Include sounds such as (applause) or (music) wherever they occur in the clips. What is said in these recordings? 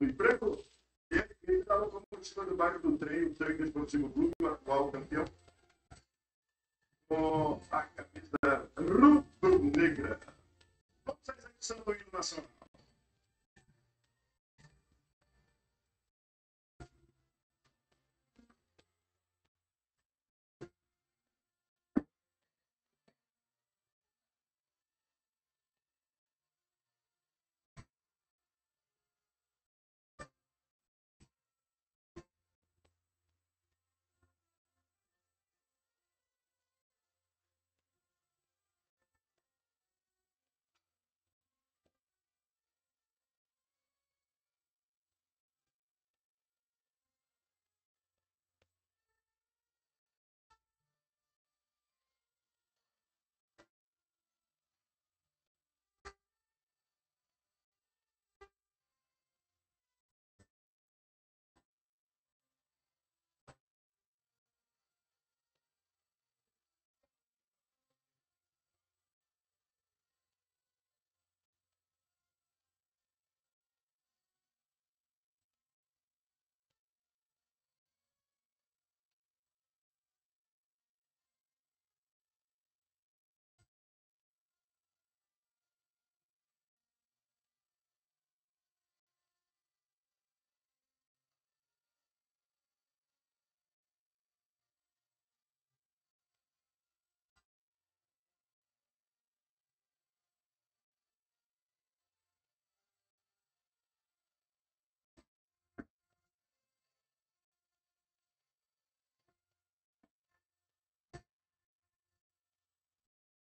emprego, ele estava com a do bairro do trem, o trem Desportivo Clube, o atual campeão, com a camisa rubro-negra. Vamos sair do Hino Nacional.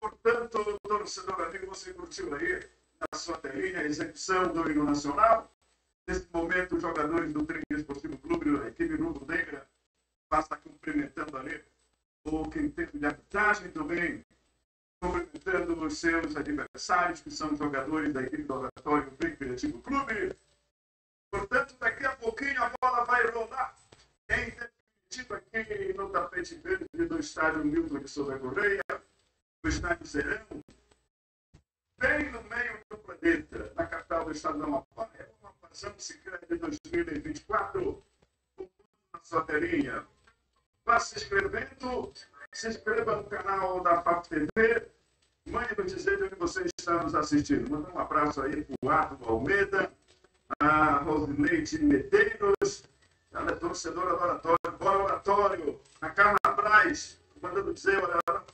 Portanto, torcedor amigo, você curtiu aí na sua telinha a execução do hino nacional? Neste momento, os jogadores do Trinque Esportivo Clube, a equipe Rubro Negra, passa cumprimentando ali o quinteto de arbitragem também, cumprimentando os seus adversários, que são jogadores da equipe do Oratório Recreativo Clube. Portanto, daqui a pouquinho a bola vai rolar em definitivo aqui no tapete verde do estádio Milton de Souza Correia está em Serão, bem no meio do planeta, na capital do estado do Amapá, é uma ação secreta de 2024, na sua telinha. Vá se inscrevendo, se inscreva no canal da FAP TV, mande nos dizer onde você está nos assistindo. Manda um abraço aí para o Arthur Almeida, a Rosineide Medeiros, ela é torcedora do Oratório, Bora Oratório, na Carla Braz, mandando dizer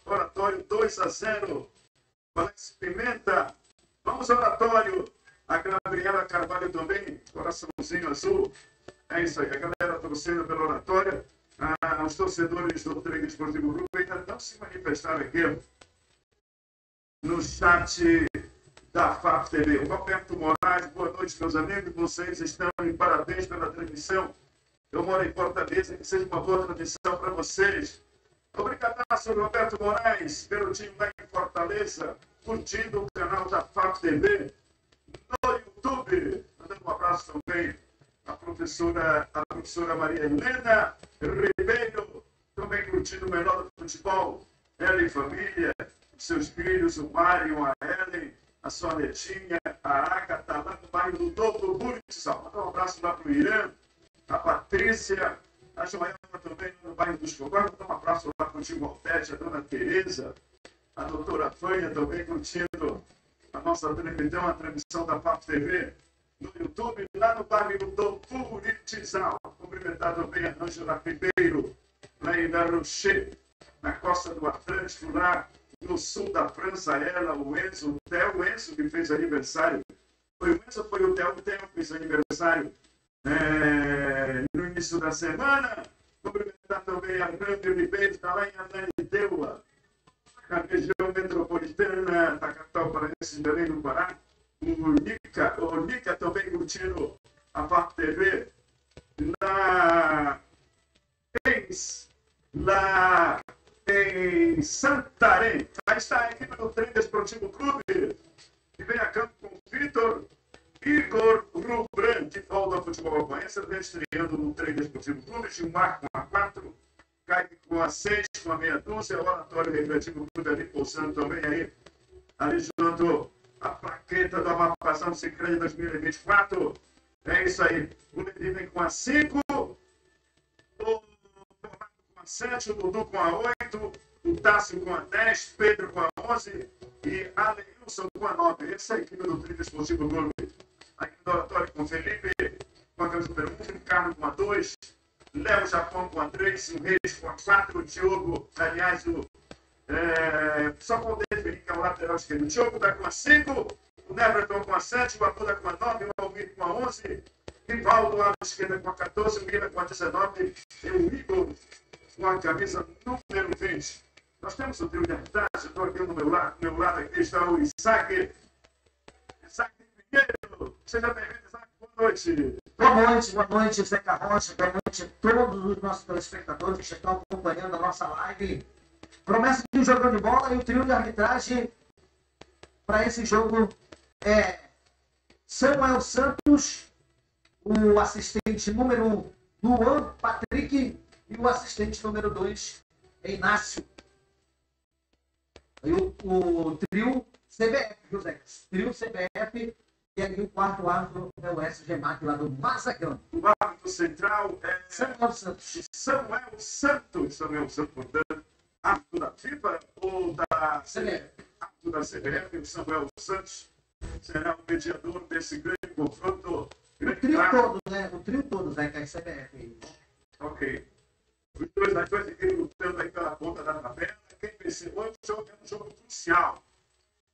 oratório 2 a 0. Alex Pimenta, vamos oratório. A Gabriela Carvalho também, coraçãozinho azul. É isso aí, a galera torcendo pela oratória. Ah, os torcedores do Treino Esportivo Grupo ainda não se manifestaram aqui no chat da FAP TV. O Roberto Moraes, boa noite, meus amigos. Vocês estão em parabéns pela transmissão. Eu moro em Fortaleza, que seja uma boa transmissão para vocês. Obrigado, Roberto Moraes, pelo time lá em Fortaleza, curtindo o canal da FAP TV no YouTube. Mandando um abraço também à professora, à professora Maria Helena Ribeiro, também curtindo o melhor do futebol. Ela e família, os seus filhos, o Mário, a Helen, a sua netinha, a Agatha, lá no bairro do Doutor Buritzal. Manda um abraço lá para o Irã, a Patrícia, a Joel também no bairro do Escobar, vou dar um abraço lá contigo, Alpete, a dona Tereza, a doutora Fanha também curtindo a nossa televisão, a transmissão da FAP TV no YouTube, lá no bairro do Puritizal. Cumprimentar também a Ângela Ribeiro, lá em La na costa do Atlântico, lá no sul da França, ela, o Enzo, o Theo, o Enzo que fez aniversário. Foi o Enzo, foi o Theo, o Theo fez aniversário é, no início da semana. Cumprimentar também a Grande Oliveira, está lá em Ananindeua, na região metropolitana da capital paraense de Belém do Pará. O Nica, o Nica também curtindo a FAP TV. Na... Tens, lá em Santarém. Aí está a equipe do Trem Desportivo Clube, que vem a campo com o Vitor, Igor Rubran, de Paula Futebol Albanense, está estreando no Treino Esportivo Clube, Gilmar com a 4, Kaique com a 6, com a meia dúzia, o Oratório Recreativo Clube ali pulsando também aí, junto a plaqueta da mapação Cicrane 2024. É isso aí, o Levi vem com a 5, o Bernardo com a 7, o Dudu com a 8, o Tássio com a 10, Pedro com a 11 e Aleilson com a 9. Essa é a equipe do Trilha Esportivo Clube aqui no Oratório com Felipe, com a Matheus número 1, Ricardo com a 2, Léo Japão com a 3, o Reis com a 4, o Diogo, aliás, o é, só com o David, que é o lateral esquerdo. O Diogo está com a 5, o Neverton com a 7, o Abuda com a 9, o Almir com a 11, o Rivaldo lá na esquerda com a 14, o Guilherme com a 19 e o Igor com a camisa número 20. Nós temos o trio de arbitragem, estou aqui no meu lado, meu lado aqui está o Isaac, Isaac Pinheiro, Seja bem-vindo, Isaac. Boa noite. Boa noite, boa noite, Zeca Rocha. Boa noite a todos os nossos telespectadores que estão acompanhando a nossa live. Promessa de um jogo de bola e o trio de arbitragem para esse jogo é Samuel Santos, o assistente número 1, um, Luan Patrick, e o assistente número 2, Inácio. E o, o trio CBF, viu, Trio CBF e aqui o quarto árbitro é o SGMAC lá do Mazacão. O árbitro central é Samuel Santos. Samuel Santos. Samuel Santos, portanto, árbitro da FIFA ou da CBF? Árbitro da CBF, o Samuel Santos será o mediador desse grande confronto. Grande o trio claro. todo, né? O trio todo vai cair CBF. Ok. Os dois da dois lutando aí pela ponta da tabela. Quem venceu hoje é um jogo crucial.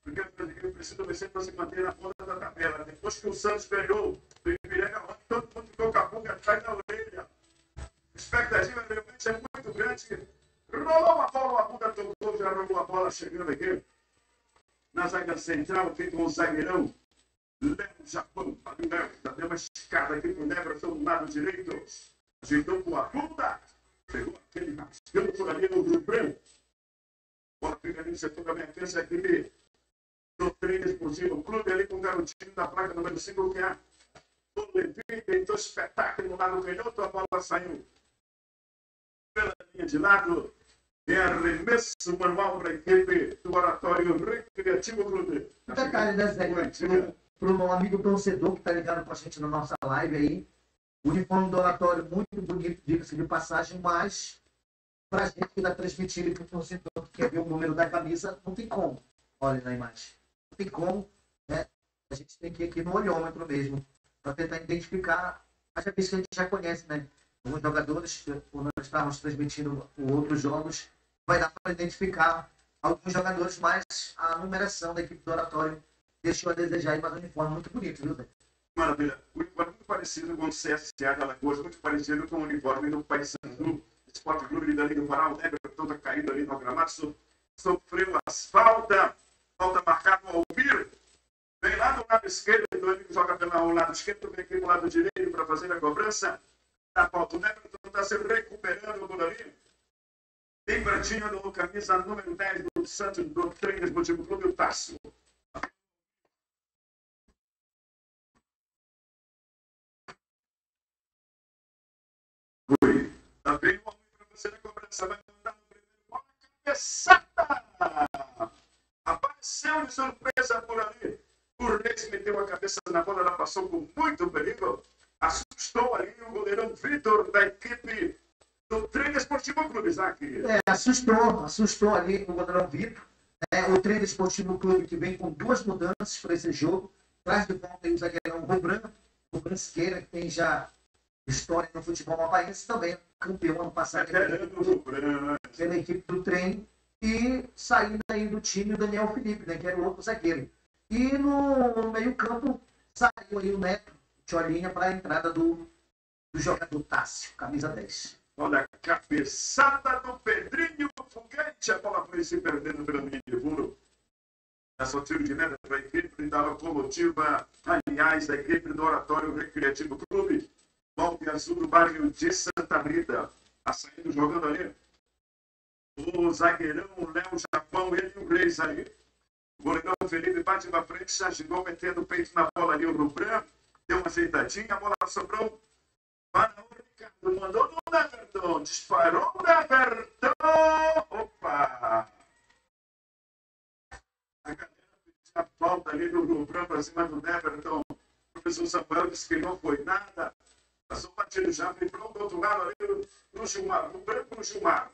Porque o Priscila Vicente se manter na ponta da tabela. Depois que o Santos ganhou o Ipiranga, todo mundo ficou com a boca atrás da orelha. A expectativa realmente é muito grande. Rolou uma bola, a bunda tocou, já rolou a bola chegando aqui. Na zaga central, feito um zagueirão. o Japão, já deu uma escada aqui com o Neverson do lado direito. Ajeitou com a bunda. Pegou aquele rascão por ali no Rio Branco. Bora pegar ali no setor da minha frente aqui treino esportivo clube ali com garotinho na placa número 5, que é todo Levi, deitou espetáculo lá no canhoto, a bola saiu pela linha de lado. É arremesso manual para a equipe do Oratório Recreativo Clube. detalhe, né, Zé, para o meu amigo torcedor que está ligado com a gente na nossa live aí. O uniforme do Oratório, muito bonito, diga-se de passagem, mas para a gente que está transmitindo para o torcedor que quer ver o número da camisa, não tem como. Olha na imagem tem como, né? A gente tem que ir aqui no olhômetro mesmo, para tentar identificar as pessoas que a gente já conhece, né? Alguns jogadores, quando nós estávamos transmitindo outros jogos, vai dar para identificar alguns jogadores, mas a numeração da equipe do Oratório deixou a desejar e mas um uniforme muito bonito, viu, Maravilha. O uniforme é muito parecido com o CSA de Alagoas, é muito parecido com o uniforme do Paysandu, Esporte Clube da Liga do Pará, o Débora toda tá caída ali no gramado, sofreu as faltas falta marcada ao Alpiro, vem lá do lado esquerdo, o Domingo joga pelo lado esquerdo, vem aqui do lado direito para fazer a cobrança da tá falta. O Neverton está então se recuperando por ali. Tem Brantinho no camisa número 10 do Santos do Treinos Futebol Clube, o Tássio. Ui. Também tá o homem para você na cobrança vai mandar o primeiro bola, cabeçada! Apareceu de surpresa por ali. O Reis meteu a cabeça na bola, ela passou com muito perigo. Assustou ali o goleirão Vitor da equipe do Treino Esportivo Clube, Isaac. É, assustou, assustou ali o goleirão Vitor. É, o Treino Esportivo Clube que vem com duas mudanças para esse jogo. Traz de volta o zagueirão Rubran, o Bransqueira, que tem já história no futebol amapaense, também é campeão ano passado. É, pela, equipe É pela equipe do treino e saindo aí do time o Daniel Felipe, né, que era o outro zagueiro. E no meio-campo saiu aí o Neto, Tiolinha, para a entrada do, do jogador Tássio, camisa 10. Olha a cabeçada do Pedrinho Foguete, a bola foi se perdendo pelo meio de muro. A sorteio de meta para equipe da Locomotiva, aliás, da equipe do Oratório Recreativo Clube, Balde Azul do bairro de Santa Rita. A tá saída jogando ali, o zagueirão, o Léo Japão, ele e o Reis aí. O goleirão Felipe bate na frente, Chagigol metendo o peito na bola ali, o Rubran. Deu uma ajeitadinha, a bola sobrou. Para o Ricardo, mandou no Everton, disparou o Everton. Opa! A galera fez a falta ali do Rubran para cima do Everton. O professor Samuel disse que não foi nada. Passou batido já, vibrou do outro lado ali no Gilmar, no branco no Gilmar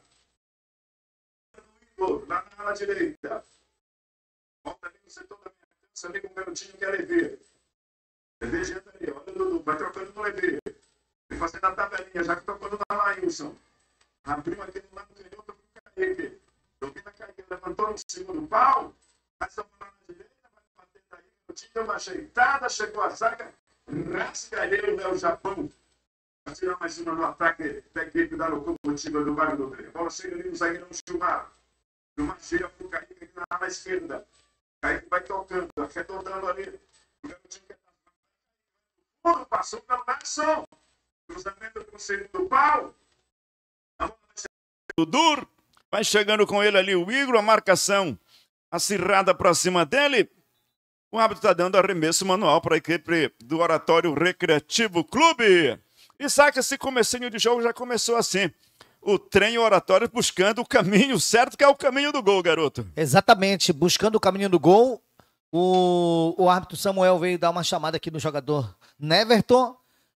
na ala direita. Volta ali no setor da minha casa, ali com o garotinho que é Levi. Levi já tá ali, olha o Dudu, vai trocando no Levi. Vem fazendo a tabelinha, já que tocando na Laílson. Abriu aqui no lado interior, tocou no o Kaique. na Kaique, levantou no segundo pau. Passa a bola na direita, vai bater daí. O time deu uma ajeitada, chegou a zaga. Rasgalheiro é o Japão. Vai tirar mais uma no ataque da equipe da locomotiva do Bairro do Meio. A bola chega ali no zagueirão Chumar. Uma cheia pro Kaique na ala esquerda. Kaique vai tocando, arredondando ali. O garotinho passou pelo Madison. Cruzamento conselho segundo pau. Dudur vai chegando com ele ali o Igor, a marcação acirrada para cima dele. O árbitro está dando arremesso manual para a equipe do Oratório Recreativo Clube. E saca esse comecinho de jogo já começou assim o trem oratório buscando o caminho certo, que é o caminho do gol, garoto. Exatamente, buscando o caminho do gol. O, o árbitro Samuel veio dar uma chamada aqui no jogador Neverton.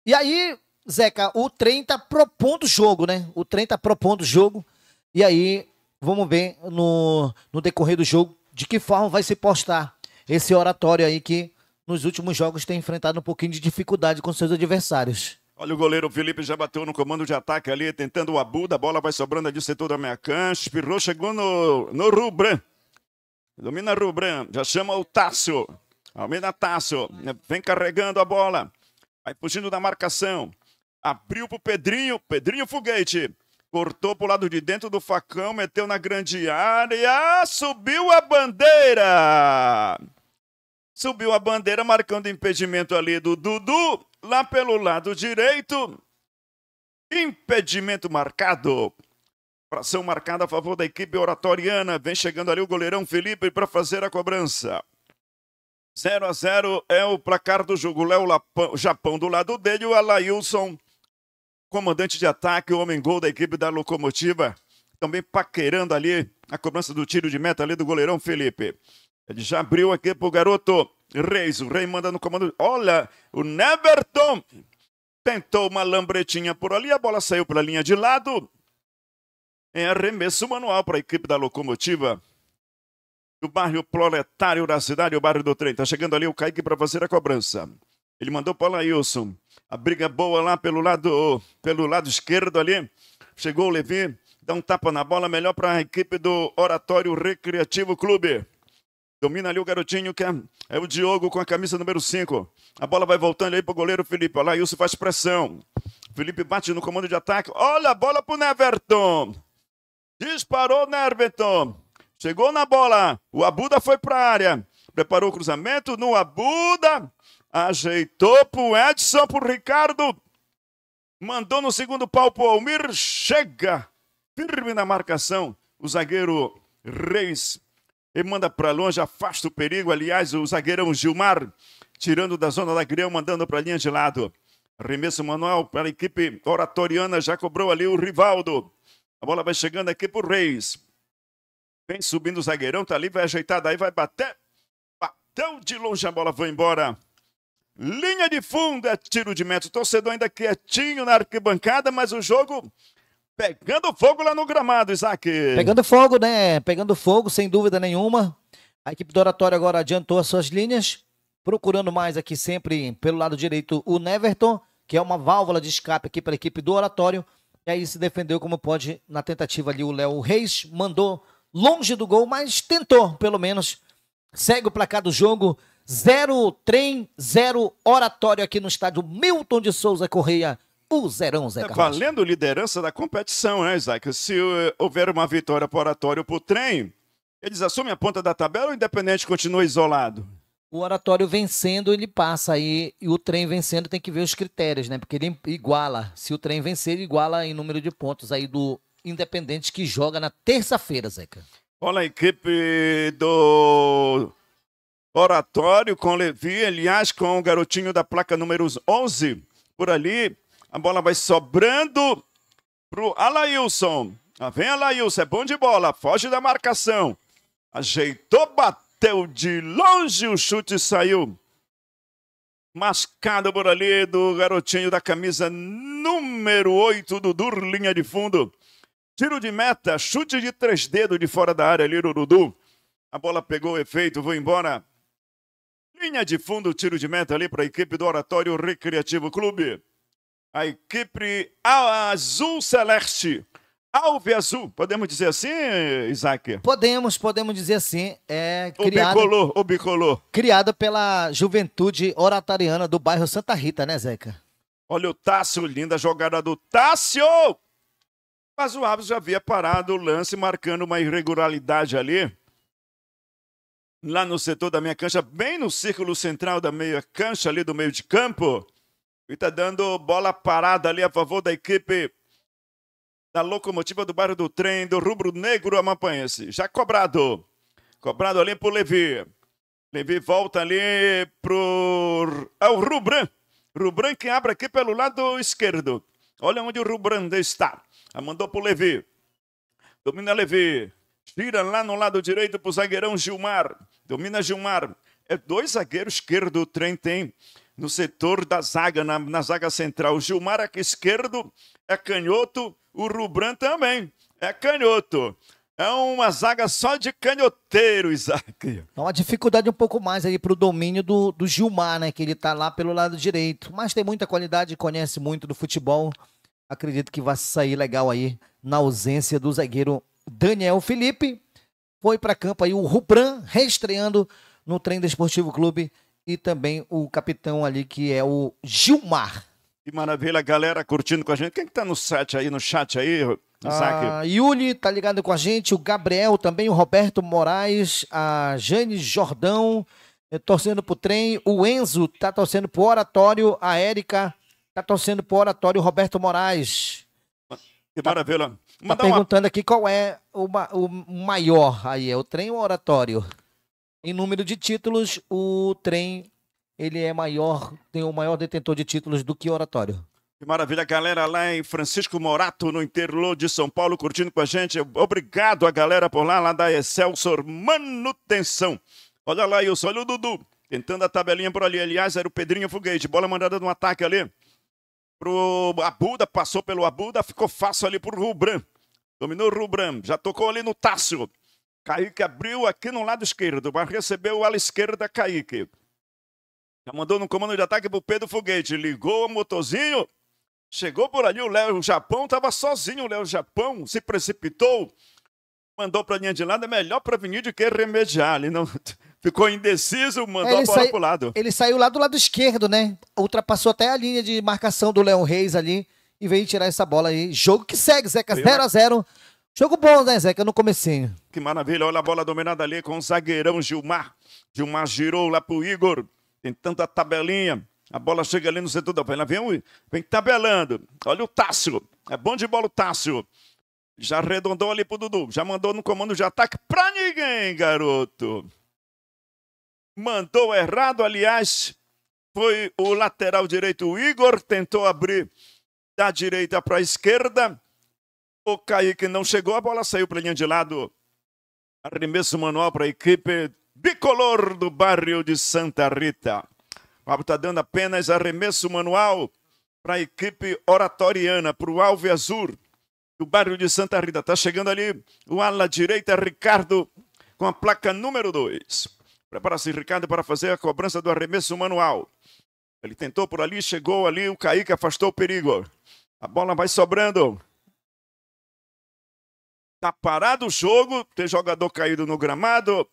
E aí, Zeca, o trem tá propondo o jogo, né? O trem tá propondo o jogo. E aí, vamos ver no, no decorrer do jogo de que forma vai se postar esse oratório aí que nos últimos jogos tem enfrentado um pouquinho de dificuldade com seus adversários. Olha o goleiro Felipe já bateu no comando de ataque ali, tentando o abu, a bola vai sobrando ali, o setor da meia cancha. Pirou, chegou no, no Rubran. Domina Rubran, já chama o Tássio. Almeida Tássio, vem carregando a bola. Vai fugindo da marcação. Abriu pro Pedrinho, Pedrinho Foguete. Cortou pro lado de dentro do facão, meteu na grande área, subiu a bandeira. Subiu a bandeira, marcando impedimento ali do Dudu lá pelo lado direito. Impedimento marcado. Fração marcada a favor da equipe oratoriana. Vem chegando ali o goleirão Felipe para fazer a cobrança. 0 a 0 é o placar do jogo. Léo Japão do lado dele, o Alailson, comandante de ataque, o homem gol da equipe da Locomotiva, também paquerando ali a cobrança do tiro de meta ali do goleirão Felipe. Ele já abriu aqui pro garoto Reis, o rei manda no comando. Olha, o Neverton tentou uma lambretinha por ali, a bola saiu pela linha de lado. É arremesso manual para a equipe da locomotiva. Do bairro proletário da cidade, o bairro do trem. Tá chegando ali o Kaique para fazer a cobrança. Ele mandou para o Lailson. A briga boa lá pelo lado, pelo lado esquerdo ali. Chegou o Levi, dá um tapa na bola, melhor para a equipe do Oratório Recreativo Clube. Domina ali o garotinho que é, é o Diogo com a camisa número 5. A bola vai voltando aí para o goleiro Felipe. Olha lá, Wilson faz pressão. Felipe bate no comando de ataque. Olha a bola para o Neverton. Disparou Neverton. Chegou na bola. O Abuda foi para a área. Preparou o cruzamento no Abuda. Ajeitou para o Edson, para o Ricardo. Mandou no segundo pau para o Almir. Chega. Firme na marcação. O zagueiro Reis ele manda para longe, afasta o perigo. Aliás, o zagueirão Gilmar, tirando da zona da Grião, mandando para a linha de lado. Arremesso manual para a equipe oratoriana, já cobrou ali o Rivaldo. A bola vai chegando aqui para o Reis. Vem subindo o zagueirão, tá ali, vai ajeitar, aí vai bater. Bateu de longe, a bola foi embora. Linha de fundo, é tiro de meta. O torcedor ainda quietinho na arquibancada, mas o jogo Pegando fogo lá no gramado, Isaac. Pegando fogo, né? Pegando fogo, sem dúvida nenhuma. A equipe do Oratório agora adiantou as suas linhas, procurando mais aqui sempre pelo lado direito o Neverton, que é uma válvula de escape aqui para a equipe do Oratório. E aí se defendeu como pode na tentativa ali o Léo Reis, mandou longe do gol, mas tentou, pelo menos. Segue o placar do jogo, zero trem, zero Oratório aqui no estádio Milton de Souza Correia Puzerão, Zé Carlos. Valendo liderança da competição, né, Isaac? Se eh, houver uma vitória para o Oratório para o trem, eles assumem a ponta da tabela ou o Independente continua isolado? O Oratório vencendo, ele passa aí, e o trem vencendo tem que ver os critérios, né? Porque ele iguala. Se o trem vencer, ele iguala em número de pontos aí do Independente que joga na terça-feira, Zeca. Olha a equipe do Oratório com Levi, aliás, com o garotinho da placa número 11 por ali a bola vai sobrando pro Alailson. Lá vem Alailson, é bom de bola, foge da marcação. Ajeitou, bateu de longe, o chute saiu. Mascado por ali do garotinho da camisa número 8 do Dur, linha de fundo. Tiro de meta, chute de três dedos de fora da área ali do Dudu. A bola pegou o efeito, vou embora. Linha de fundo, tiro de meta ali para a equipe do Oratório Recreativo Clube a equipe azul celeste. Alve Azul, podemos dizer assim, Isaac? Podemos, podemos dizer assim. É criada, o bicolor, o bicolor. Criada pela juventude oratariana do bairro Santa Rita, né, Zeca? Olha o Tássio, linda jogada do Tássio! Mas o Alves já havia parado o lance, marcando uma irregularidade ali. Lá no setor da minha cancha, bem no círculo central da meia cancha ali do meio de campo. E tá dando bola parada ali a favor da equipe da locomotiva do bairro do trem, do rubro negro amapanhense. Já cobrado. Cobrado ali pro Levi. Levi volta ali pro. É o Rubran. Rubran que abre aqui pelo lado esquerdo. Olha onde o Rubran está. A mandou pro Levi. Domina Levi. Gira lá no lado direito pro zagueirão Gilmar. Domina Gilmar. É dois zagueiros esquerdo o trem tem no setor da zaga, na, na zaga central. O Gilmar aqui esquerdo, é canhoto, o Rubran também é canhoto. É uma zaga só de canhoteiro, (laughs) Isaac. É uma dificuldade um pouco mais aí para o domínio do, do Gilmar, né? Que ele está lá pelo lado direito. Mas tem muita qualidade, conhece muito do futebol. Acredito que vai sair legal aí na ausência do zagueiro Daniel Felipe. Foi para campo aí o Rubran, reestreando no do Esportivo Clube e também o capitão ali, que é o Gilmar. Que maravilha, galera curtindo com a gente. Quem que tá no chat aí, no chat aí, Isaac? A Yuli tá ligado com a gente, o Gabriel também, o Roberto Moraes, a Jane Jordão eh, torcendo pro trem, o Enzo tá torcendo pro oratório, a Érica tá torcendo pro oratório, o Roberto Moraes. Que maravilha. Tá perguntando uma... aqui qual é o, o maior aí, é o trem ou o oratório? Em número de títulos, o trem ele é maior, tem o maior detentor de títulos do que Oratório. Que maravilha, galera lá em Francisco Morato, no interior de São Paulo, curtindo com a gente. Obrigado a galera por lá, lá da Excelsor Manutenção. Olha lá, Wilson, olha o Dudu, tentando a tabelinha por ali. Aliás, era o Pedrinho Foguete, bola mandada no ataque ali. Pro Abuda, passou pelo Abuda, ficou fácil ali pro Rubran. Dominou o Rubran, já tocou ali no Tássio. Kaique abriu aqui no lado esquerdo, mas recebeu ala esquerda Kaique. Já mandou no comando de ataque para o Pedro Foguete. Ligou o motorzinho. Chegou por ali o Léo Japão. Estava sozinho o Léo Japão. Se precipitou. Mandou para a linha de lado. É melhor prevenir do que remediar. Ele não... (laughs) Ficou indeciso, mandou é, a bola para o lado. Ele saiu lá do lado esquerdo, né? Ultrapassou até a linha de marcação do Léo Reis ali e veio tirar essa bola aí. Jogo que segue, Zeca. 0x0. Jogo bom, né, Zeca? No comecinho. Que maravilha. Olha a bola dominada ali com o zagueirão Gilmar. Gilmar girou lá pro Igor. Tem tanta tabelinha. A bola chega ali no setor da perna. Vem, vem tabelando. Olha o Tássio. É bom de bola o Tássio. Já arredondou ali pro Dudu. Já mandou no comando de ataque pra ninguém, garoto. Mandou errado, aliás. Foi o lateral direito, o Igor. Tentou abrir da direita pra esquerda. O Kaique não chegou, a bola saiu para a linha de lado. Arremesso manual para a equipe bicolor do bairro de Santa Rita. O árbitro está dando apenas arremesso manual para a equipe oratoriana, para o Alve Azul, do bairro de Santa Rita. Está chegando ali o ala direita, Ricardo, com a placa número 2. Prepara-se, Ricardo, para fazer a cobrança do arremesso manual. Ele tentou por ali, chegou ali, o Kaique afastou o perigo. A bola vai sobrando. Tá parado o jogo, tem jogador caído no gramado,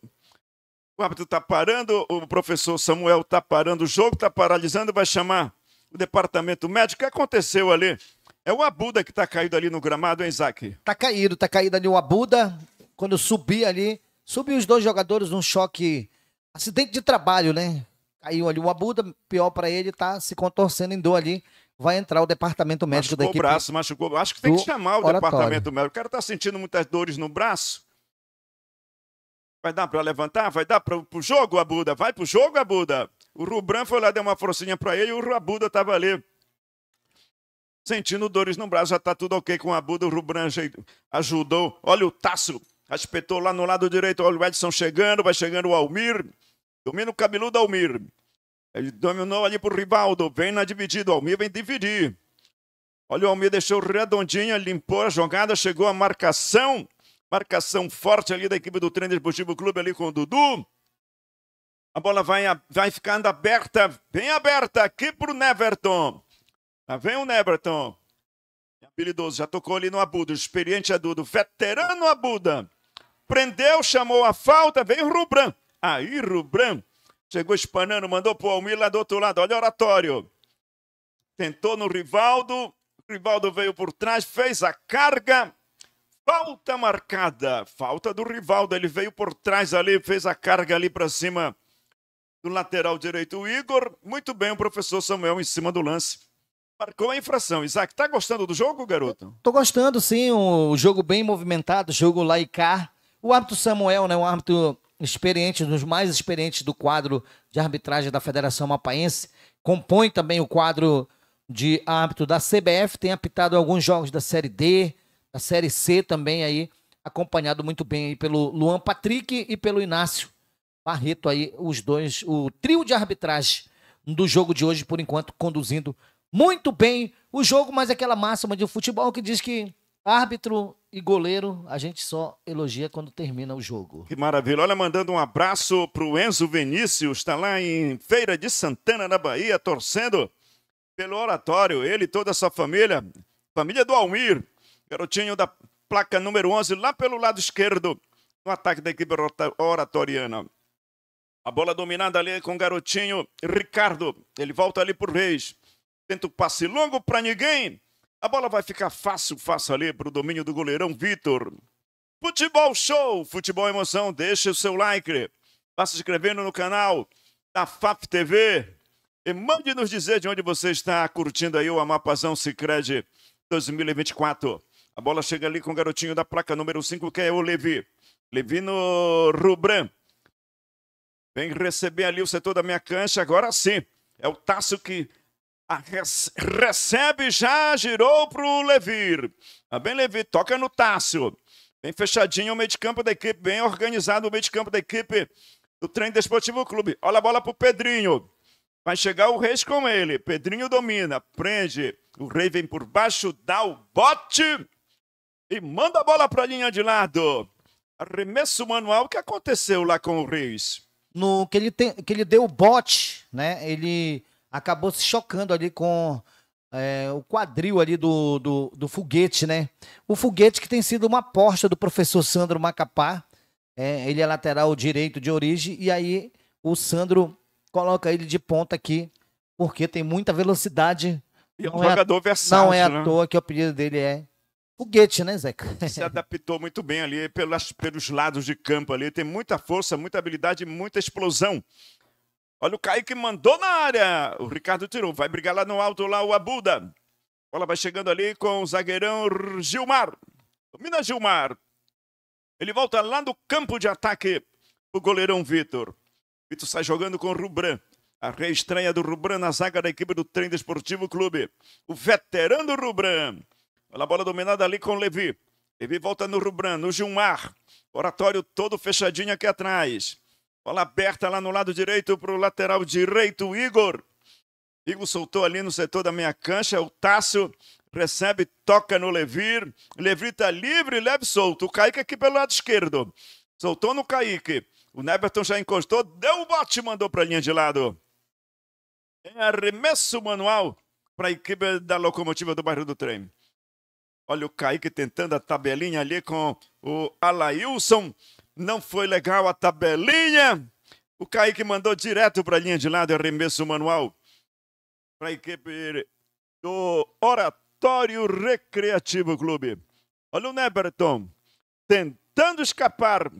o árbitro tá parando, o professor Samuel tá parando o jogo, tá paralisando, vai chamar o departamento médico. O que aconteceu ali? É o Abuda que tá caído ali no gramado, hein, Isaac? Tá caído, tá caído ali o Abuda. Quando subi ali, subiu os dois jogadores num choque, acidente de trabalho, né? Caiu ali o Abuda, pior para ele, tá se contorcendo em dor ali vai entrar o departamento médico machucou da equipe. Machucou o braço, machucou. Acho que tem que chamar o oratório. departamento médico. O cara está sentindo muitas dores no braço. Vai dar para levantar? Vai dar para o jogo, Abuda? Vai para o jogo, Abuda? O Rubran foi lá, deu uma forcinha para ele e o Abuda estava ali. Sentindo dores no braço, já está tudo ok com a Abuda. O Rubran ajudou. Olha o Tasso, respeitou lá no lado direito. Olha o Edson chegando, vai chegando o Almir. Domina o cabeludo Almir. Ele dominou ali pro Rivaldo. Vem na dividida. O Almir vem dividir. Olha, o Almir deixou redondinha, limpou a jogada, chegou a marcação. Marcação forte ali da equipe do Treino Esportivo Clube ali com o Dudu. A bola vai, vai ficando aberta, bem aberta aqui pro Neverton. Lá vem o Neverton. Habilidoso, já tocou ali no Abudo, Experiente Abudo, veterano Abuda. Prendeu, chamou a falta, vem o Rubran. Aí, Rubran Chegou espanando, mandou para o Almir lá do outro lado. Olha o oratório. Tentou no Rivaldo. Rivaldo veio por trás, fez a carga. Falta marcada. Falta do Rivaldo. Ele veio por trás ali, fez a carga ali para cima do lateral direito. O Igor, muito bem, o professor Samuel em cima do lance. Marcou a infração. Isaac, tá gostando do jogo, garoto? Tô gostando, sim. Um jogo bem movimentado, jogo lá e cá. O árbitro Samuel, né? Um árbitro experientes, dos mais experientes do quadro de arbitragem da Federação Mapaense, compõe também o quadro de árbitro da CBF, tem apitado alguns jogos da Série D, da Série C também aí, acompanhado muito bem pelo Luan Patrick e pelo Inácio Barreto aí, os dois, o trio de arbitragem do jogo de hoje, por enquanto, conduzindo muito bem o jogo, mas aquela máxima de futebol que diz que árbitro e goleiro, a gente só elogia quando termina o jogo. Que maravilha. Olha, mandando um abraço pro Enzo Vinícius, está lá em Feira de Santana, na Bahia, torcendo pelo oratório. Ele e toda a sua família, família do Almir, garotinho da placa número 11, lá pelo lado esquerdo, no ataque da equipe oratoriana. A bola dominada ali com o garotinho Ricardo. Ele volta ali por Reis. Tenta o passe longo para ninguém. A bola vai ficar fácil, fácil ali para o domínio do goleirão Vitor. Futebol show, futebol emoção, deixe o seu like. Vá se inscrevendo no canal da FAP TV. E mande nos dizer de onde você está curtindo aí o Amapazão Cicred 2024. A bola chega ali com o garotinho da placa número 5, que é o Levi. Levi no Rubran. Vem receber ali o setor da minha cancha, agora sim. É o Tasso que ah, recebe já, girou para o Levir. Tá bem, Levir, toca no Tássio. Bem fechadinho o meio de campo da equipe, bem organizado o meio de campo da equipe do Trem Desportivo Clube. Olha a bola para o Pedrinho. Vai chegar o Reis com ele. Pedrinho domina, prende. O Rei vem por baixo, dá o bote e manda a bola para a linha de lado. Arremesso manual, o que aconteceu lá com o Reis? No que ele, tem, que ele deu o bote, né? Ele acabou se chocando ali com é, o quadril ali do, do, do, foguete, né? O foguete que tem sido uma aposta do professor Sandro Macapá. É, ele é lateral direito de origem, e aí o Sandro coloca ele de ponta aqui, porque tem muita velocidade. E é um jogador versátil. Não é, é né? à toa que o apelido dele é Foguete, né, Zeca? Se adaptou muito bem ali pelas, pelos lados de campo ali. Tem muita força, muita habilidade, muita explosão. Olha o Kaique que mandou na área. O Ricardo tirou. Vai brigar lá no alto, lá o Abuda. Bola vai chegando ali com o zagueirão Gilmar. Domina Gilmar. Ele volta lá no campo de ataque. O goleirão Vitor. Vitor sai jogando com o Rubran. A reestreia do Rubran na zaga da equipe do Treino Esportivo Clube. O veterano Rubran. Olha a bola dominada ali com o Levi. Levi volta no Rubran, no Gilmar. Oratório todo fechadinho aqui atrás. Bola aberta lá no lado direito para o lateral direito, Igor. Igor soltou ali no setor da minha cancha. O Tássio recebe, toca no Levir. Levir está livre, leve solto. O Kaique aqui pelo lado esquerdo. Soltou no Kaique. O Neberton já encostou, deu um bote, mandou para a linha de lado. É arremesso manual para a equipe da locomotiva do bairro do trem. Olha o Kaique tentando a tabelinha ali com o Alailson não foi legal a tabelinha. O Kaique mandou direto para a linha de lado, arremesso manual para a equipe do Oratório Recreativo Clube. Olha o Neverton tentando escapar.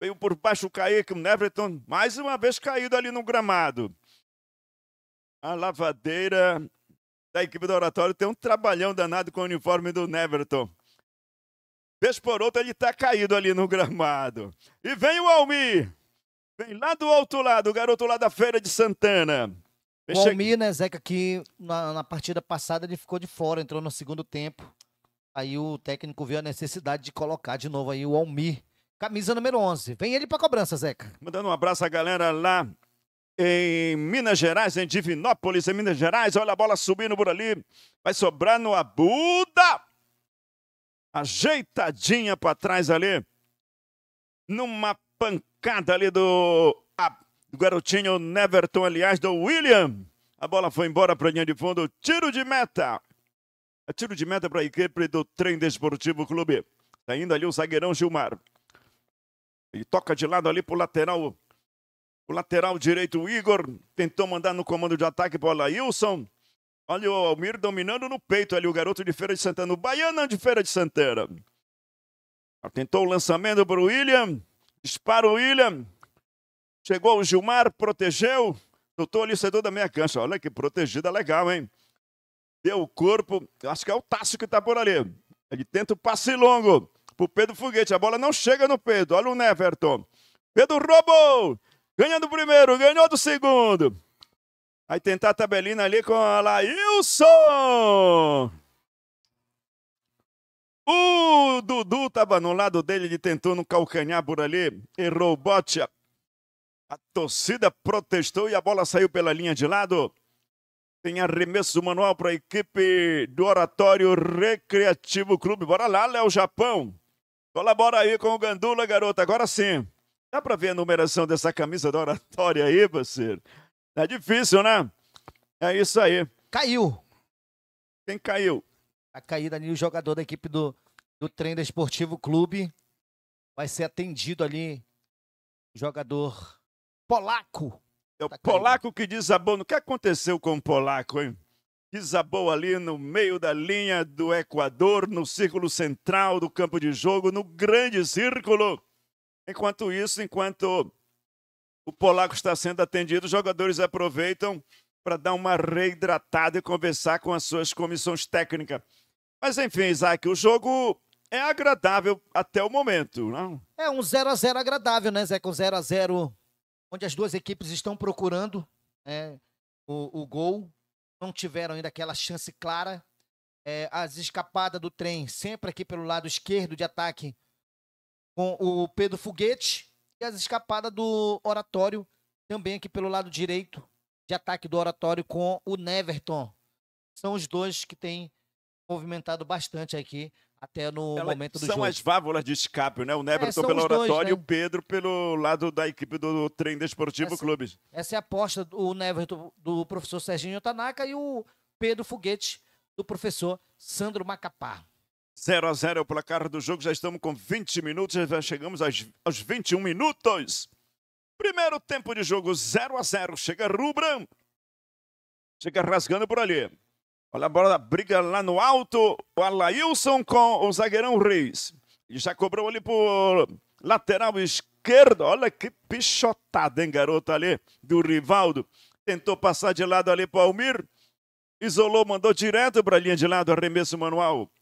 Veio por baixo o Kaique, o Neverton mais uma vez caído ali no gramado. A lavadeira da equipe do Oratório tem um trabalhão danado com o uniforme do Neverton. Vez por outra ele está caído ali no gramado. E vem o Almir. Vem lá do outro lado, o garoto lá da feira de Santana. O Almir, né, Zeca, que na, na, partida passada ele ficou de fora, entrou no segundo tempo. Aí o técnico viu a necessidade de colocar de novo aí o Almir. Camisa número 11. Vem ele pra cobrança, Zeca. Mandando um abraço à galera lá em Minas Gerais, em Divinópolis, em Minas Gerais. Olha a bola subindo por ali. Vai sobrar no Abuda ajeitadinha para trás ali, numa pancada ali do, a, do garotinho Neverton, aliás, do William. A bola foi embora para a linha de fundo, tiro de meta. É tiro de meta para a equipe do Trem Desportivo Clube. Está indo ali o zagueirão Gilmar. Ele toca de lado ali para o lateral. O lateral direito, o Igor. Tentou mandar no comando de ataque, bola Wilson. Olha o Almir dominando no peito ali, o garoto de Feira de Santana, o baiano de Feira de Santana. Tentou o lançamento para o William, dispara o William, chegou o Gilmar, protegeu, notou ali o da meia cancha, olha que protegida legal, hein? Deu o corpo, acho que é o Tássio que está por ali. Ele tenta o passe longo para o Pedro Foguete, a bola não chega no Pedro, olha o Neverton. Pedro roubou, ganhando o primeiro, ganhou do segundo. Vai tentar a tabelina ali com a Lailson. O Dudu estava no lado dele, ele tentou no calcanhar por ali, errou o bote. A torcida protestou e a bola saiu pela linha de lado. Tem arremesso manual para a equipe do Oratório Recreativo Clube. Bora lá, Léo Japão. Colabora aí com o Gandula, garota. Agora sim. Dá para ver a numeração dessa camisa do Oratório aí, parceiro? É difícil, né? É isso aí. Caiu. Quem caiu? A caída ali, o jogador da equipe do, do Treino Esportivo Clube. Vai ser atendido ali. Jogador polaco. É o tá polaco caindo. que desabou. O que aconteceu com o polaco, hein? Desabou ali no meio da linha do Equador, no círculo central do campo de jogo, no grande círculo. Enquanto isso, enquanto o polaco está sendo atendido, os jogadores aproveitam para dar uma reidratada e conversar com as suas comissões técnicas. Mas enfim, Isaac, o jogo é agradável até o momento, não? É um 0 a 0 agradável, né, Zé? Com 0 a 0 onde as duas equipes estão procurando né, o, o gol, não tiveram ainda aquela chance clara. É, as escapadas do trem sempre aqui pelo lado esquerdo de ataque com o Pedro Foguete, e as escapadas do Oratório, também aqui pelo lado direito, de ataque do Oratório com o Neverton. São os dois que têm movimentado bastante aqui até no Ela, momento do são jogo. São as válvulas de escape, né? O é, Neverton é, pelo oratório dois, né? e o Pedro pelo lado da equipe do Trem Desportivo essa, Clubes. Essa é a aposta do Neverton do professor Serginho Tanaka e o Pedro Foguete do professor Sandro Macapá. 0 a 0 é o placar do jogo, já estamos com 20 minutos, já chegamos aos, aos 21 minutos. Primeiro tempo de jogo 0 a 0 chega Rubran, chega rasgando por ali. Olha a bola, briga lá no alto, o Alailson com o zagueirão Reis. E já cobrou ali por lateral esquerdo, olha que pichotada, hein, garoto ali, do Rivaldo. Tentou passar de lado ali para o Almir, isolou, mandou direto para a linha de lado, arremesso manual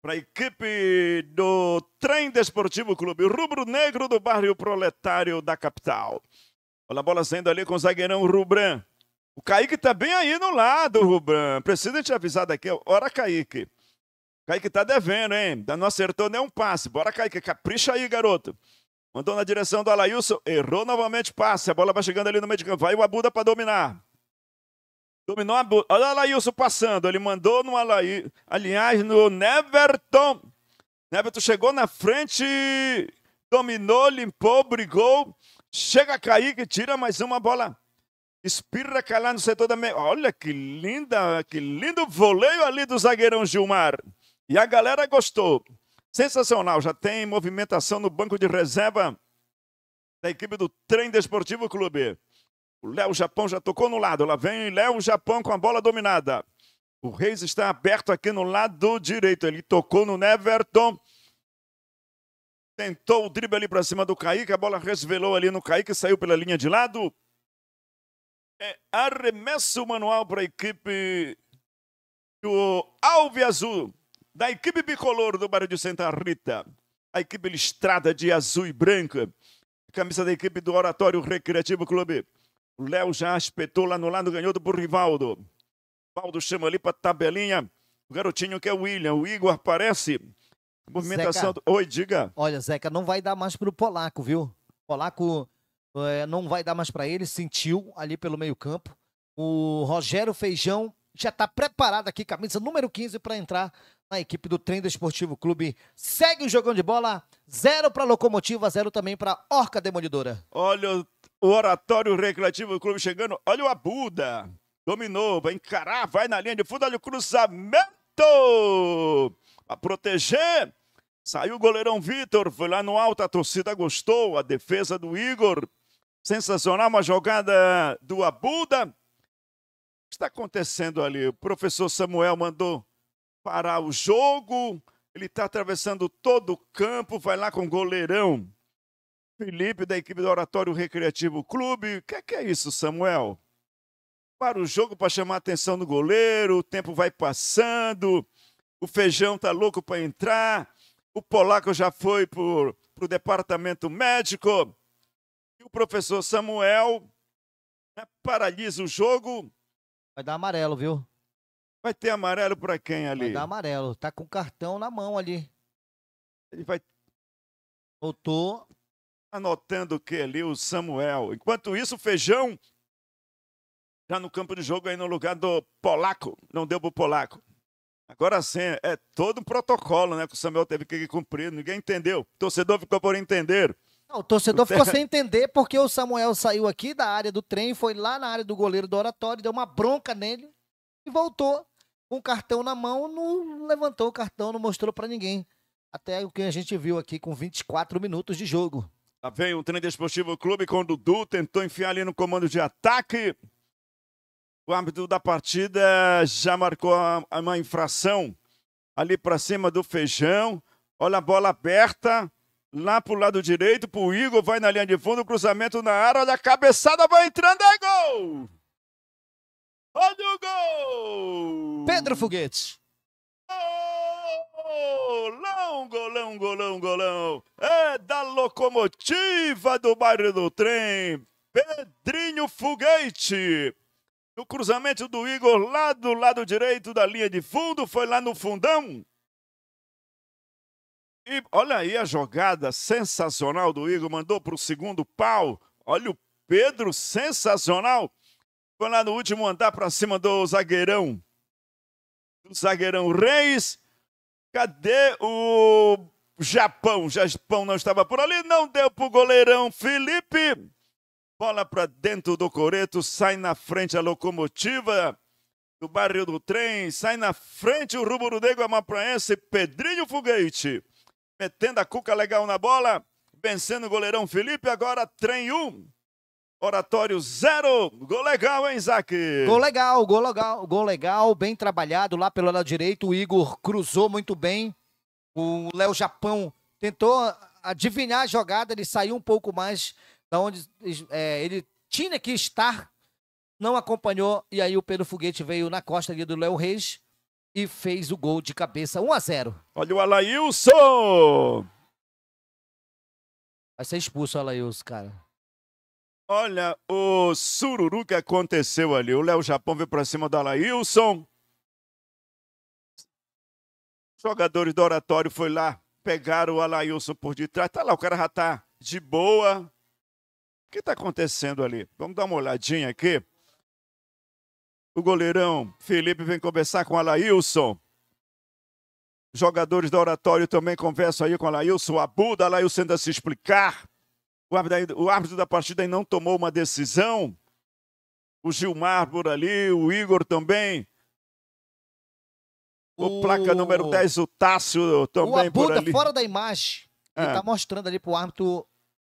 para a equipe do Trem Desportivo Clube Rubro Negro do bairro Proletário da capital. Olha a bola saindo ali com o zagueirão Rubran. O Kaique está bem aí no lado, Rubran. Precisa te avisar daqui. Ora, Kaique. O Kaique está devendo, hein? Não acertou nem um passe. Bora, Kaique. Capricha aí, garoto. Mandou na direção do Alailson. Errou novamente passe. A bola vai chegando ali no meio de campo. Vai o Abuda para dominar. Dominou a bola. Olha o Alailson passando. Ele mandou no Alailson. Aliás, no Neverton. Neverton chegou na frente. Dominou, limpou, brigou. Chega a cair que tira mais uma bola. Espirra calar é no setor da meia. Olha que linda, que lindo voleio ali do zagueirão Gilmar. E a galera gostou. Sensacional, já tem movimentação no banco de reserva da equipe do Trem Desportivo Clube. O Léo Japão já tocou no lado. Lá vem Léo Japão com a bola dominada. O Reis está aberto aqui no lado direito. Ele tocou no Neverton. Tentou o drible ali para cima do Kaique. A bola resvelou ali no Kaique. Saiu pela linha de lado. É arremesso manual para a equipe do Alve Azul. Da equipe bicolor do bairro de Santa Rita. A equipe listrada de azul e branca. Camisa da equipe do Oratório Recreativo Clube. O Léo já espetou lá no lado, ganhou do Burrivaldo. Valdo chama ali para tabelinha. O garotinho que é o William. O Igor aparece. movimentação. Zeca, do... Oi, diga. Olha, Zeca, não vai dar mais para o polaco, viu? O polaco é, não vai dar mais para ele. Sentiu ali pelo meio-campo. O Rogério Feijão já está preparado aqui, camisa número 15, para entrar na equipe do Trem Esportivo Clube. Segue o jogão de bola. Zero para Locomotiva, zero também para Orca Demolidora. Olha, o Oratório Recreativo Clube chegando. Olha o Abuda. Dominou, vai encarar, vai na linha de fundo, olha o cruzamento. Para proteger. Saiu o goleirão Vitor, foi lá no alto, a torcida gostou, a defesa do Igor. Sensacional, uma jogada do Abuda. O que está acontecendo ali? O professor Samuel mandou parar o jogo. Ele está atravessando todo o campo, vai lá com o goleirão Felipe, da equipe do Oratório Recreativo Clube. O que é, que é isso, Samuel? Para o jogo para chamar a atenção do goleiro, o tempo vai passando, o feijão tá louco para entrar, o polaco já foi para o departamento médico, e o professor Samuel né, paralisa o jogo. Vai dar amarelo, viu? Vai ter amarelo para quem ali? Vai dar amarelo. Tá com o cartão na mão ali. Ele vai. Voltou anotando o que ali o Samuel. Enquanto isso, Feijão já no campo de jogo aí no lugar do Polaco. Não deu pro Polaco. Agora sim, é todo um protocolo, né, que o Samuel teve que cumprir. Ninguém entendeu. O torcedor ficou por entender. Não, o torcedor ficou sem entender porque o Samuel saiu aqui da área do trem, foi lá na área do goleiro do Oratório, deu uma bronca nele e voltou com o cartão na mão, não levantou o cartão, não mostrou para ninguém. Até o que a gente viu aqui com 24 minutos de jogo. Lá vem o trem desportivo clube com o Dudu, tentou enfiar ali no comando de ataque. O árbitro da partida já marcou uma infração ali para cima do feijão. Olha a bola aberta lá pro lado direito, pro Igor, vai na linha de fundo, cruzamento na área, olha a cabeçada, vai entrando, é gol! Olha o gol! Pedro Foguete! Gol! Golão, golão, golão, golão. É da locomotiva do bairro do trem. Pedrinho Foguete. No cruzamento do Igor, lá do lado direito da linha de fundo, foi lá no fundão. E olha aí a jogada sensacional do Igor, mandou para o segundo pau. Olha o Pedro, sensacional. Foi lá no último andar para cima do zagueirão. Do zagueirão Reis. Cadê o Japão? O Japão não estava por ali, não deu para o goleirão Felipe. Bola para dentro do Coreto, sai na frente a locomotiva do barril do trem, sai na frente o Ruburudego Amapraense, Pedrinho Foguete, metendo a cuca legal na bola, vencendo o goleirão Felipe, agora trem 1. Oratório zero, gol legal, hein, Isaac? Gol legal, gol legal, gol legal, bem trabalhado lá pelo lado direito. O Igor cruzou muito bem. O Léo Japão tentou adivinhar a jogada, ele saiu um pouco mais da onde é, ele tinha que estar, não acompanhou. E aí o Pedro Foguete veio na costa ali do Léo Reis e fez o gol de cabeça 1 a 0 Olha o Alailson! Vai ser expulso o Alailson, cara. Olha o sururu que aconteceu ali. O Léo Japão veio para cima do Laílson. Jogadores do oratório foi lá, pegaram o Alailson por detrás. Tá lá, o cara já tá de boa. O que tá acontecendo ali? Vamos dar uma olhadinha aqui. O goleirão Felipe vem conversar com o Alailson. Jogadores do oratório também conversam aí com o Alailson. O da Alailson ainda se explicar o árbitro da partida não tomou uma decisão. O Gilmar por ali, o Igor também. O, o placa número 10, o Tássio também por ali. fora da imagem. É. Ele tá mostrando ali pro árbitro.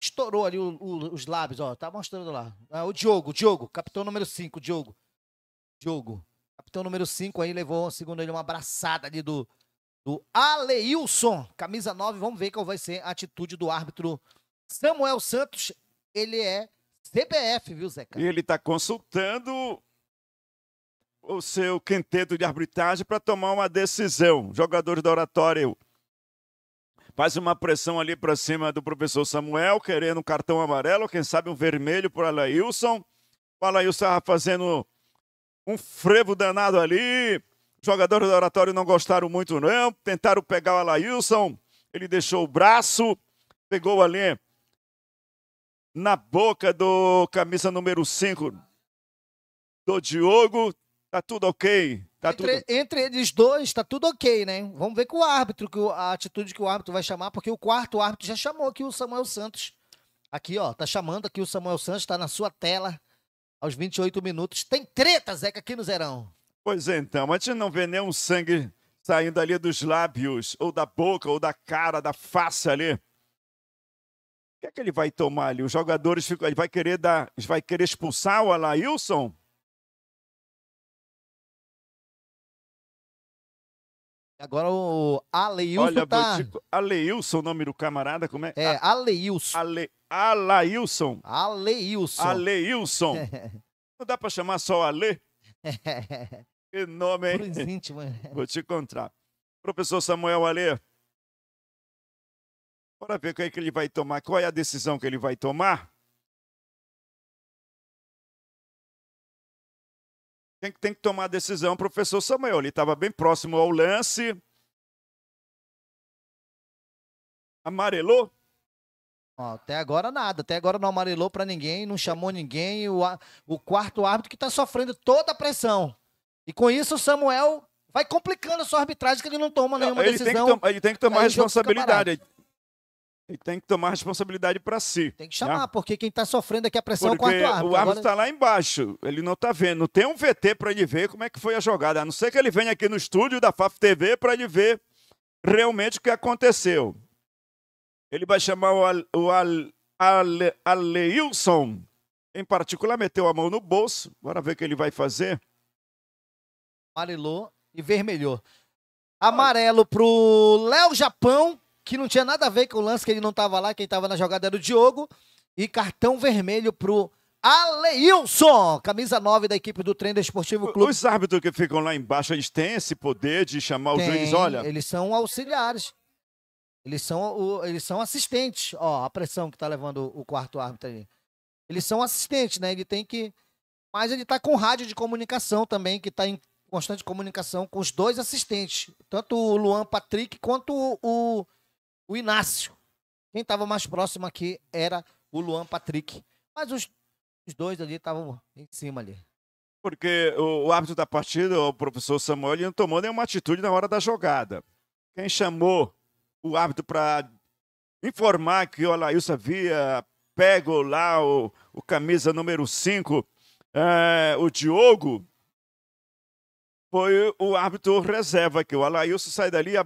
Estourou ali o, o, os lábios, ó. Tá mostrando lá. Ah, o Diogo, Diogo, capitão número 5, Diogo. Diogo. Capitão número 5 aí levou, segundo ele, uma abraçada ali do, do Aleilson. Camisa 9, vamos ver qual vai ser a atitude do árbitro Samuel Santos, ele é CBF, viu, Zeca? E ele está consultando o seu quinteto de arbitragem para tomar uma decisão. Jogadores do Oratório faz uma pressão ali para cima do professor Samuel, querendo um cartão amarelo, quem sabe um vermelho para Alailson. O Alailson estava fazendo um frevo danado ali. Jogadores do Oratório não gostaram muito, não. Tentaram pegar o Alailson, ele deixou o braço, pegou ali na boca do camisa número 5 do Diogo. Tá tudo ok. Tá entre, tudo... entre eles dois, tá tudo ok, né? Vamos ver com o árbitro, que a atitude que o árbitro vai chamar, porque o quarto árbitro já chamou aqui o Samuel Santos. Aqui, ó, tá chamando aqui o Samuel Santos, tá na sua tela, aos 28 minutos. Tem treta, Zeca, aqui no Zerão. Pois é, então, a gente não vê nenhum sangue saindo ali dos lábios, ou da boca, ou da cara, da face ali que é que ele vai tomar ali? Os jogadores ficam, ele vai querer dar, vai querer expulsar o Alailson? Agora o Aleilson Olha, tá... Aleilson, o nome do camarada, como é? É, Aleilson. Ale... Alailson. Aleilson. Aleilson. (laughs) Não dá para chamar só Ale? (laughs) que nome, hein? Vou te encontrar. Professor Samuel Ale, Bora ver o que, é que ele vai tomar, qual é a decisão que ele vai tomar. Tem, tem que tomar a decisão, professor Samuel. Ele estava bem próximo ao lance. Amarelou? Até agora nada, até agora não amarelou para ninguém, não chamou ninguém. O, o quarto árbitro que está sofrendo toda a pressão. E com isso o Samuel vai complicando a sua arbitragem, que ele não toma nenhuma ele decisão. Tem que ele tem que tomar responsabilidade e tem que tomar responsabilidade para si. Tem que chamar, né? porque quem está sofrendo aqui é a pressão porque é o quarto árbitro. O árbitro está Agora... Tá lá embaixo, ele não está vendo. Tem um VT para ele ver como é que foi a jogada, a não ser que ele venha aqui no estúdio da FAF TV para ele ver realmente o que aconteceu. Ele vai chamar o, o Aleilson, em particular, meteu a mão no bolso. Bora ver o que ele vai fazer. Amarelou e vermelhou. Amarelo para o Léo Japão, que não tinha nada a ver com o lance, que ele não estava lá, quem estava na jogada era o Diogo. E cartão vermelho pro Aleilson, camisa 9 da equipe do Treino Esportivo Clube. Os árbitros que ficam lá embaixo, eles têm esse poder de chamar Tem, os juízes, olha. Eles são auxiliares. Eles são, eles são assistentes. Ó, a pressão que tá levando o quarto árbitro ali. Eles são assistentes, né? Ele tem que. Mas ele tá com rádio de comunicação também, que tá em constante comunicação com os dois assistentes. Tanto o Luan Patrick quanto o o Inácio. Quem estava mais próximo aqui era o Luan Patrick. Mas os, os dois ali estavam em cima ali. Porque o, o árbitro da partida, o professor Samuel, ele não tomou nenhuma atitude na hora da jogada. Quem chamou o árbitro para informar que o Alailson havia pego lá o, o camisa número 5, é, eh, o Diogo, foi o árbitro reserva, que o Alailson sai dali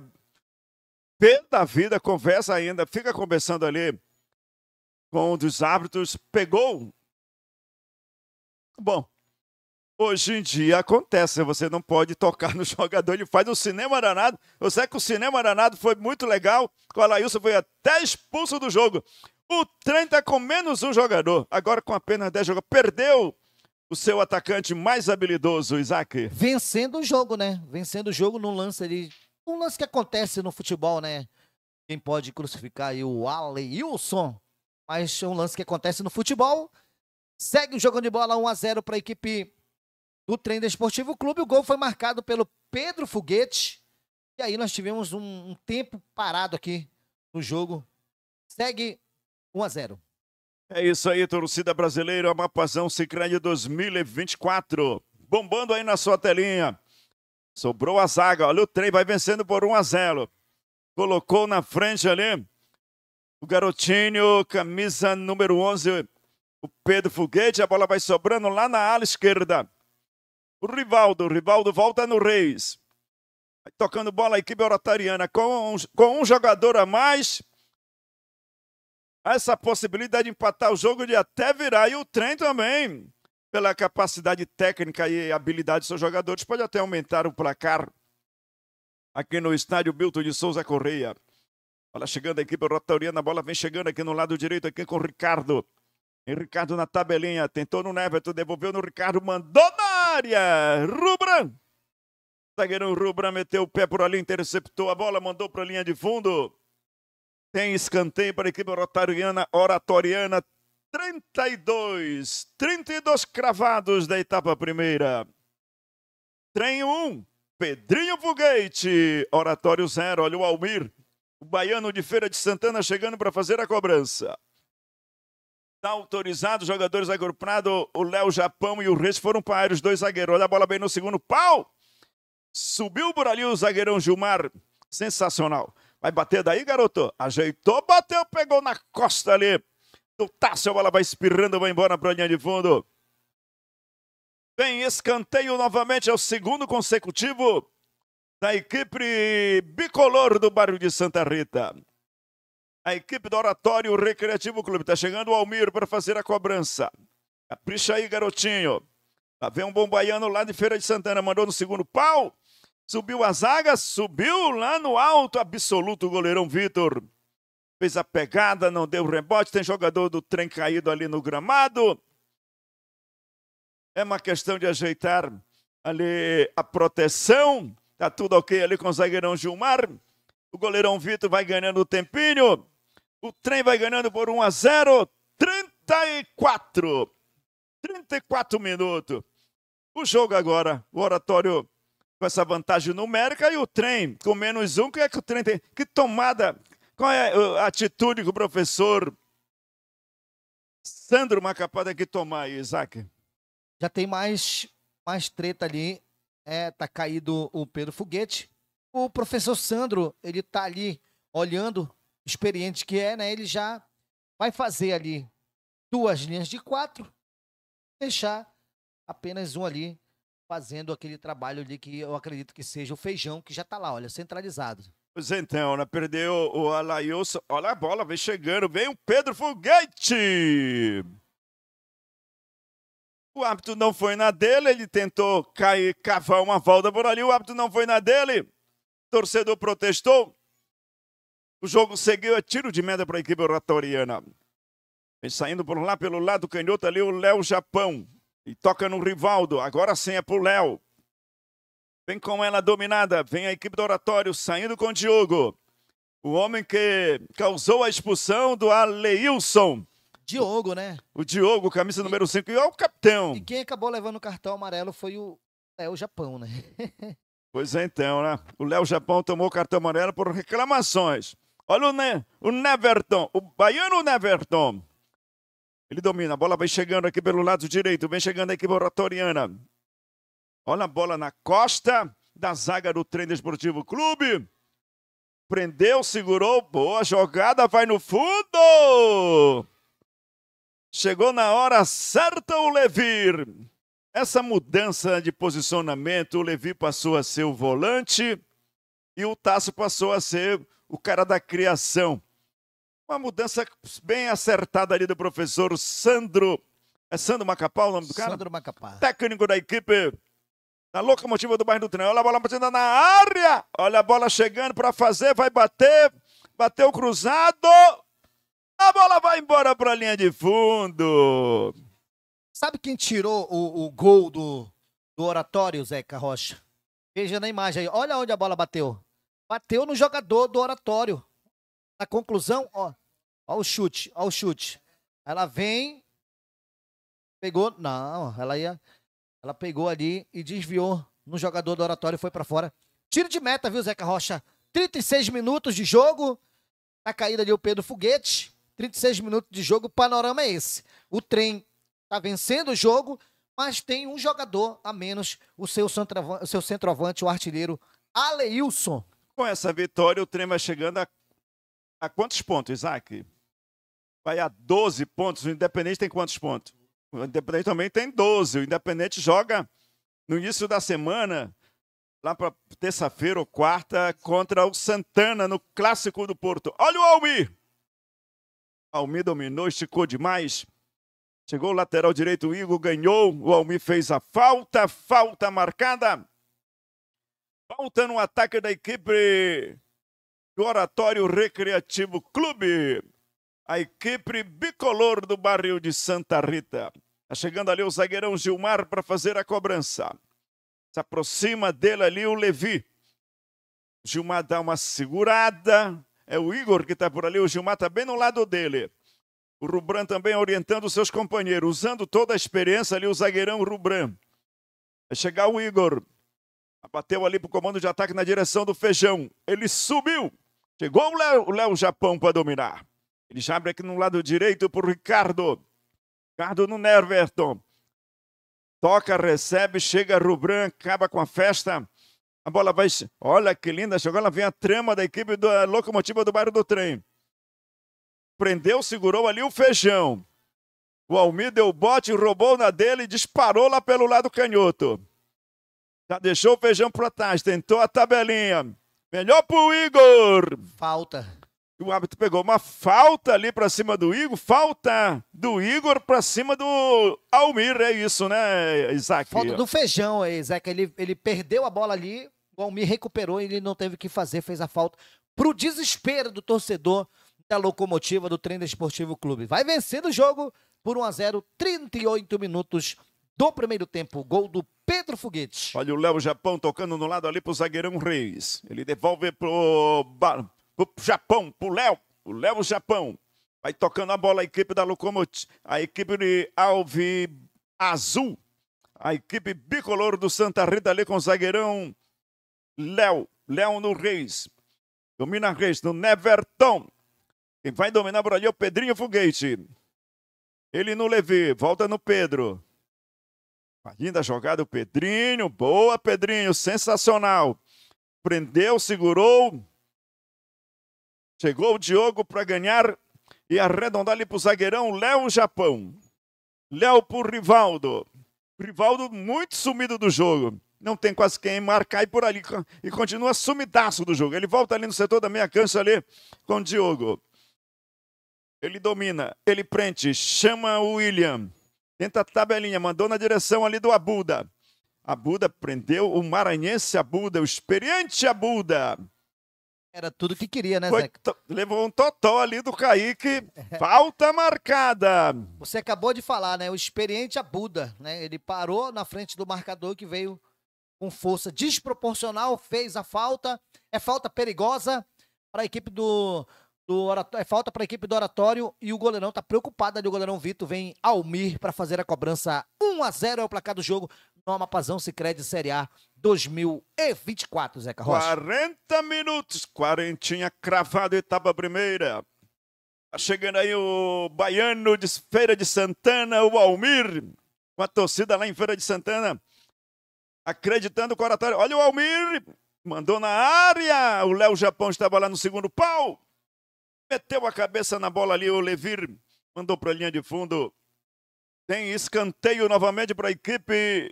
pé da vida, conversa ainda, fica conversando ali com um dos árbitros, pegou. Tá bom, hoje em dia acontece, você não pode tocar no (laughs) jogador, ele faz um cinema danado. Eu sei que o cinema danado foi muito legal, o Alailson foi até expulso do jogo. O trem tá com menos um jogador, agora com apenas 10 jogadores, perdeu o seu atacante mais habilidoso, Isaac. Vencendo o jogo, né? Vencendo o jogo num lance ali um lance que acontece no futebol, né? Quem pode crucificar aí o Aleilson, mas é um lance que acontece no futebol. Segue o jogo de bola 1 a 0 para a equipe do Trem Esportivo Clube. O gol foi marcado pelo Pedro Foguete. E aí nós tivemos um, um tempo parado aqui no jogo. Segue 1 a 0. É isso aí, torcida brasileira, Amapazão Sicredi 2024. Bombando aí na sua telinha. Sobrou a zaga. Olha o trem, vai vencendo por 1 a 0. Colocou na frente ali o garotinho, camisa número 11, o Pedro Foguete. A bola vai sobrando lá na ala esquerda. O Rivaldo, o Rivaldo volta no Reis. Vai tocando bola a equipe oratariana com, um, com um jogador a mais. Essa possibilidade de empatar o jogo de até virar. E o trem também pela capacidade técnica e habilidade dos seus jogadores, pode até aumentar o placar aqui no estádio Milton de Souza Correia. Bola chegando a equipe rotatoriana, a bola vem chegando aqui no lado direito, aqui com o Ricardo. E Ricardo na tabelinha, tentou no Neverton, devolveu no Ricardo, mandou na área! Rubran! Zagueirão Rubran meteu o pé por ali, interceptou a bola, mandou para a linha de fundo. Tem escanteio para a equipe rotatoriana, oratoriana, 32, 32 cravados da etapa primeira. Trem 1, Pedrinho pro Oratório 0, olha o Almir, o baiano de Feira de Santana chegando para fazer a cobrança. Está autorizado, os jogadores agrupados. o Léo Japão e o Reis foram para os dois zagueiros. Olha a bola bem no segundo pau. Subiu por ali o zagueirão Gilmar, sensacional. Vai bater daí, garoto. Ajeitou, bateu, pegou na costa ali do Tássio, a bola vai espirrando, vai embora para a linha de fundo. Vem escanteio novamente, é o segundo consecutivo da equipe bicolor do bairro de Santa Rita. A equipe do Oratório Recreativo Clube. Está chegando o Almir para fazer a cobrança. Capricha aí, garotinho. Lá vem um bom baiano lá de Feira de Santana. Mandou no segundo pau. Subiu a zaga, subiu lá no alto. Absoluto goleirão Vitor fez a pegada, não deu rebote. Tem jogador do trem caído ali no gramado. É uma questão de ajeitar ali a proteção. Tá tudo ok ali com o zagueirão Gilmar. O goleirão Vitor vai ganhando o tempinho. O trem vai ganhando por 1 a 0. 34. 34 minutos. O jogo agora, o Oratório com essa vantagem numérica e o trem com menos um. Que é que o trem tem? Que tomada, qual é a atitude que o professor Sandro Macapá tem que tomar aí, Isaac? Já tem mais, mais treta ali. É, tá caído o Pedro Foguete. O professor Sandro, ele tá ali olhando, experiente que é, né? Ele já vai fazer ali duas linhas de quatro, deixar apenas um ali fazendo aquele trabalho ali que eu acredito que seja o feijão que já está lá, olha, centralizado. Pois então, né? Perdeu o Alaiosso. Olha a bola, vem chegando. Vem o Pedro Foguete. O hábito não foi na dele. Ele tentou cair, cavar uma volta por ali. O hábito não foi na dele. O torcedor protestou. O jogo seguiu. É tiro de meta para a equipe oratoriana. Vem saindo por lá, pelo lado canhoto ali, o Léo Japão. E toca no Rivaldo. Agora sim é o Léo. Vem com ela dominada. Vem a equipe do Oratório saindo com o Diogo. O homem que causou a expulsão do Aleilson. Diogo, né? O Diogo, camisa e, número 5. E olha o capitão. E quem acabou levando o cartão amarelo foi o Léo Japão, né? (laughs) pois é, então, né? O Léo Japão tomou o cartão amarelo por reclamações. Olha o, ne o Neverton, o baiano Neverton. Ele domina, a bola vai chegando aqui pelo lado direito, vem chegando a equipe oratoriana. Olha a bola na costa da zaga do Treino Esportivo Clube. Prendeu, segurou, boa jogada, vai no fundo! Chegou na hora certa o Levir. Essa mudança de posicionamento, o Levi passou a ser o volante e o Tasso passou a ser o cara da criação. Uma mudança bem acertada ali do professor Sandro. É Sandro Macapá o nome do cara? Sandro Macapá. Técnico da equipe na locomotiva do bairro do trem. Olha a bola batendo na área. Olha a bola chegando para fazer, vai bater. Bateu cruzado. A bola vai embora para a linha de fundo. Sabe quem tirou o, o gol do, do oratório, Zeca Rocha? Veja na imagem aí. Olha onde a bola bateu. Bateu no jogador do oratório. Na conclusão, ó. Ó o chute, ó o chute. Ela vem. Pegou. Não, ela ia. Ela pegou ali e desviou no jogador do oratório e foi para fora. Tiro de meta, viu, Zeca Rocha? 36 minutos de jogo. a caída ali o Pedro Foguete. 36 minutos de jogo, o panorama é esse. O trem tá vencendo o jogo, mas tem um jogador a menos, o seu, o seu centroavante, o artilheiro Aleilson. Com essa vitória, o trem vai chegando a, a quantos pontos, Isaac? Vai a 12 pontos. O Independente tem quantos pontos? O Independente também tem 12. O Independente joga no início da semana, lá para terça-feira ou quarta, contra o Santana no Clássico do Porto. Olha o Almir! Almir dominou, esticou demais. Chegou o lateral direito, o Igor ganhou. O Almir fez a falta, falta marcada. Falta no ataque da equipe do Oratório Recreativo Clube. A equipe bicolor do barril de Santa Rita. Está chegando ali o zagueirão Gilmar para fazer a cobrança. Se aproxima dele ali o Levi. O Gilmar dá uma segurada. É o Igor que está por ali. O Gilmar está bem no lado dele. O Rubran também orientando seus companheiros, usando toda a experiência ali, o zagueirão Rubran. Vai chegar o Igor. Bateu ali para o comando de ataque na direção do Feijão. Ele subiu. Chegou o o Léo Japão para dominar. Ele já abre aqui no lado direito para o Ricardo. Cardo no Nerverton. Toca, recebe, chega Rubran, acaba com a festa. A bola vai. Olha que linda, chegou lá, vem a trama da equipe da locomotiva do bairro do trem. Prendeu, segurou ali o feijão. O Almir deu bote, roubou na dele e disparou lá pelo lado canhoto. Já deixou o feijão para trás, tentou a tabelinha. Melhor pro Igor. Falta o árbitro pegou uma falta ali para cima do Igor, falta do Igor para cima do Almir, é isso, né, Isaac? Falta do feijão aí, Isaac. Ele, ele perdeu a bola ali, o Almir recuperou e ele não teve o que fazer, fez a falta. Pro desespero do torcedor da locomotiva do Treino Esportivo Clube. Vai vencendo o jogo por 1 a 0 38 minutos do primeiro tempo. Gol do Pedro Foguete. Olha o Léo Japão tocando no lado ali pro zagueirão Reis. Ele devolve pro pro Japão, pro Léo, o Léo Japão. Vai tocando a bola a equipe da Locomotive, a equipe de Alve Azul, a equipe bicolor do Santa Rita ali com o zagueirão Léo, Léo no Reis. Domina Reis no Neverton. Quem vai dominar por ali é o Pedrinho Foguete. Ele no Levi, volta no Pedro. Linda jogada o Pedrinho, boa Pedrinho, sensacional. Prendeu, segurou, Chegou o Diogo para ganhar e arredondar ali para o zagueirão Léo Japão. Léo para o Rivaldo. Rivaldo muito sumido do jogo. Não tem quase quem marcar e por ali. E continua sumidaço do jogo. Ele volta ali no setor da meia cancha ali com o Diogo. Ele domina, ele prende, chama o William. Tenta a tabelinha, mandou na direção ali do Abuda. Abuda prendeu o maranhense Abuda, o experiente Abuda. Era tudo que queria, né, Foi, Levou um totó ali do Kaique. (laughs) Falta marcada. Você acabou de falar, né? O experiente Abuda, é né? Ele parou na frente do marcador que veio com força desproporcional, fez a falta. É falta perigosa para a equipe do, do oratório, é falta para a equipe do Oratório e o goleirão está preocupado ali. O goleirão Vitor vem Almir para fazer a cobrança 1 a 0 é o placar do jogo no Amapazão Sicredi Série A 2024, Zeca Rocha. 40 minutos, quarentinha cravado, etapa primeira. Tá chegando aí o baiano de Feira de Santana, o Almir, com a torcida lá em Feira de Santana, acreditando o oratório. Olha o Almir, mandou na área, o Léo Japão estava lá no segundo pau, meteu a cabeça na bola ali, o Levir, mandou para a linha de fundo. Tem escanteio novamente para a equipe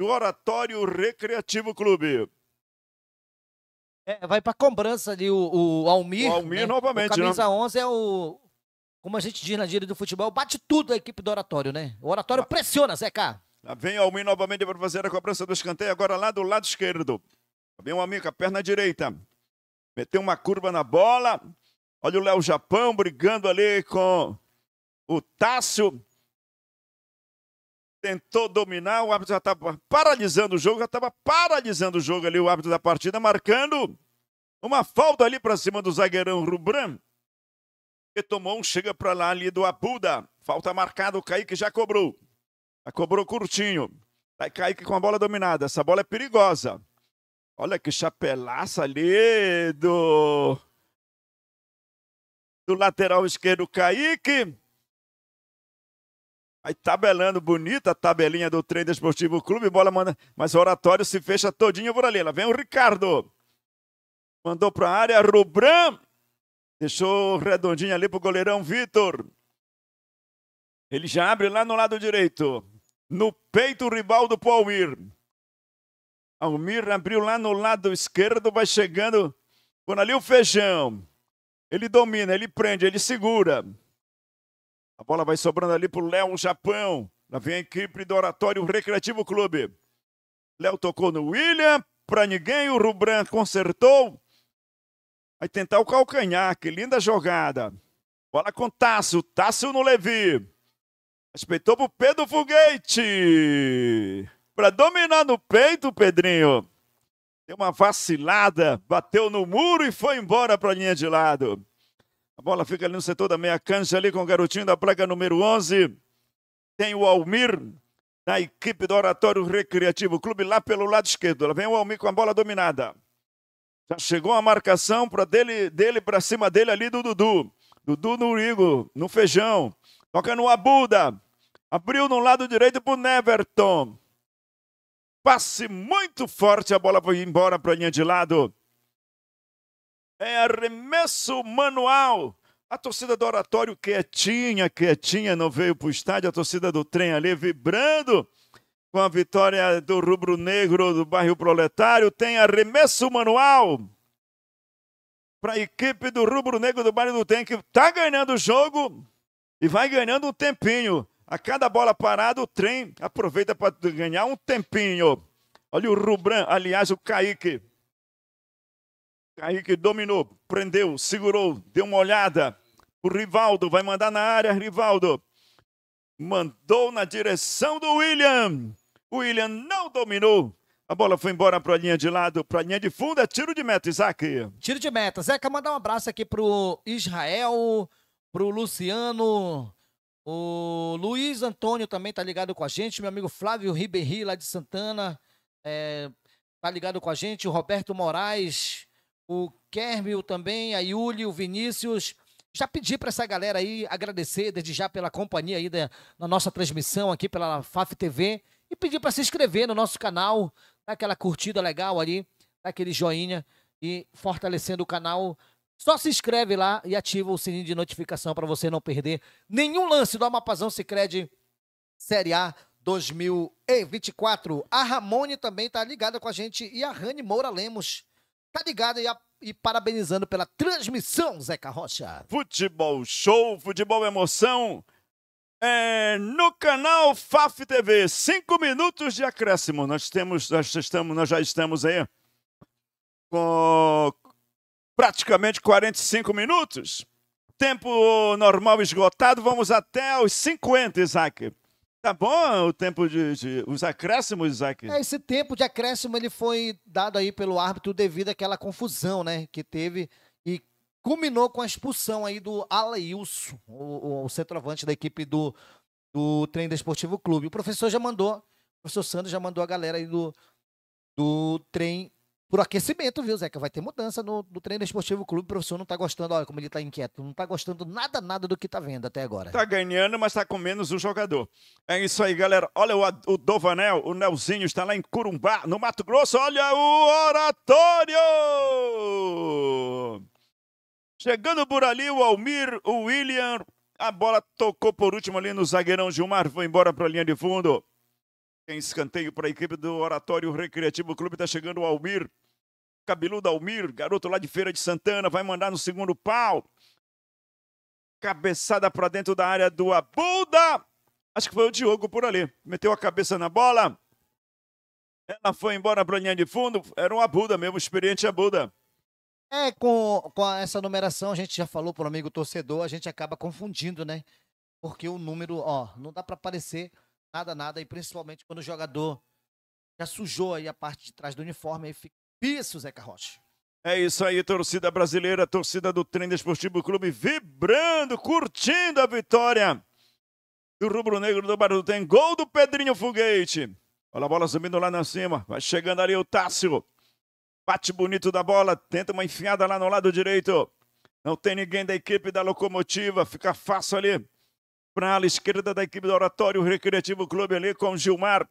do Oratório Recreativo Clube. É, vai pra cobrança ali o, o Almir. O Almir né? novamente, o camisa né? 11 é o. Como a gente diz na gíria do futebol, bate tudo a equipe do Oratório, né? O Oratório ah. pressiona, Zeca. Ah, lá Vem Almir novamente para fazer a cobrança do escanteio, agora lá do lado esquerdo. Vem o Almir com a perna direita. Meteu uma curva na bola. Olha o Léo Japão brigando ali com o Tássio tentou dominar, o árbitro já estava paralisando o jogo, já estava paralisando o jogo ali, o árbitro da partida, marcando uma falta ali para cima do zagueirão Rubran. E tomou um chega para lá ali do Abuda. Falta marcada, o Kaique já cobrou. Já cobrou curtinho. Vai Kaique com a bola dominada. Essa bola é perigosa. Olha que chapelaça ali do... Do lateral esquerdo, Kaique. Aí tabelando, bonita a tabelinha do Trem Desportivo Clube, bola manda, mas o oratório se fecha todinho por ali. Lá vem o Ricardo. Mandou para a área, Rubram Deixou redondinho ali para o goleirão Vitor. Ele já abre lá no lado direito. No peito, o Ribaldo para Almir. Almir abriu lá no lado esquerdo, vai chegando. por ali o Feijão. Ele domina, ele prende, ele segura. A bola vai sobrando ali pro Léo Japão. Lá vem a equipe do Oratório Recreativo Clube. Léo tocou no William, pra ninguém, o Rubran consertou. Vai tentar o calcanhar, que linda jogada. Bola com Tássio, Tássio no Levi. Respeitou pro Pedro Foguete. Pra dominar no peito, Pedrinho. Deu uma vacilada, bateu no muro e foi embora pra linha de lado. A bola fica ali no setor da meia cancha, ali com o garotinho da placa número 11. Tem o Almir na equipe do Oratório Recreativo Clube, lá pelo lado esquerdo. Lá vem o Almir com a bola dominada. Já chegou a marcação para dele, dele para cima dele ali do Dudu. Dudu no Urigo, no Feijão. Toca no Abuda. Abriu no lado direito pro Neverton. Passe muito forte, a bola foi embora pra linha de lado é arremesso manual. A torcida do Oratório quietinha, quietinha, não veio para o estádio. A torcida do trem ali vibrando com a vitória do Rubro Negro do bairro Proletário. Tem arremesso manual para a equipe do Rubro Negro do bairro do trem, que está ganhando o jogo e vai ganhando um tempinho. A cada bola parada, o trem aproveita para ganhar um tempinho. Olha o Rubran, aliás, o Kaique Kaique dominou, prendeu, segurou, deu uma olhada. O Rivaldo vai mandar na área, Rivaldo. Mandou na direção do William. O William não dominou. A bola foi embora para a linha de lado, para a linha de fundo. É tiro de meta, Isaac. Tiro de meta. Zeca, mandar um abraço aqui para o Israel, para o Luciano, o Luiz Antônio também tá ligado com a gente. Meu amigo Flávio Ribeirinho, lá de Santana, é, tá ligado com a gente. O Roberto Moraes, o Kermil também, a Yuli, o Vinícius. Já pedi para essa galera aí agradecer desde já pela companhia aí da, na nossa transmissão aqui pela FAF TV e pedir para se inscrever no nosso canal, dar aquela curtida legal ali, dar aquele joinha e fortalecendo o canal. Só se inscreve lá e ativa o sininho de notificação para você não perder nenhum lance do Amapazão Sicredi Série A 2024. A Ramone também está ligada com a gente e a Rani Moura Lemos Tá ligado e, a, e parabenizando pela transmissão, Zeca Rocha. Futebol show, futebol emoção. É, no canal Faf TV, cinco minutos de acréscimo. Nós temos, nós estamos, nós já estamos aí com praticamente 45 minutos. Tempo normal esgotado, vamos até os 50, Isaac. Tá bom o tempo de, de, os acréscimos, Isaac? É, esse tempo de acréscimo ele foi dado aí pelo árbitro devido àquela confusão, né, que teve e culminou com a expulsão aí do Alailson, o, o, centroavante da equipe do do Trem Desportivo Clube. O professor já mandou, o professor Sandro já mandou a galera aí do do Trem por aquecimento, viu, Zeca? Vai ter mudança no, no treino esportivo. O clube o professor não tá gostando, olha como ele tá inquieto, não tá gostando nada, nada do que tá vendo até agora. Tá ganhando, mas tá com menos o jogador. É isso aí, galera. Olha o, o Dovanel, o Nelzinho está lá em Curumbá, no Mato Grosso. Olha o Oratório! Chegando por ali, o Almir, o William. A bola tocou por último ali no zagueirão Gilmar, foi embora para a linha de fundo. Tem escanteio para a equipe do Oratório Recreativo Clube. Está chegando o Almir. Cabeludo Almir, garoto lá de Feira de Santana, vai mandar no segundo pau. Cabeçada para dentro da área do Abuda. Acho que foi o Diogo por ali. Meteu a cabeça na bola. Ela foi embora para a linha de fundo. Era um Abuda mesmo, experiente Abuda. É, com, com essa numeração, a gente já falou para o amigo torcedor, a gente acaba confundindo, né? Porque o número, ó, não dá para aparecer nada, nada, e principalmente quando o jogador já sujou aí a parte de trás do uniforme, e fica isso, Zeca Rocha. É isso aí, torcida brasileira, torcida do Trem desportivo Clube vibrando, curtindo a vitória do Rubro Negro do Barulho. Tem gol do Pedrinho Foguete. Olha a bola subindo lá na cima, vai chegando ali o Tássio. Bate bonito da bola, tenta uma enfiada lá no lado direito. Não tem ninguém da equipe da locomotiva, fica fácil ali para a ala esquerda da equipe do Oratório Recreativo Clube ali com Gilmar.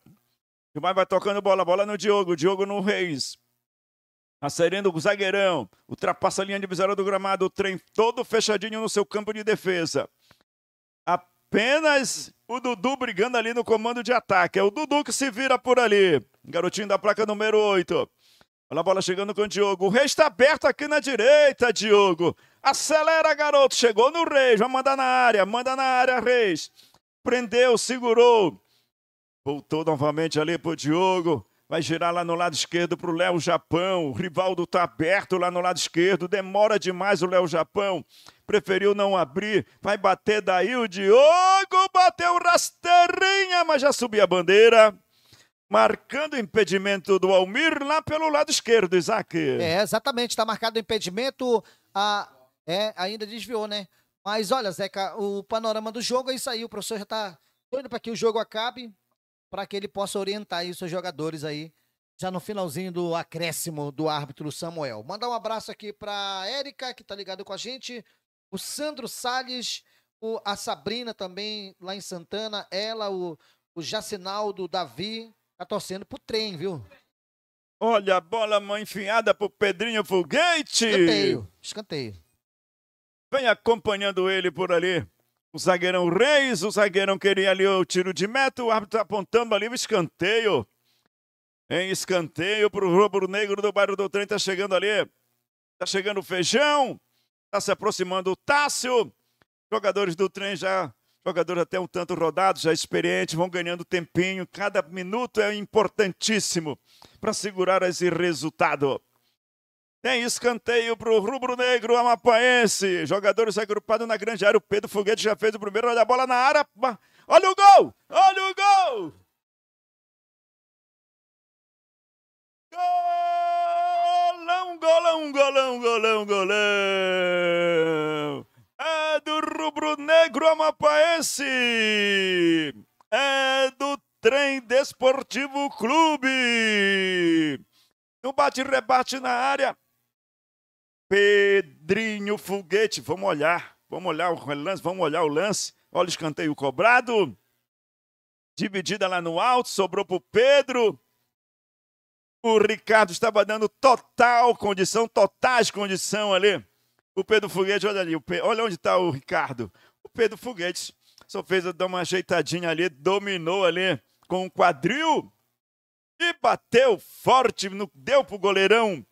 Gilmar vai tocando bola, bola no Diogo, Diogo no Reis. Tá Acerindo o zagueirão, ultrapassa a linha divisória do gramado, o trem todo fechadinho no seu campo de defesa. Apenas o Dudu brigando ali no comando de ataque. É o Dudu que se vira por ali. Garotinho da placa número 8. Olha a bola chegando com o Diogo. O Reis está aberto aqui na direita, Diogo. Acelera, garoto. Chegou no Reis. Vai mandar na área. Manda na área, Reis. Prendeu, segurou. Voltou novamente ali pro Diogo. Vai girar lá no lado esquerdo pro Léo Japão. O Rivaldo tá aberto lá no lado esquerdo. Demora demais o Léo Japão. Preferiu não abrir. Vai bater daí o Diogo. Bateu rasteirinha, mas já subiu a bandeira marcando o impedimento do Almir lá pelo lado esquerdo, Isaac. É, exatamente, está marcado o impedimento. A, é, ainda desviou, né? Mas olha, Zeca, o panorama do jogo é isso aí. O professor já está doido para que o jogo acabe, para que ele possa orientar aí os seus jogadores aí, já no finalzinho do acréscimo do árbitro Samuel. Mandar um abraço aqui para Érica, que está ligado com a gente, o Sandro Salles, o, a Sabrina também lá em Santana, ela, o, o Jacinaldo, Davi, tá torcendo pro trem, viu? Olha a bola enfiada pro Pedrinho Foguete! Escanteio, escanteio. Vem acompanhando ele por ali. O zagueirão Reis, o zagueirão queria ali o tiro de meta, o árbitro apontando ali o escanteio. Em escanteio para o Rubro Negro do bairro do Trem, está chegando ali. está chegando o Feijão, está se aproximando o Tássio. Jogadores do Trem já, jogadores até um tanto rodados, já experientes, vão ganhando tempinho. Cada minuto é importantíssimo para segurar esse resultado. Tem escanteio para o rubro-negro amapaense. Jogadores agrupados na grande área. O Pedro Foguete já fez o primeiro. Olha a bola na área. Olha o gol! Olha o gol! Golão, golão, golão, golão, golão! É do rubro-negro amapaense! É do Trem Desportivo Clube! No bate-rebate na área. Pedrinho Foguete. Vamos olhar. Vamos olhar o lance. Vamos olhar o lance. Olha o escanteio cobrado. Dividida lá no alto. Sobrou para o Pedro. O Ricardo estava dando total condição, totais condição ali. O Pedro Foguete, olha ali. olha onde está o Ricardo. O Pedro Foguete só fez dar uma ajeitadinha ali. Dominou ali com o quadril. E bateu forte, deu pro goleirão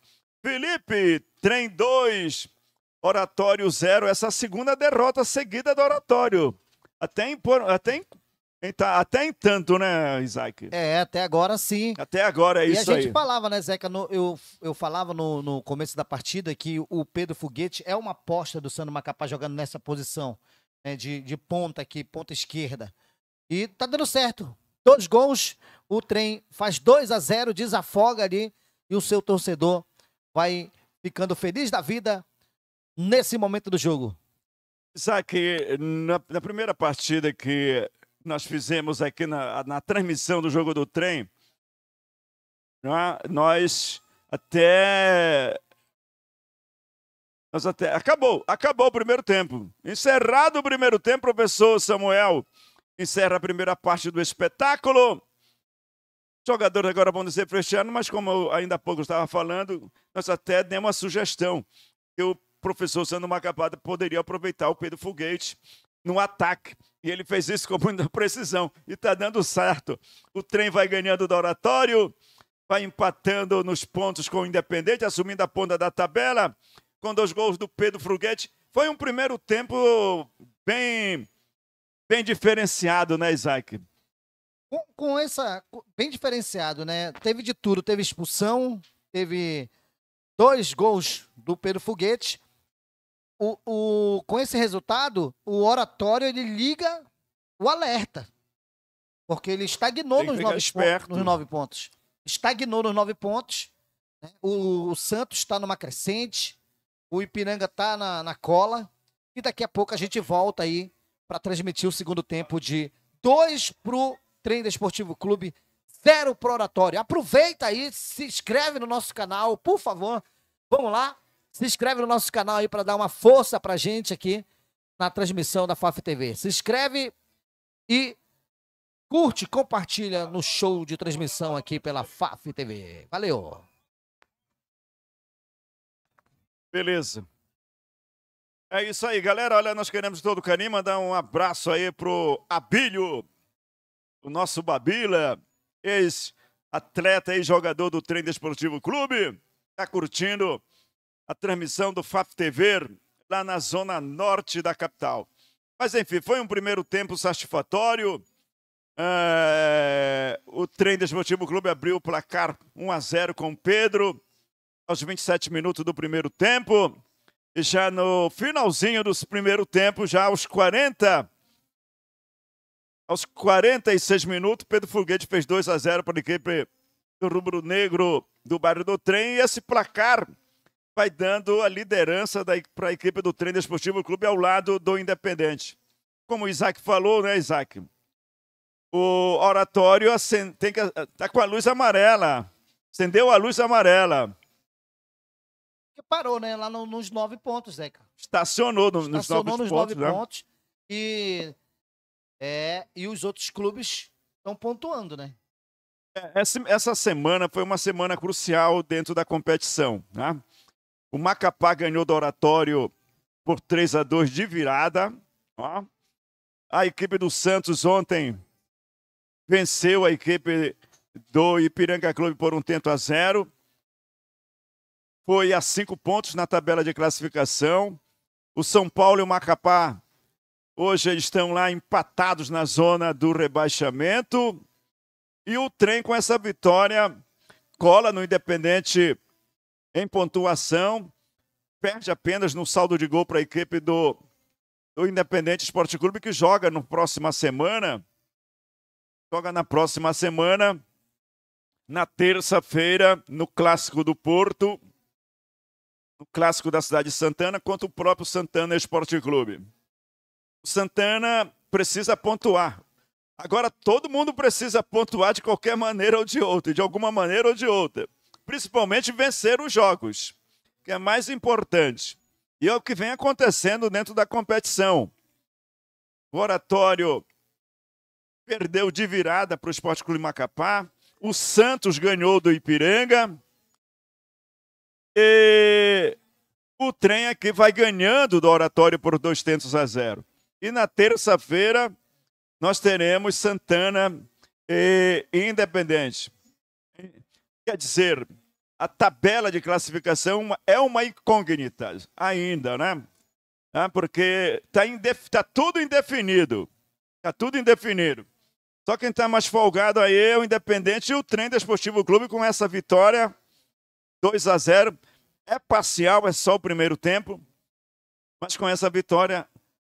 Felipe, trem 2, oratório 0. Essa segunda derrota seguida do oratório. Até, impor, até em então, até tanto, né, Isaac? É, até agora sim. Até agora é e isso aí. E a gente aí. falava, né, Zeca? No, eu, eu falava no, no começo da partida que o Pedro Foguete é uma aposta do Sandro Macapá jogando nessa posição né, de, de ponta aqui, ponta esquerda. E tá dando certo. Dois gols, o trem faz 2 a 0 desafoga ali e o seu torcedor vai ficando feliz da vida nesse momento do jogo? Isaac, na, na primeira partida que nós fizemos aqui na, na transmissão do jogo do trem, né, nós até. Nós até. Acabou, acabou o primeiro tempo. Encerrado o primeiro tempo, professor Samuel encerra a primeira parte do espetáculo. Jogadores agora vão dizer fechando, mas como eu ainda há pouco estava falando, nós até demos uma sugestão que o professor Sandro Macapada poderia aproveitar o Pedro Foguete no ataque. E ele fez isso com muita precisão e está dando certo. O trem vai ganhando do oratório, vai empatando nos pontos com o Independente, assumindo a ponta da tabela, com dois gols do Pedro Foguete. Foi um primeiro tempo bem, bem diferenciado, né, Isaac? Com, com essa. Bem diferenciado, né? Teve de tudo. Teve expulsão, teve dois gols do Pedro Foguete. O, o, com esse resultado, o Oratório ele liga o alerta. Porque ele estagnou nos nove, pontos, nos nove, pontos. Estagnou nos nove pontos. Né? O, o, Santos está numa crescente. O Ipiranga está na, na cola. E daqui a pouco a gente volta aí para transmitir o segundo tempo de para pro Trem Desportivo Clube, zero pro oratório. Aproveita aí, se inscreve no nosso canal, por favor. Vamos lá, se inscreve no nosso canal aí para dar uma força pra gente aqui na transmissão da FAF TV. Se inscreve e curte, compartilha no show de transmissão aqui pela FAF TV. Valeu! Beleza. É isso aí, galera. Olha, nós queremos todo todo carinho mandar um abraço aí pro Abílio o nosso Babila, ex-atleta e jogador do Trem Desportivo Clube, está curtindo a transmissão do FAF TV lá na zona norte da capital. Mas enfim, foi um primeiro tempo satisfatório. É... O Trem Desportivo Clube abriu o placar 1 a 0 com Pedro aos 27 minutos do primeiro tempo. E já no finalzinho do primeiro tempo, já aos 40 aos 46 minutos, Pedro Foguete fez 2 a 0 para a equipe do Rubro Negro do bairro do Trem. E esse placar vai dando a liderança para a equipe do Trem Desportivo Clube ao lado do Independente. Como o Isaac falou, né, Isaac? O oratório tem que, tá com a luz amarela. Acendeu a luz amarela. parou, né? Lá no, nos nove pontos, Zeca. Estacionou, no, Estacionou nos nove nos pontos. Estacionou nos nove né? pontos. E é, e os outros clubes estão pontuando, né? É, essa, essa semana foi uma semana crucial dentro da competição. Né? O Macapá ganhou do Oratório por 3 a 2 de virada. Ó. A equipe do Santos ontem venceu a equipe do Ipiranga Clube por um tento a zero. Foi a cinco pontos na tabela de classificação. O São Paulo e o Macapá Hoje eles estão lá empatados na zona do rebaixamento. E o trem, com essa vitória, cola no Independente em pontuação. Perde apenas no saldo de gol para a equipe do, do Independente Esporte Clube, que joga na próxima semana. Joga na próxima semana, na terça-feira, no Clássico do Porto. No Clássico da Cidade de Santana, contra o próprio Santana Esporte Clube. Santana precisa pontuar. Agora, todo mundo precisa pontuar de qualquer maneira ou de outra, de alguma maneira ou de outra. Principalmente vencer os jogos, que é mais importante. E é o que vem acontecendo dentro da competição. O Oratório perdeu de virada para o Esporte Clube Macapá. O Santos ganhou do Ipiranga. E o trem aqui vai ganhando do Oratório por dois tentos a zero. E na terça-feira nós teremos Santana e Independente. Quer dizer, a tabela de classificação é uma incógnita ainda, né? Ah, porque está indef... tá tudo indefinido. Está tudo indefinido. Só quem está mais folgado aí é o Independente e o Trem Desportivo Clube com essa vitória 2 a 0. É parcial, é só o primeiro tempo. Mas com essa vitória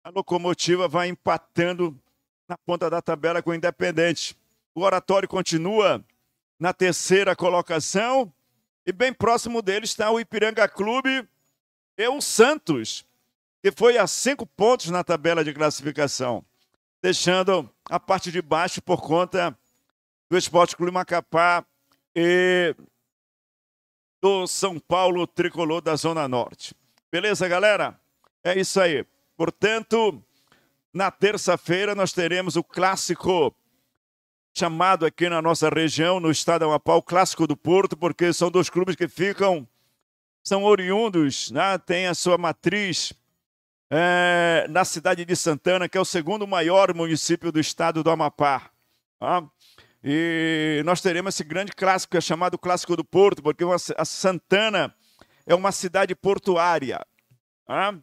a locomotiva vai empatando na ponta da tabela com o Independente. O Oratório continua na terceira colocação e bem próximo dele está o Ipiranga Clube e o Santos, que foi a cinco pontos na tabela de classificação, deixando a parte de baixo por conta do Esporte Clube Macapá e do São Paulo Tricolor da Zona Norte. Beleza, galera? É isso aí. Portanto, na terça-feira nós teremos o clássico chamado aqui na nossa região, no estado de Amapá, o clássico do Porto, porque são dois clubes que ficam, são oriundos, né? tem a sua matriz é, na cidade de Santana, que é o segundo maior município do estado do Amapá. Tá? E nós teremos esse grande clássico, que é chamado Clássico do Porto, porque a Santana é uma cidade portuária. Tá?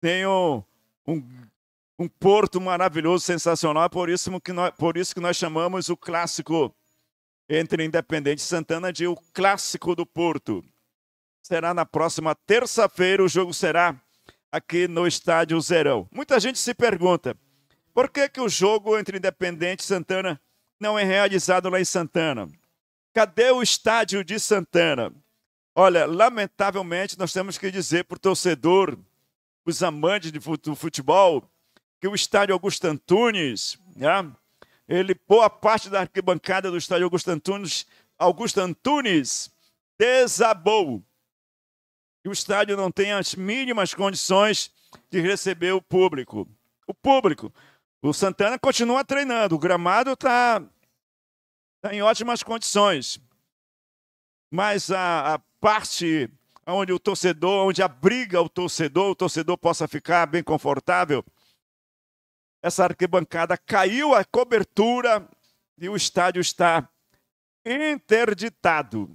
tem um, um, um porto maravilhoso, sensacional. Por isso, que nós, por isso que nós chamamos o clássico entre Independente e Santana de o clássico do Porto. Será na próxima terça-feira, o jogo será aqui no Estádio Zerão. Muita gente se pergunta, por que, que o jogo entre Independente e Santana não é realizado lá em Santana? Cadê o estádio de Santana? Olha, lamentavelmente nós temos que dizer para o torcedor os amantes do futebol que o estádio Augusto Antunes, né? ele boa parte da arquibancada do estádio Augusto Antunes, Augusto Antunes desabou. E o estádio não tem as mínimas condições de receber o público. O público. O Santana continua treinando. O gramado está tá em ótimas condições. Mas a, a parte onde o torcedor, onde abriga o torcedor, o torcedor possa ficar bem confortável. Essa arquibancada caiu a cobertura e o estádio está interditado.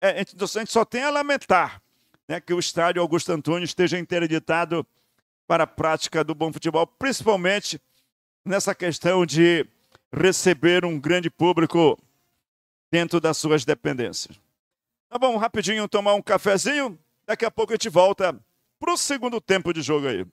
É, é a gente só tem a lamentar né, que o estádio Augusto Antônio esteja interditado para a prática do bom futebol, principalmente nessa questão de receber um grande público dentro das suas dependências. Tá bom, rapidinho tomar um cafezinho. Daqui a pouco a gente volta pro segundo tempo de jogo aí.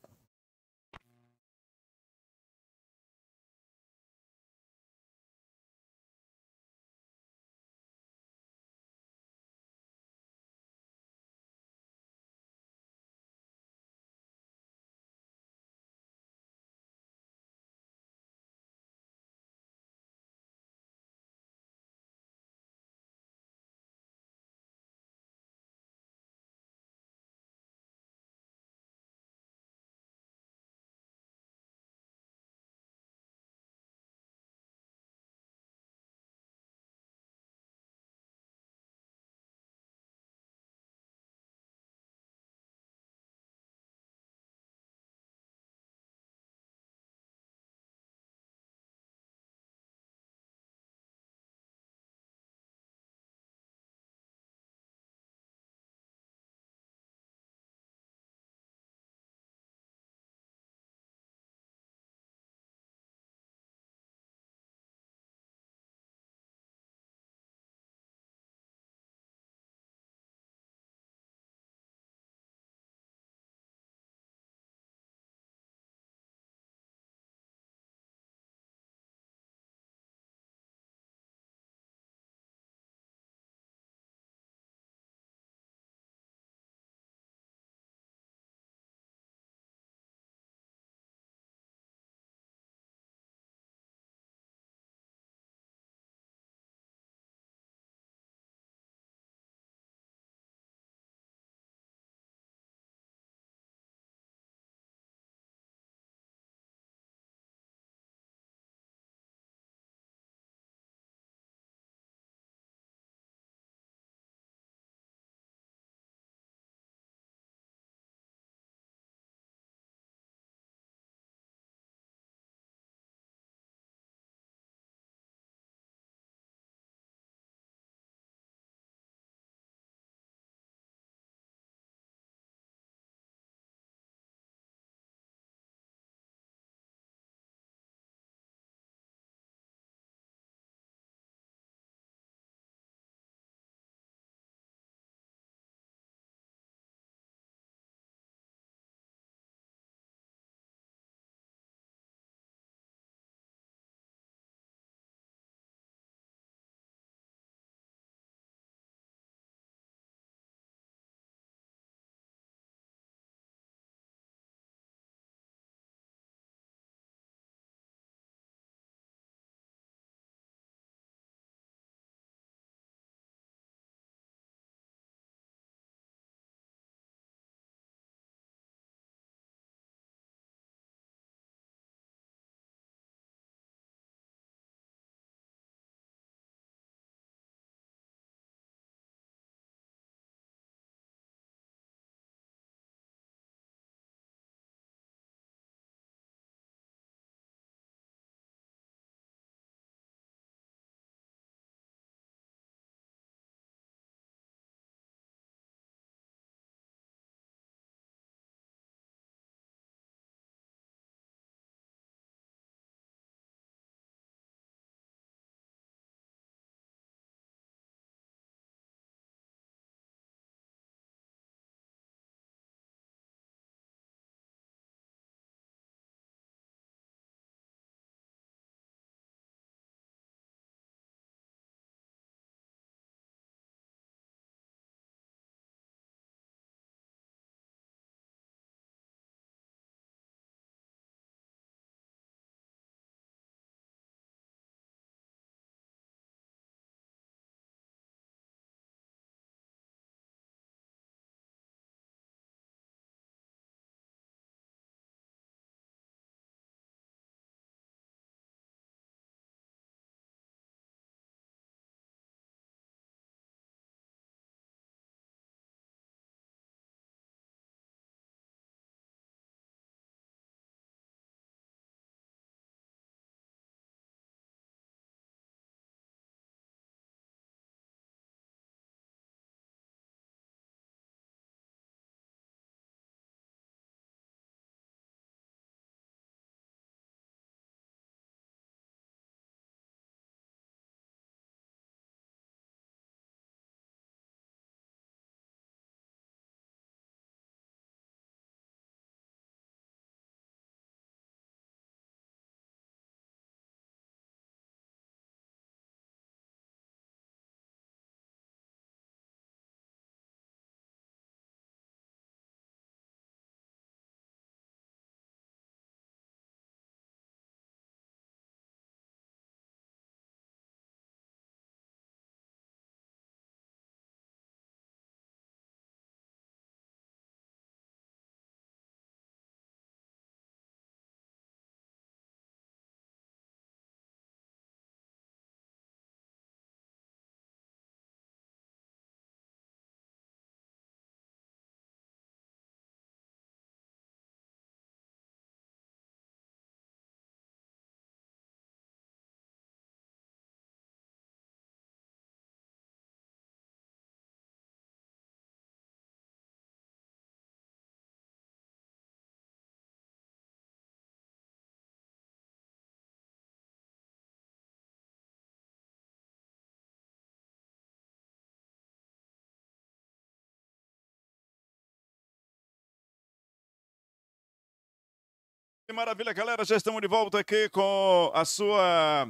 maravilha, galera. Já estamos de volta aqui com a sua.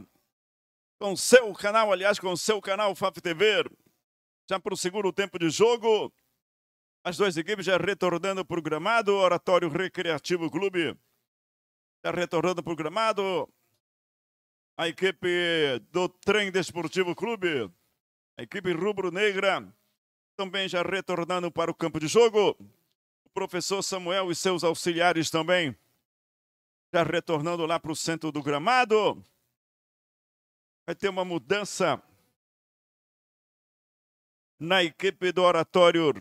Com seu canal, aliás, com o seu canal FAF TV. Já para o segundo tempo de jogo. As duas equipes já retornando para o gramado. Oratório Recreativo Clube já retornando para o gramado. A equipe do Trem Desportivo Clube. A equipe rubro-negra também já retornando para o campo de jogo. O professor Samuel e seus auxiliares também já retornando lá para o centro do gramado. Vai ter uma mudança na equipe do Oratório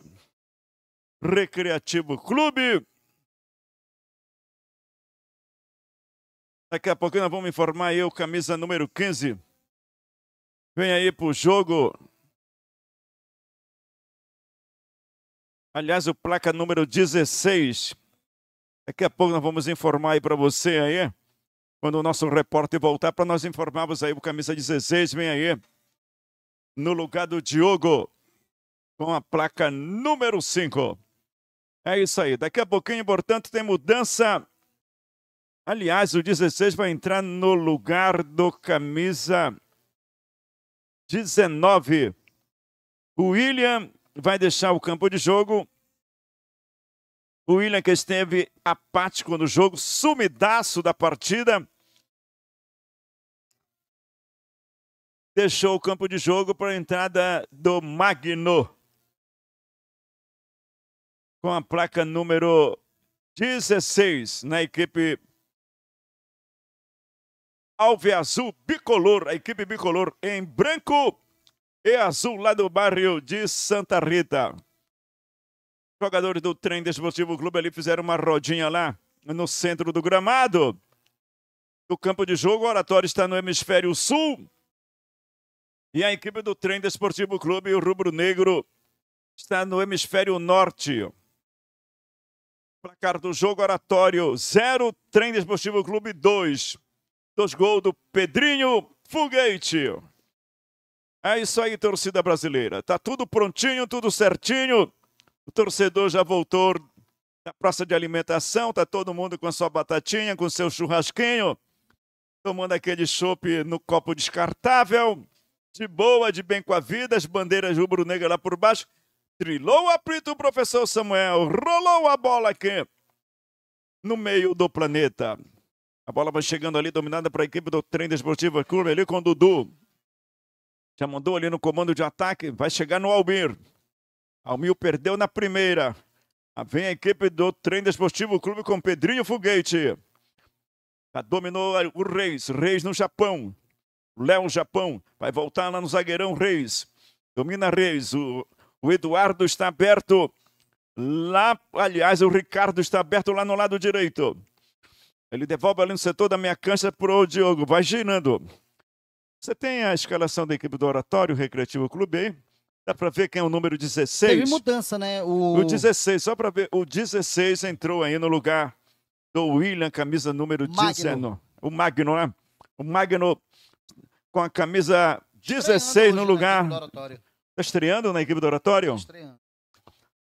Recreativo Clube. Daqui a pouquinho nós vamos informar aí o camisa número 15. Vem aí para o jogo. Aliás, o placa número 16, Daqui a pouco nós vamos informar aí para você aí, quando o nosso repórter voltar, para nós informarmos aí o camisa 16, vem aí, no lugar do Diogo, com a placa número 5. É isso aí. Daqui a pouquinho, portanto, tem mudança. Aliás, o 16 vai entrar no lugar do camisa 19. O William vai deixar o campo de jogo o William que esteve apático no jogo, sumidaço da partida. Deixou o campo de jogo para a entrada do Magno. Com a placa número 16 na equipe Alve Azul Bicolor, a equipe Bicolor em branco e azul lá do bairro de Santa Rita jogadores do trem desportivo clube ali fizeram uma rodinha lá no centro do gramado do campo de jogo. O Oratório está no hemisfério sul. E a equipe do trem desportivo clube o Rubro Negro está no hemisfério norte. Placar do jogo Oratório 0, Trem Desportivo Clube 2. Dois gols do Pedrinho Foguete. É isso aí, torcida brasileira. Tá tudo prontinho, tudo certinho. O torcedor já voltou da praça de alimentação, está todo mundo com a sua batatinha, com o seu churrasquinho, tomando aquele chopp no copo descartável, de boa, de bem com a vida, as bandeiras rubro-negra lá por baixo. Trilou o apito o professor Samuel, rolou a bola aqui no meio do planeta. A bola vai chegando ali, dominada para a equipe do Trem Desportivo é Curva, ali com o Dudu. Já mandou ali no comando de ataque, vai chegar no Albir. Almir perdeu na primeira. Ah, vem a equipe do Trem Desportivo Clube com Pedrinho Foguete. Já dominou o Reis. Reis no Japão. Léo Japão. Vai voltar lá no zagueirão Reis. Domina Reis. O, o Eduardo está aberto. Lá, aliás, o Ricardo está aberto lá no lado direito. Ele devolve ali no setor da minha cancha para o Diogo. Vai girando. Você tem a escalação da equipe do Oratório Recreativo Clube aí? Dá para ver quem é o número 16? Teve mudança, né? O, o 16, só para ver. O 16 entrou aí no lugar do William, camisa número 19. O Magno, né? O Magno com a camisa 16 no lugar. Está estreando na equipe do Oratório? Tá estreando.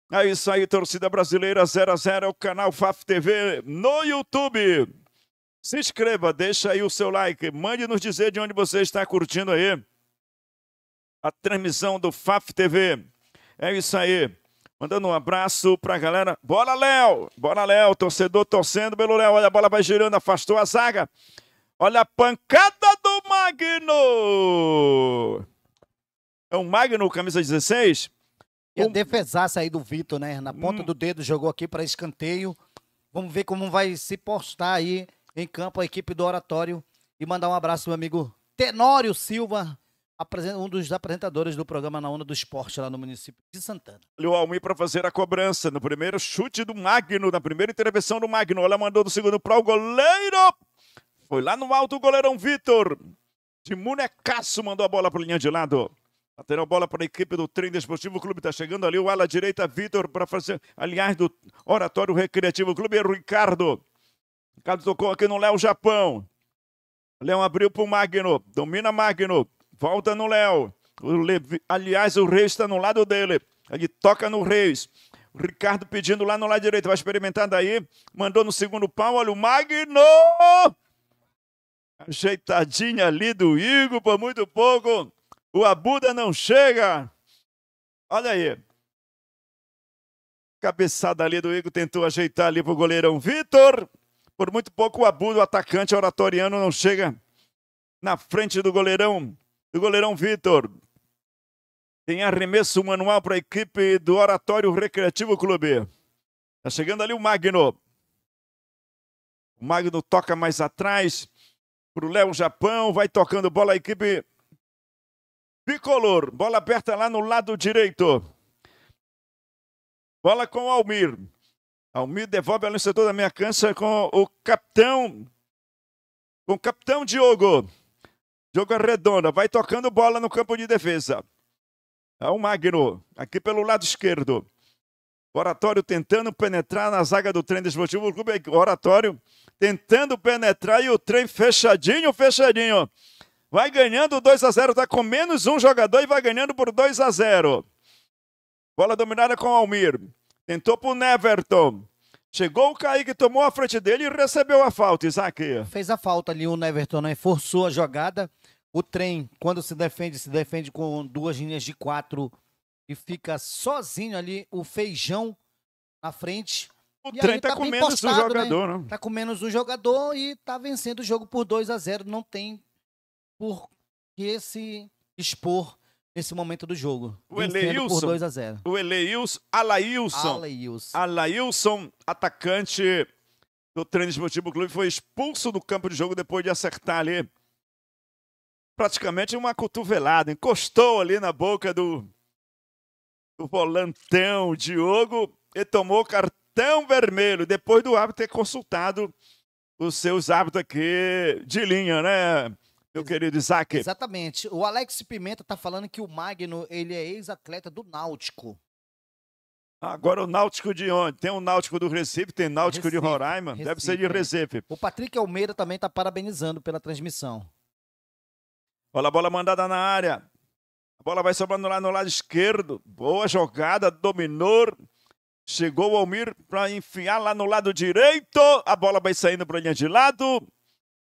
É isso aí, torcida brasileira 0 a 0 é o canal Faf TV no YouTube. Se inscreva, deixa aí o seu like, mande nos dizer de onde você está curtindo aí a transmissão do FAF TV. É isso aí. Mandando um abraço pra galera. Bora, Léo! Bora, Léo! Torcedor torcendo pelo Léo. Olha, a bola vai girando, afastou a zaga. Olha a pancada do Magno! É o Magno, camisa 16? E a defesaça aí do Vitor, né? Na ponta hum. do dedo jogou aqui para escanteio. Vamos ver como vai se postar aí em campo a equipe do Oratório. E mandar um abraço, meu amigo Tenório Silva, um dos apresentadores do programa Na Onda do Esporte, lá no município de Santana. Olha o Almir para fazer a cobrança no primeiro chute do Magno, na primeira intervenção do Magno. Olha, mandou do segundo para o goleiro. Foi lá no alto o goleirão Vitor. De Munecaço mandou a bola para linha de lado. a bola para a equipe do Trem Desportivo Clube. Está chegando ali o ala direita, Vitor, para fazer. Aliás, do Oratório Recreativo Clube, é Ricardo. Ricardo tocou aqui no Léo Japão. Léo abriu para o Magno. Domina Magno volta no Léo. aliás, o Reis está no lado dele. Ele toca no Reis. O Ricardo pedindo lá no lado direito. Vai experimentando aí. Mandou no segundo pau. Olha o Magno! Ajeitadinha ali do Igor por muito pouco. O Abuda não chega. Olha aí. Cabeçada ali do Igor tentou ajeitar ali pro goleirão Vitor. Por muito pouco o Abuda, o atacante oratoriano, não chega na frente do goleirão do goleirão Vitor. Tem arremesso manual para a equipe do Oratório Recreativo Clube. Tá chegando ali o Magno. O Magno toca mais atrás para o Léo Japão, vai tocando bola a equipe bicolor. Bola aberta lá no lado direito. Bola com o Almir. Almir devolve a no setor da minha cancha com o capitão com o capitão Diogo. Jogo é redonda, vai tocando bola no campo de defesa. É o Magno, aqui pelo lado esquerdo. Oratório tentando penetrar na zaga do trem desportivo. O é Oratório tentando penetrar e o trem fechadinho, fechadinho. Vai ganhando 2 a 0 está com menos um jogador e vai ganhando por 2 a 0 Bola dominada com o Almir. Tentou para o Neverton. Chegou o Kaique, tomou a frente dele e recebeu a falta, Isaac. Fez a falta ali o Neverton, né? Forçou a jogada. O trem, quando se defende, se defende com duas linhas de quatro e fica sozinho ali o feijão na frente. O e trem tá, tá com menos um né? jogador, né? né? Tá com menos um jogador e tá vencendo o jogo por 2 a 0 Não tem por que se expor nesse momento do jogo. O Eleilson. por 2 a 0 O Eleilson. Alailson. Alailson. Alailson, atacante do Trem Esportivo Clube, foi expulso do campo de jogo depois de acertar ali praticamente uma cotovelada, encostou ali na boca do, do volantão Diogo e tomou cartão vermelho, depois do árbitro ter consultado os seus hábitos aqui de linha, né, meu querido Isaac? Exatamente. O Alex Pimenta tá falando que o Magno, ele é ex-atleta do Náutico. Agora o Náutico de onde? Tem o Náutico do Recife, tem Náutico Recife, de Roraima, Recife, deve ser de é. Recife. O Patrick Almeida também tá parabenizando pela transmissão. Olha a bola mandada na área. A bola vai sobrando lá no lado esquerdo. Boa jogada, dominou. Chegou o Almir para enfiar lá no lado direito. A bola vai saindo para linha de lado.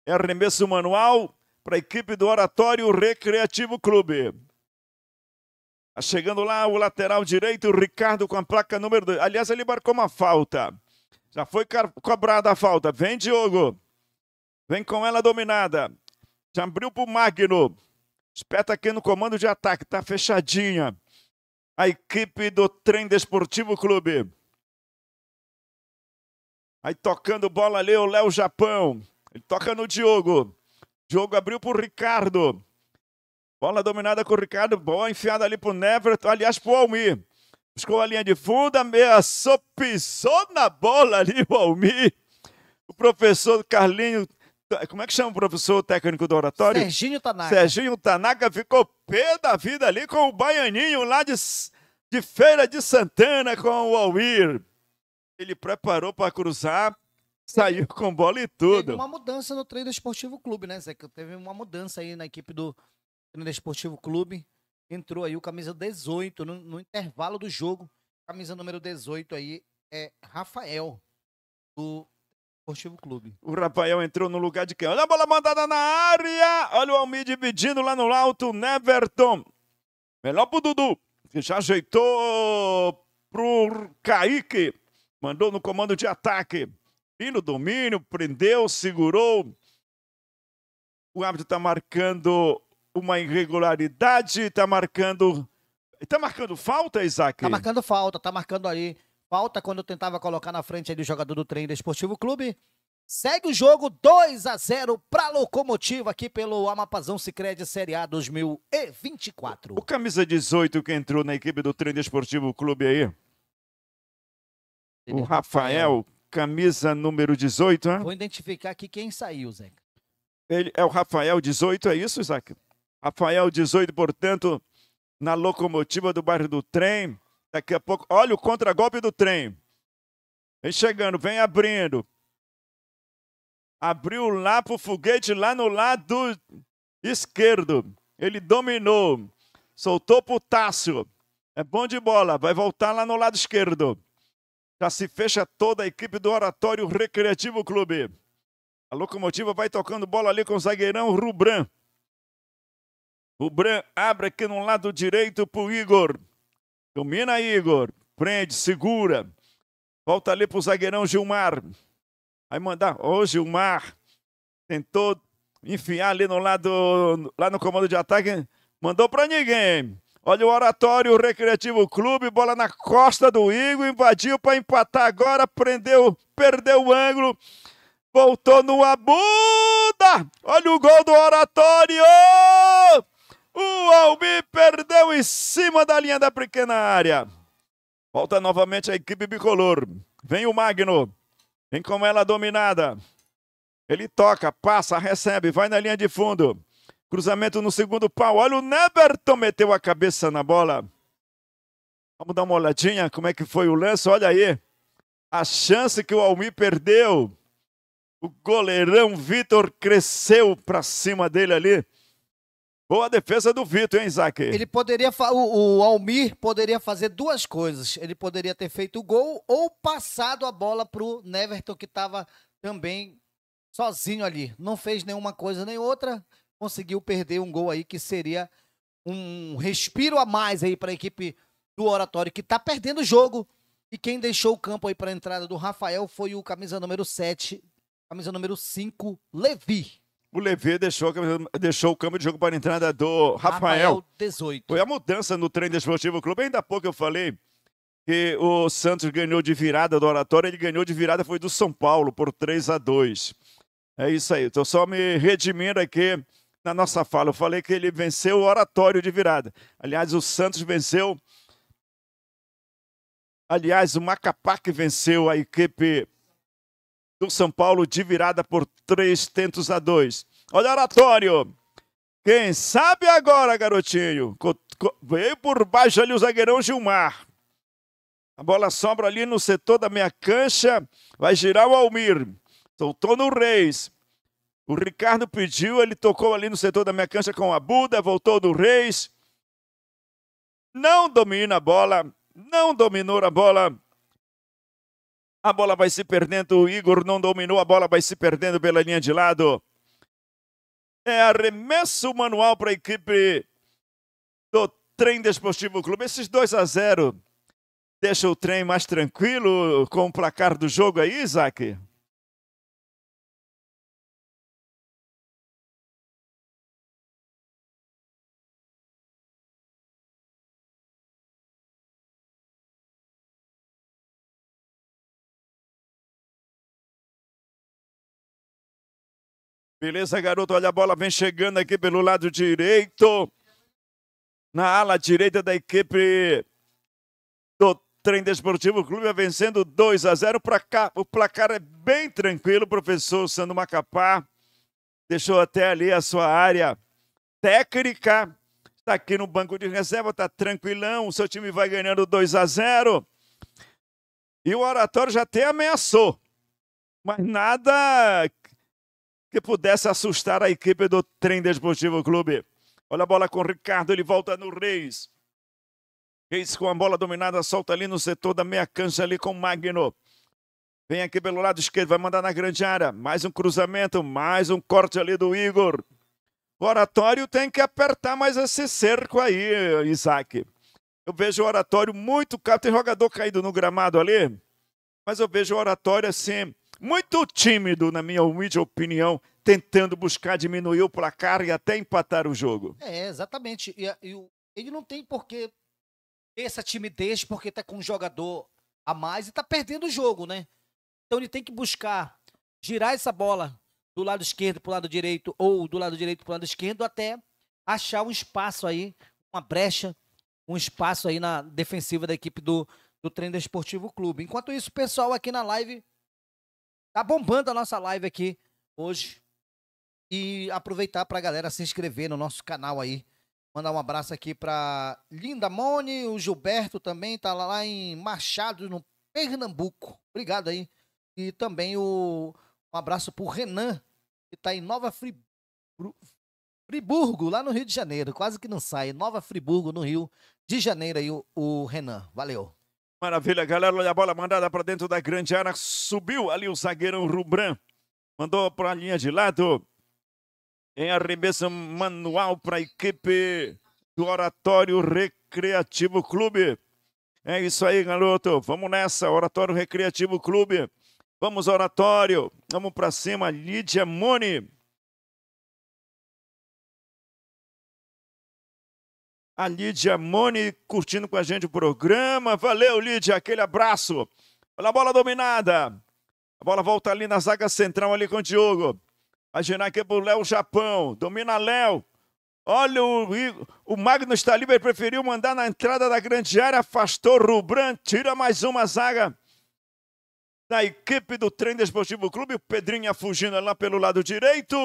É arremesso manual para a equipe do Oratório Recreativo Clube. Tá chegando lá o lateral direito, o Ricardo com a placa número 2. Aliás, ele marcou uma falta. Já foi cobrada a falta. Vem, Diogo. Vem com ela dominada. Já abriu para o Magno. Espeta tá aqui no comando de ataque, tá fechadinha. A equipe do Trem Desportivo Clube. Aí tocando bola ali o Léo Japão. Ele toca no Diogo. Diogo abriu pro Ricardo. Bola dominada com o Ricardo. Boa enfiada ali pro Neverton. Aliás, pro Almi. Buscou a linha de fundo, ameaçou, pisou na bola ali o Almi. O professor Carlinho como é que chama o professor técnico do oratório? Serginho Tanaka. Serginho Tanaka ficou pé da vida ali com o baianinho lá de, de Feira de Santana com o Alir. Ele preparou para cruzar, saiu com bola e tudo. Teve uma mudança no treino esportivo clube, né, Zeca? Teve uma mudança aí na equipe do treino esportivo clube. Entrou aí o camisa 18 no, no intervalo do jogo. Camisa número 18 aí é Rafael, do Esportivo Clube. O Rafael entrou no lugar de quem? Olha a bola mandada na área. Olha o Almir dividindo lá no alto. Neverton. Melhor pro Dudu. Que já ajeitou pro Kaique. Mandou no comando de ataque. E no domínio, prendeu, segurou. O árbitro está marcando uma irregularidade, está marcando. Está marcando falta, Isaac? Está marcando falta, está marcando aí Falta quando eu tentava colocar na frente do jogador do treino do Esportivo Clube. Segue o jogo 2 a 0 para Locomotiva aqui pelo Amapazão Sicredi Série A 2024. O camisa 18 que entrou na equipe do Treino Esportivo Clube aí. O Rafael, é. camisa número 18, né? Vou identificar aqui quem saiu, Zeca. Ele é o Rafael 18, é isso, Isaac? Rafael 18, portanto, na locomotiva do bairro do Trem. Daqui a pouco, olha o contragolpe do trem. Vem chegando, vem abrindo. Abriu lá pro foguete, lá no lado esquerdo. Ele dominou. Soltou pro Tássio. É bom de bola, vai voltar lá no lado esquerdo. Já se fecha toda a equipe do Oratório Recreativo Clube. A locomotiva vai tocando bola ali com o zagueirão Rubran. Rubran abre aqui no lado direito pro Igor. Domina, Igor. Prende, segura. Volta ali pro zagueirão Gilmar. Aí mandar. Ô, Gilmar. Tentou enfiar ali no lado, lá no comando de ataque. Mandou para ninguém. Olha o oratório, o Recreativo Clube, bola na costa do Igor, invadiu para empatar agora, prendeu, perdeu o ângulo, voltou no Abuda! Olha o gol do oratório! O Albi perdeu em cima da linha da pequena área. Volta novamente a equipe bicolor. Vem o Magno. Vem com ela dominada. Ele toca, passa, recebe, vai na linha de fundo. Cruzamento no segundo pau. Olha o Neberton meteu a cabeça na bola. Vamos dar uma olhadinha como é que foi o lance. Olha aí. A chance que o Almi perdeu. O goleirão Vitor cresceu para cima dele ali. Boa defesa do Vitor, hein, Isaac? Ele poderia. O, o, Almir poderia fazer duas coisas. Ele poderia ter feito o gol ou passado a bola pro Neverton, que estava também sozinho ali. Não fez nenhuma coisa nem outra. Conseguiu perder um gol aí que seria um respiro a mais aí para a equipe do Oratório, que está perdendo o jogo. E quem deixou o campo aí para a entrada do Rafael foi o camisa número 7, camisa número 5, Levi. O Levê deixou, deixou o campo de jogo para a entrada do Rafael. Rafael 18. Foi a mudança no treino Desportivo Clube. Ainda há pouco eu falei que o Santos ganhou de virada do Oratório, ele ganhou de virada foi do São Paulo por 3 a 2. É isso aí. Estou só me redimindo aqui na nossa fala. Eu falei que ele venceu o Oratório de virada. Aliás, o Santos venceu Aliás, o Macapá que venceu a equipe do São Paulo de virada por três tentos a dois. Olha o oratório. Quem sabe agora, garotinho? Co veio por baixo ali o zagueirão Gilmar. A bola sobra ali no setor da minha cancha. Vai girar o Almir. Soltou no Reis. O Ricardo pediu, ele tocou ali no setor da minha cancha com a Buda, voltou do Reis. Não domina a bola, não dominou a bola a bola vai se perdendo. O Igor não dominou. A bola vai se perdendo pela linha de lado. É arremesso manual para a equipe do Trem Desportivo Clube. Esses 2 a 0 deixa o trem mais tranquilo com o placar do jogo aí, Isaac? Beleza, garoto? Olha a bola, vem chegando aqui pelo lado direito. Na ala direita da equipe do Trem Desportivo Clube, vai vencendo 2 a 0 para cá. O placar é bem tranquilo, professor Sandro Macapá. Deixou até ali a sua área técnica. Está aqui no banco de reserva, está tranquilão. O seu time vai ganhando 2 a 0 E o Oratório já até ameaçou. Mas nada que pudesse assustar a equipe do Trem Desportivo Clube. Olha a bola com o Ricardo, ele volta no Reis. Reis com a bola dominada, solta ali no setor da meia cancha ali com o Magno. Vem aqui pelo lado esquerdo, vai mandar na grande área. Mais um cruzamento, mais um corte ali do Igor. O Oratório tem que apertar mais esse cerco aí, Isaac. Eu vejo o Oratório muito caro. Tem jogador caído no gramado ali, mas eu vejo o Oratório assim, muito tímido, na minha humilde opinião, tentando buscar diminuir o placar e até empatar o jogo. É, exatamente. E, e ele não tem por que essa timidez, porque tá com um jogador a mais e tá perdendo o jogo, né? Então ele tem que buscar girar essa bola do lado esquerdo para o lado direito ou do lado direito para o lado esquerdo até achar um espaço aí, uma brecha, um espaço aí na defensiva da equipe do, do Treino Esportivo Clube. Enquanto isso, pessoal aqui na live Tá bombando a nossa live aqui hoje. E aproveitar pra galera se inscrever no nosso canal aí. Mandar um abraço aqui pra Linda Mone, o Gilberto também tá lá em Machado, no Pernambuco. Obrigado aí. E também o, um abraço pro Renan, que tá em Nova Friburgo, lá no Rio de Janeiro. Quase que não sai. Nova Friburgo, no Rio de Janeiro aí, o, o Renan. Valeu. Maravilha, galera. Olha a bola mandada para dentro da grande área. Subiu ali o zagueirão Rubran. Mandou para a linha de lado. Em arremesso manual para a equipe do Oratório Recreativo Clube. É isso aí, garoto. Vamos nessa. Oratório Recreativo Clube. Vamos, Oratório. Vamos para cima. Lídia Mone. a Lídia Mone curtindo com a gente o programa. Valeu, Lídia, aquele abraço. Olha a bola dominada. A bola volta ali na zaga central, ali com o Diogo. Imaginar que é pro Léo Japão. Domina Léo. Olha, o, o Magnus está ali, ele preferiu mandar na entrada da grande área, afastou Rubran, tira mais uma zaga da equipe do Trem Desportivo Clube. O Pedrinha fugindo lá pelo lado direito.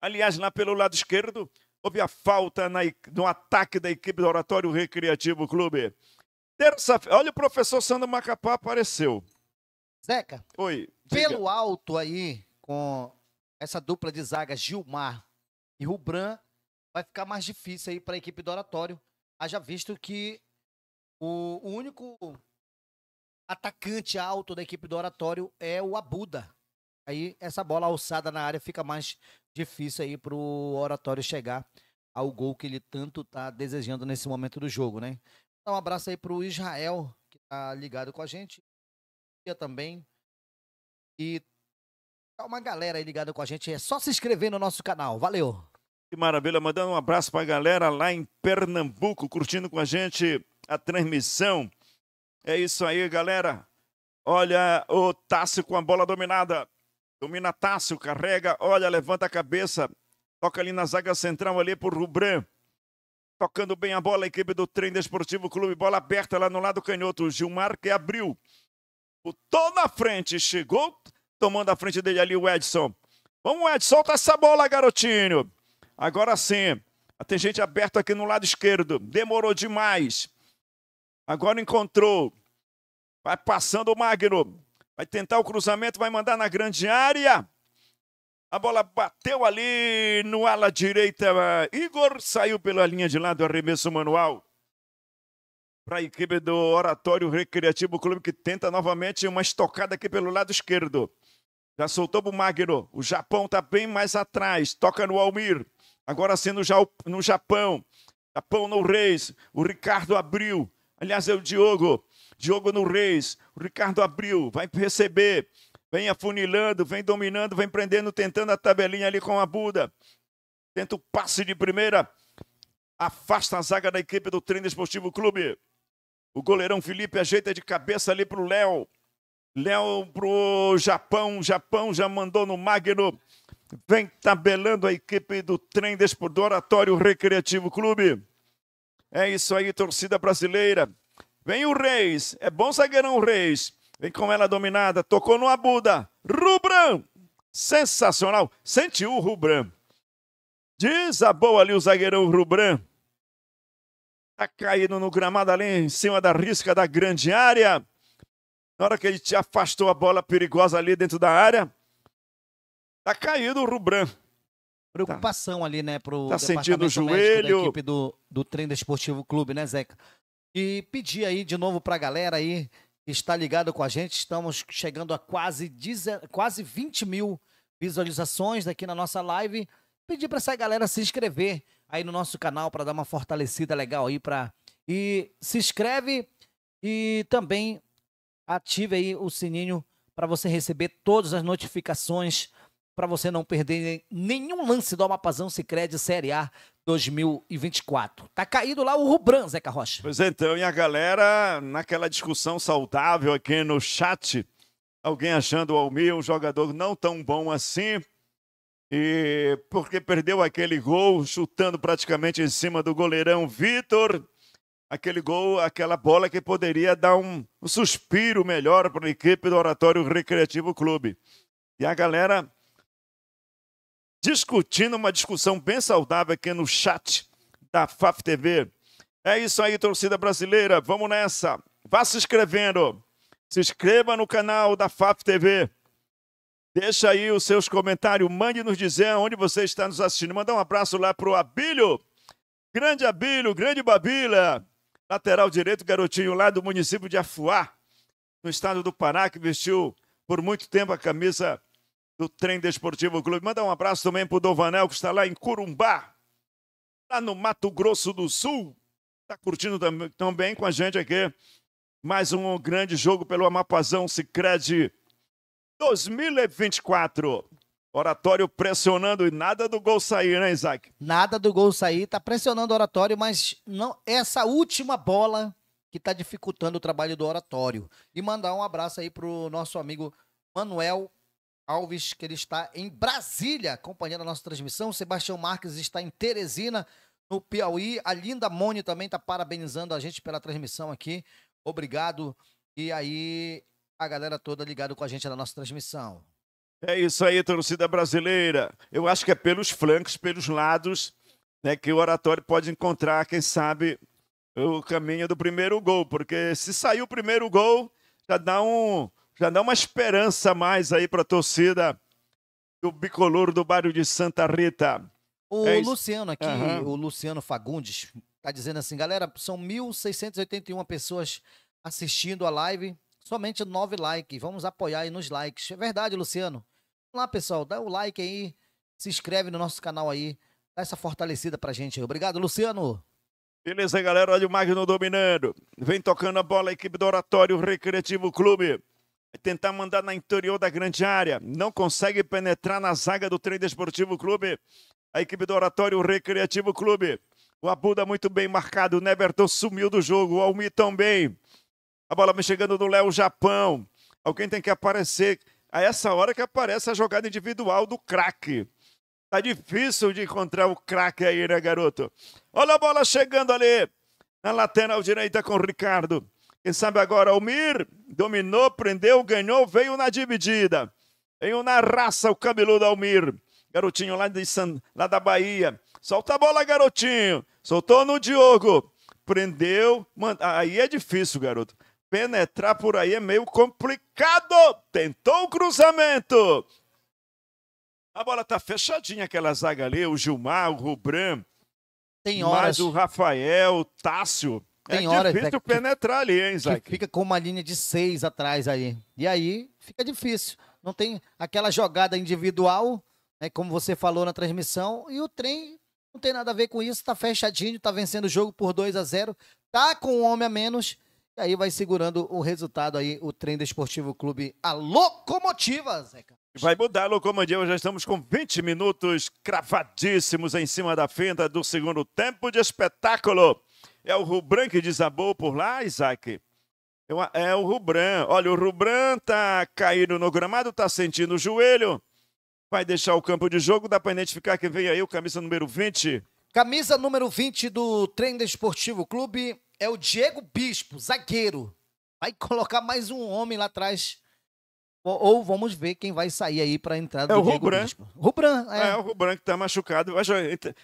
Aliás, lá pelo lado esquerdo. Houve a falta na, no ataque da equipe do Oratório Recreativo Clube. Terça-feira. Olha, o professor Sandro Macapá apareceu. Zeca. Oi. Diga. Pelo alto aí, com essa dupla de zaga Gilmar e Rubran, vai ficar mais difícil aí para a equipe do Oratório. Haja visto que o, o único atacante alto da equipe do Oratório é o Abuda. Aí essa bola alçada na área fica mais difícil aí para o Oratório chegar ao gol que ele tanto está desejando nesse momento do jogo, né? Então, um abraço aí para o Israel, que está ligado com a gente. E também. E tá uma galera aí ligada com a gente. É só se inscrever no nosso canal. Valeu! Que maravilha, mandando um abraço para a galera lá em Pernambuco, curtindo com a gente a transmissão. É isso aí, galera. Olha o Tássio com a bola dominada. Domina Tássio, carrega, olha, levanta a cabeça. Toca ali na zaga central ali por Rubran. Tocando bem a bola, a equipe do Trem Desportivo Clube. Bola aberta lá no lado canhoto. Gilmar que abriu. Botou na frente, chegou. Tomando a frente dele ali o Edson. Vamos, Edson, solta essa bola, garotinho. Agora sim. Tem gente aberta aqui no lado esquerdo. Demorou demais. Agora encontrou. Vai passando o Magno. Vai tentar o cruzamento, vai mandar na grande área. A bola bateu ali no ala direita. Igor saiu pela linha de lado, arremesso manual. Para a equipe do Oratório Recreativo Clube, que tenta novamente uma estocada aqui pelo lado esquerdo. Já soltou para o Magno. O Japão está bem mais atrás. Toca no Almir. Agora sendo já no Japão. Japão no Reis. O Ricardo abriu. Aliás, é o Diogo. Diogo no Reis, Ricardo abriu, vai receber. Vem afunilando, vem dominando, vem prendendo, tentando a tabelinha ali com a Buda. Tenta o passe de primeira. Afasta a zaga da equipe do Treino Esportivo Clube. O goleirão Felipe ajeita de cabeça ali pro Léo. Léo pro Japão. Japão já mandou no Magno. Vem tabelando a equipe do Trem do Oratório Recreativo Clube. É isso aí, torcida brasileira. Vem o Reis, é bom zagueirão o Reis. Vem com ela dominada, tocou no Abuda. Rubran, sensacional. Sentiu o Rubran. Desabou ali o zagueirão Rubran. Tá caído no gramado ali em cima da risca da grande área. Na hora que ele te afastou a bola perigosa ali dentro da área, tá caído o Rubran. Preocupação tá. ali, né, pro tá sentindo o joelho da equipe do, do treino esportivo clube, né, Zeca? E pedir aí de novo para a galera aí que está ligada com a gente. Estamos chegando a quase, quase 20 mil visualizações aqui na nossa live. Pedir para essa galera se inscrever aí no nosso canal para dar uma fortalecida legal aí para e se inscreve e também ative aí o sininho para você receber todas as notificações para você não perder nenhum lance do Amapazão Sicredi Série A 2024. Tá caído lá o Rubran, Zeca Rocha. Pois é, então, e a galera naquela discussão saudável aqui no chat, alguém achando o Almir um jogador não tão bom assim, e porque perdeu aquele gol chutando praticamente em cima do goleirão Vitor, aquele gol, aquela bola que poderia dar um, um suspiro melhor para a equipe do Oratório Recreativo Clube. E a galera discutindo uma discussão bem saudável aqui no chat da FAF TV. É isso aí, torcida brasileira. Vamos nessa. Vá se inscrevendo. Se inscreva no canal da FAF TV. Deixa aí os seus comentários, mande nos dizer onde você está nos assistindo. Mandar um abraço lá pro Abílio. Grande Abílio, grande Babila. Lateral direito, garotinho lá do município de Afuá, no estado do Pará, que vestiu por muito tempo a camisa do Trem Desportivo Clube. Manda um abraço também para o Dovanel, que está lá em Curumbá, lá no Mato Grosso do Sul. Está curtindo também com a gente aqui. Mais um grande jogo pelo Amapazão Cicred 2024. Oratório pressionando e nada do gol sair, né, Isaac? Nada do gol sair, tá pressionando o Oratório, mas não essa última bola que tá dificultando o trabalho do Oratório. E mandar um abraço aí pro nosso amigo Manuel Alves, que ele está em Brasília, acompanhando a nossa transmissão. Sebastião Marques está em Teresina, no Piauí. A Linda Mone também está parabenizando a gente pela transmissão aqui. Obrigado. E aí, a galera toda ligada com a gente na nossa transmissão. É isso aí, torcida brasileira. Eu acho que é pelos flancos, pelos lados, né, que o Oratório pode encontrar, quem sabe, o caminho do primeiro gol. Porque se sair o primeiro gol, já dá um já dá uma esperança mais aí para a torcida do bicolor do bairro de Santa Rita. O é Luciano aqui, uhum. o Luciano Fagundes, tá dizendo assim, galera, são 1.681 pessoas assistindo a live, somente 9 likes. Vamos apoiar aí nos likes. É verdade, Luciano. Vamos lá, pessoal, dá o like aí, se inscreve no nosso canal aí, dá essa fortalecida pra gente. Obrigado, Luciano. Beleza, galera. Olha o Magno dominando. Vem tocando a bola, a equipe do Oratório Recreativo Clube tentar mandar na interior da grande área, não consegue penetrar na zaga do treino Desportivo Clube. A equipe do Oratório Recreativo Clube. O Abuda muito bem marcado, o Neverton sumiu do jogo, o Almi também. A bola vem chegando do Léo Japão. Alguém tem que aparecer. A essa hora que aparece a jogada individual do craque. Tá difícil de encontrar o craque aí, né, garoto? Olha a bola chegando ali. Na lateral direita com o Ricardo. Quem sabe agora Almir dominou, prendeu, ganhou, veio na dividida. Veio na raça o cabeludo Almir. Garotinho lá, de San... lá da Bahia. Solta a bola, garotinho. Soltou no Diogo. Prendeu. Man... Aí é difícil, garoto. Penetrar por aí é meio complicado. Tentou o cruzamento. A bola tá fechadinha, aquela zaga ali. O Gilmar, o Rubran. Tem horas. Mas o Rafael, o Tássio. Tem é difícil né, penetrar ali, hein, Zé? Fica com uma linha de seis atrás aí. E aí fica difícil. Não tem aquela jogada individual, né, como você falou na transmissão, e o trem não tem nada a ver com isso, tá fechadinho, tá vencendo o jogo por 2 a 0 tá com um homem a menos, e aí vai segurando o resultado aí, o trem do Esportivo Clube, a locomotiva, Zeca. Vai mudar a locomotiva, já estamos com 20 minutos cravadíssimos em cima da fenda do segundo tempo de espetáculo. É o Rubran que desabou por lá, Isaac? É, é o Rubran. Olha, o Rubran tá caído no gramado, tá sentindo o joelho. Vai deixar o campo de jogo. Dá para identificar quem veio aí, o camisa número 20. Camisa número 20 do Treino Esportivo Clube é o Diego Bispo, zagueiro. Vai colocar mais um homem lá atrás ou, ou, vamos ver quem vai sair aí para a entrada é do o Diego Rubran. Bispo. Rubran, é. é o Rubran que está machucado.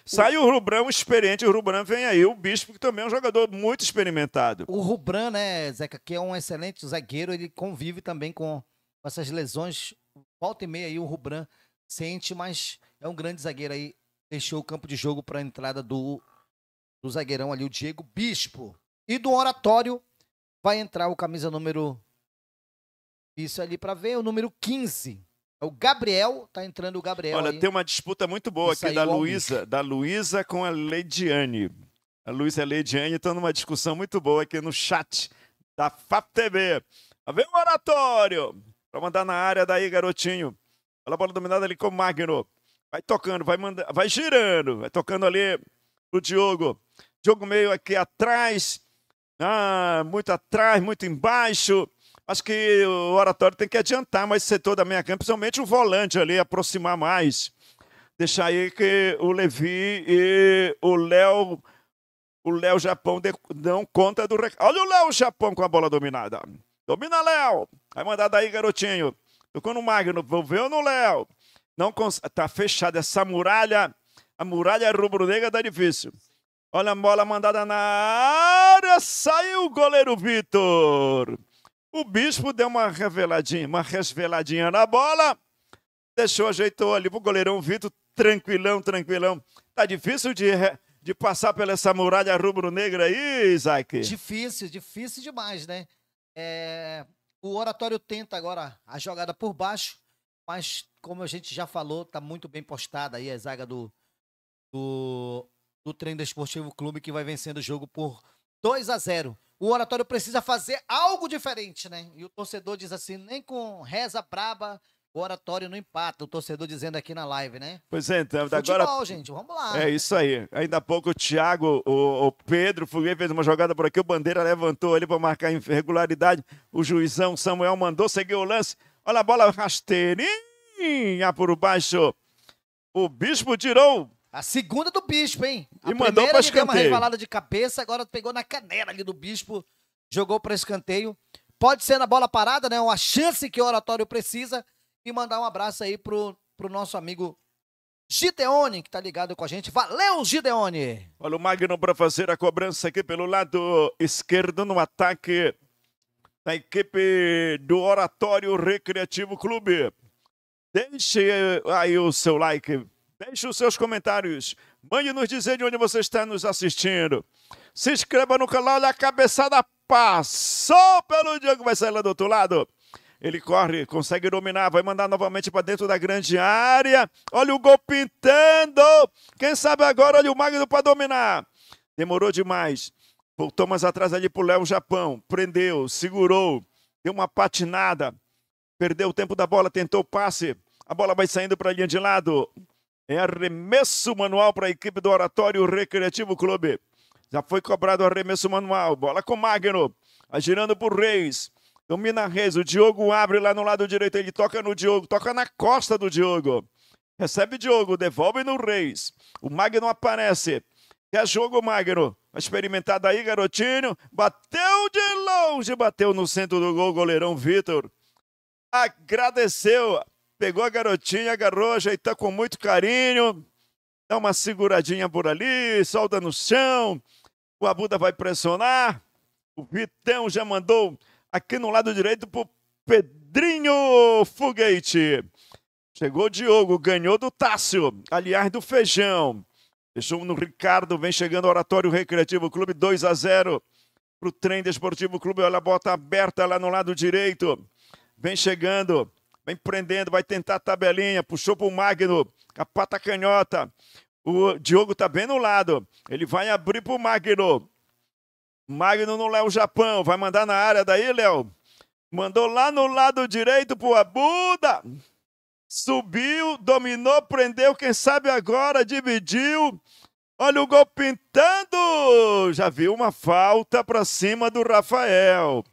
Sai o Rubran, o experiente, o Rubran vem aí. O Bispo, que também é um jogador muito experimentado. O Rubran, né, Zeca, que é um excelente zagueiro, ele convive também com essas lesões. Volta e meia aí o Rubran sente, mas é um grande zagueiro aí. Deixou o campo de jogo para a entrada do, do zagueirão ali, o Diego Bispo. E do Oratório vai entrar o camisa número isso ali para ver, é o número 15. É o Gabriel, tá entrando o Gabriel. Olha, aí. tem uma disputa muito boa Isso aqui da Luísa, da Luísa com a Leidiane. A Luísa e a Leidiane estão numa discussão muito boa aqui no chat da FAPTV. Vem o oratório! Pra mandar na área daí, garotinho. Olha a bola dominada ali com o Magno. Vai tocando, vai mandando, vai girando, vai tocando ali pro Diogo. Diogo meio aqui atrás. Ah, muito atrás, muito embaixo. Acho que o Oratório tem que adiantar mais setor da meia-campo, principalmente o volante ali, aproximar mais. Deixar aí que o Levi e o Léo. O Léo Japão dão conta do. recado. Olha o Léo Japão com a bola dominada. Domina, Léo. Vai mandar daí, garotinho. Tocou no Magno. ver no Léo. Não Tá fechada essa muralha. A muralha rubro-negra da tá difícil. Olha a bola mandada na área. Saiu o goleiro Vitor. O bispo deu uma reveladinha, uma resveladinha na bola, deixou, ajeitou ali pro goleirão Vitor, tranquilão, tranquilão. Tá difícil de, de passar pela essa muralha rubro-negra aí, Isaac? Difícil, difícil demais, né? É, o Oratório tenta agora a jogada por baixo, mas como a gente já falou, tá muito bem postada aí a zaga do, do, do Treino Esportivo Clube que vai vencendo o jogo por 2 a 0 o Oratório precisa fazer algo diferente, né? E o torcedor diz assim: nem com reza braba o Oratório não empata, o torcedor dizendo aqui na live, né? Pois é, então, Futebol, agora. gente, vamos lá. É isso aí. Ainda há pouco o Thiago, o, o Pedro Fuguei fez uma jogada por aqui, o Bandeira levantou ali para marcar irregularidade. O juizão Samuel mandou, seguir o lance. Olha a bola rasteirinha por baixo. O Bispo tirou a segunda do bispo, hein? A e mandou para escanteio. Deu uma revalada de cabeça, agora pegou na canela ali do bispo, jogou para escanteio. Pode ser na bola parada, né? Uma chance que o Oratório precisa. E mandar um abraço aí pro, pro nosso amigo Gideone, que tá ligado com a gente. Valeu, Gideone! Olha o Magno para fazer a cobrança aqui pelo lado esquerdo no ataque da equipe do Oratório Recreativo Clube. Deixe aí o seu like Deixe os seus comentários. Mande nos dizer de onde você está nos assistindo. Se inscreva no canal da Cabeçada Passou pelo Diogo, vai sair lá do outro lado. Ele corre, consegue dominar, vai mandar novamente para dentro da grande área. Olha o gol pintando. Quem sabe agora, olha o Magno para dominar. Demorou demais. Voltou mais atrás ali o Léo Japão. Prendeu, segurou, deu uma patinada. Perdeu o tempo da bola, tentou o passe. A bola vai saindo para a linha de lado em arremesso manual para a equipe do Oratório Recreativo Clube. Já foi cobrado o arremesso manual. Bola com Magno. Girando por Reis. Domina Reis. O Diogo abre lá no lado direito. Ele toca no Diogo. Toca na costa do Diogo. Recebe Diogo. Devolve no Reis. O Magno aparece. Quer é jogo, Magno? Experimentado aí, garotinho. Bateu de longe. Bateu no centro do gol, goleirão Vitor. Agradeceu pegou a garotinha, agarrou, ajeitou com muito carinho, dá uma seguradinha por ali, solta no chão, o Abuda vai pressionar, o Vitão já mandou aqui no lado direito pro Pedrinho Foguete. Chegou o Diogo, ganhou do Tássio, aliás do Feijão. Deixou no Ricardo, vem chegando o Oratório Recreativo Clube 2 a 0 pro Trem Desportivo Clube. Olha a bota aberta lá no lado direito. Vem chegando empreendendo vai tentar a tabelinha. Puxou para o Magno. A pata canhota. O Diogo tá bem no lado. Ele vai abrir para o Magno. Magno no Léo Japão. Vai mandar na área daí, Léo. Mandou lá no lado direito pro Abuda. Subiu, dominou, prendeu. Quem sabe agora dividiu. Olha o gol pintando. Já viu uma falta para cima do Rafael.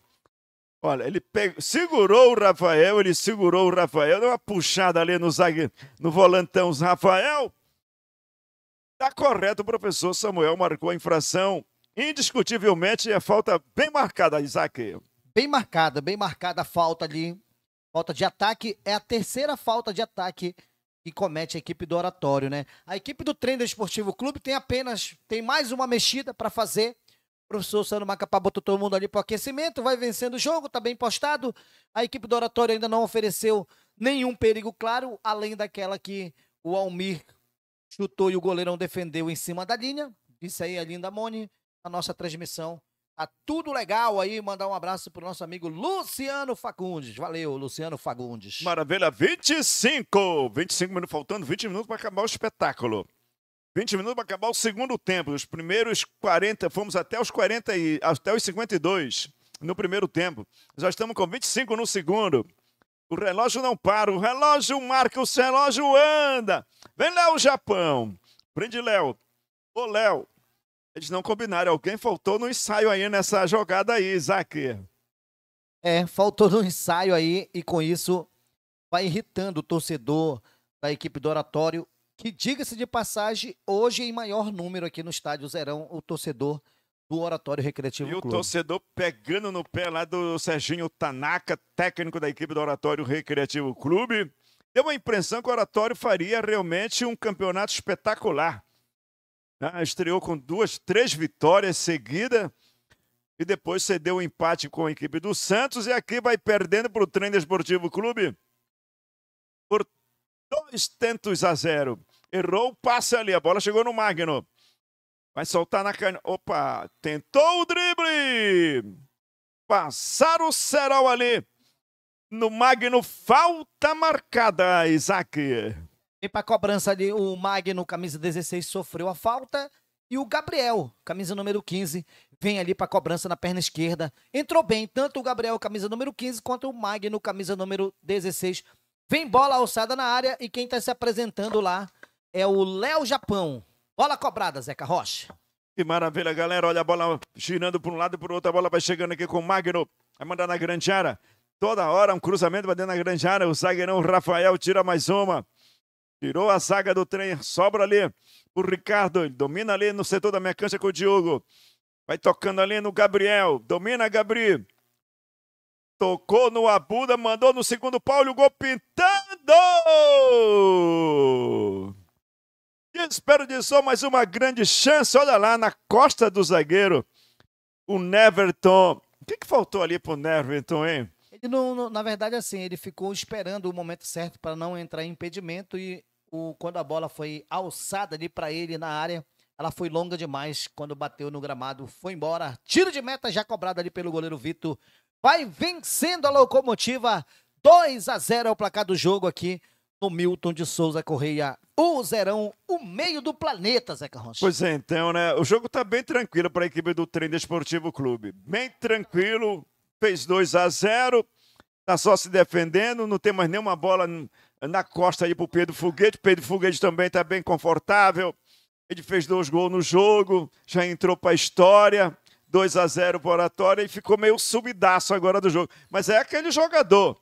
Olha, ele segurou o Rafael, ele segurou o Rafael, deu uma puxada ali no, zague, no volantão. Rafael, está correto, o professor Samuel marcou a infração. Indiscutivelmente é falta bem marcada, Isaac. Bem marcada, bem marcada a falta ali. Falta de ataque. É a terceira falta de ataque que comete a equipe do Oratório, né? A equipe do Treino Esportivo Clube tem apenas, tem mais uma mexida para fazer professor Sandro Macapá botou todo mundo ali para aquecimento, vai vencendo o jogo, tá bem postado. A equipe do Oratório ainda não ofereceu nenhum perigo claro, além daquela que o Almir chutou e o goleirão defendeu em cima da linha. Disse aí a Linda Mone, a nossa transmissão. Tá tudo legal aí. Mandar um abraço pro nosso amigo Luciano Fagundes. Valeu, Luciano Fagundes. Maravilha, 25! 25 minutos faltando, 20 minutos para acabar o espetáculo. 20 minutos para acabar o segundo tempo. Os primeiros 40, fomos até os 40 e até os 52 no primeiro tempo. Já estamos com 25 no segundo. O relógio não para, o relógio marca, o relógio anda. Vem lá o Japão. Prende Léo. Ô Léo, eles não combinaram. Alguém faltou no ensaio aí nessa jogada aí, Isaac. É, faltou no ensaio aí e com isso vai irritando o torcedor da equipe do Oratório que, diga-se de passagem, hoje em maior número aqui no estádio Zerão, o torcedor do Oratório Recreativo e Clube. E o torcedor pegando no pé lá do Serginho Tanaka, técnico da equipe do Oratório Recreativo Clube. Deu uma impressão que o Oratório faria realmente um campeonato espetacular. Ah, estreou com duas, três vitórias seguidas e depois cedeu o um empate com a equipe do Santos e aqui vai perdendo para o Treino Esportivo Clube. Dois tentos a zero. Errou o passe ali, a bola chegou no Magno. Vai soltar na cana. Opa, tentou o drible. passaram o Serol ali. No Magno, falta marcada, Isaac. E para cobrança ali, o Magno, camisa 16, sofreu a falta. E o Gabriel, camisa número 15, vem ali para cobrança na perna esquerda. Entrou bem, tanto o Gabriel, camisa número 15, quanto o Magno, camisa número 16, Vem bola alçada na área e quem está se apresentando lá é o Léo Japão. Bola cobrada, Zeca Rocha. Que maravilha, galera. Olha a bola girando por um lado e por outro. A bola vai chegando aqui com o Magno. Vai mandar na grande área. Toda hora um cruzamento vai dentro da grande área. O zagueirão Rafael tira mais uma. Tirou a zaga do trem. Sobra ali o Ricardo. Ele domina ali no setor da minha cancha com o Diogo. Vai tocando ali no Gabriel. Domina, Gabriel. Tocou no Abuda, mandou no segundo pau, o gol pintando! Espero de só mais uma grande chance. Olha lá na costa do zagueiro, o Neverton. O que, que faltou ali pro Neverton, hein? Ele não, não, na verdade, assim, ele ficou esperando o momento certo para não entrar em impedimento e o, quando a bola foi alçada ali para ele na área, ela foi longa demais. Quando bateu no gramado, foi embora. Tiro de meta já cobrado ali pelo goleiro Vitor vai vencendo a locomotiva. 2 a 0 é o placar do jogo aqui no Milton de Souza Correia. O Zerão, o meio do planeta, Zeca Rocha. Pois é, então, né? O jogo tá bem tranquilo para a equipe do Trem Desportivo Clube. Bem tranquilo, fez 2 a 0 tá só se defendendo, não tem mais nenhuma bola na costa aí pro Pedro Foguete. Pedro Foguete também tá bem confortável. Ele fez dois gols no jogo, já entrou para a história. 2 a 0 para o Oratória e ficou meio sumidaço agora do jogo. Mas é aquele jogador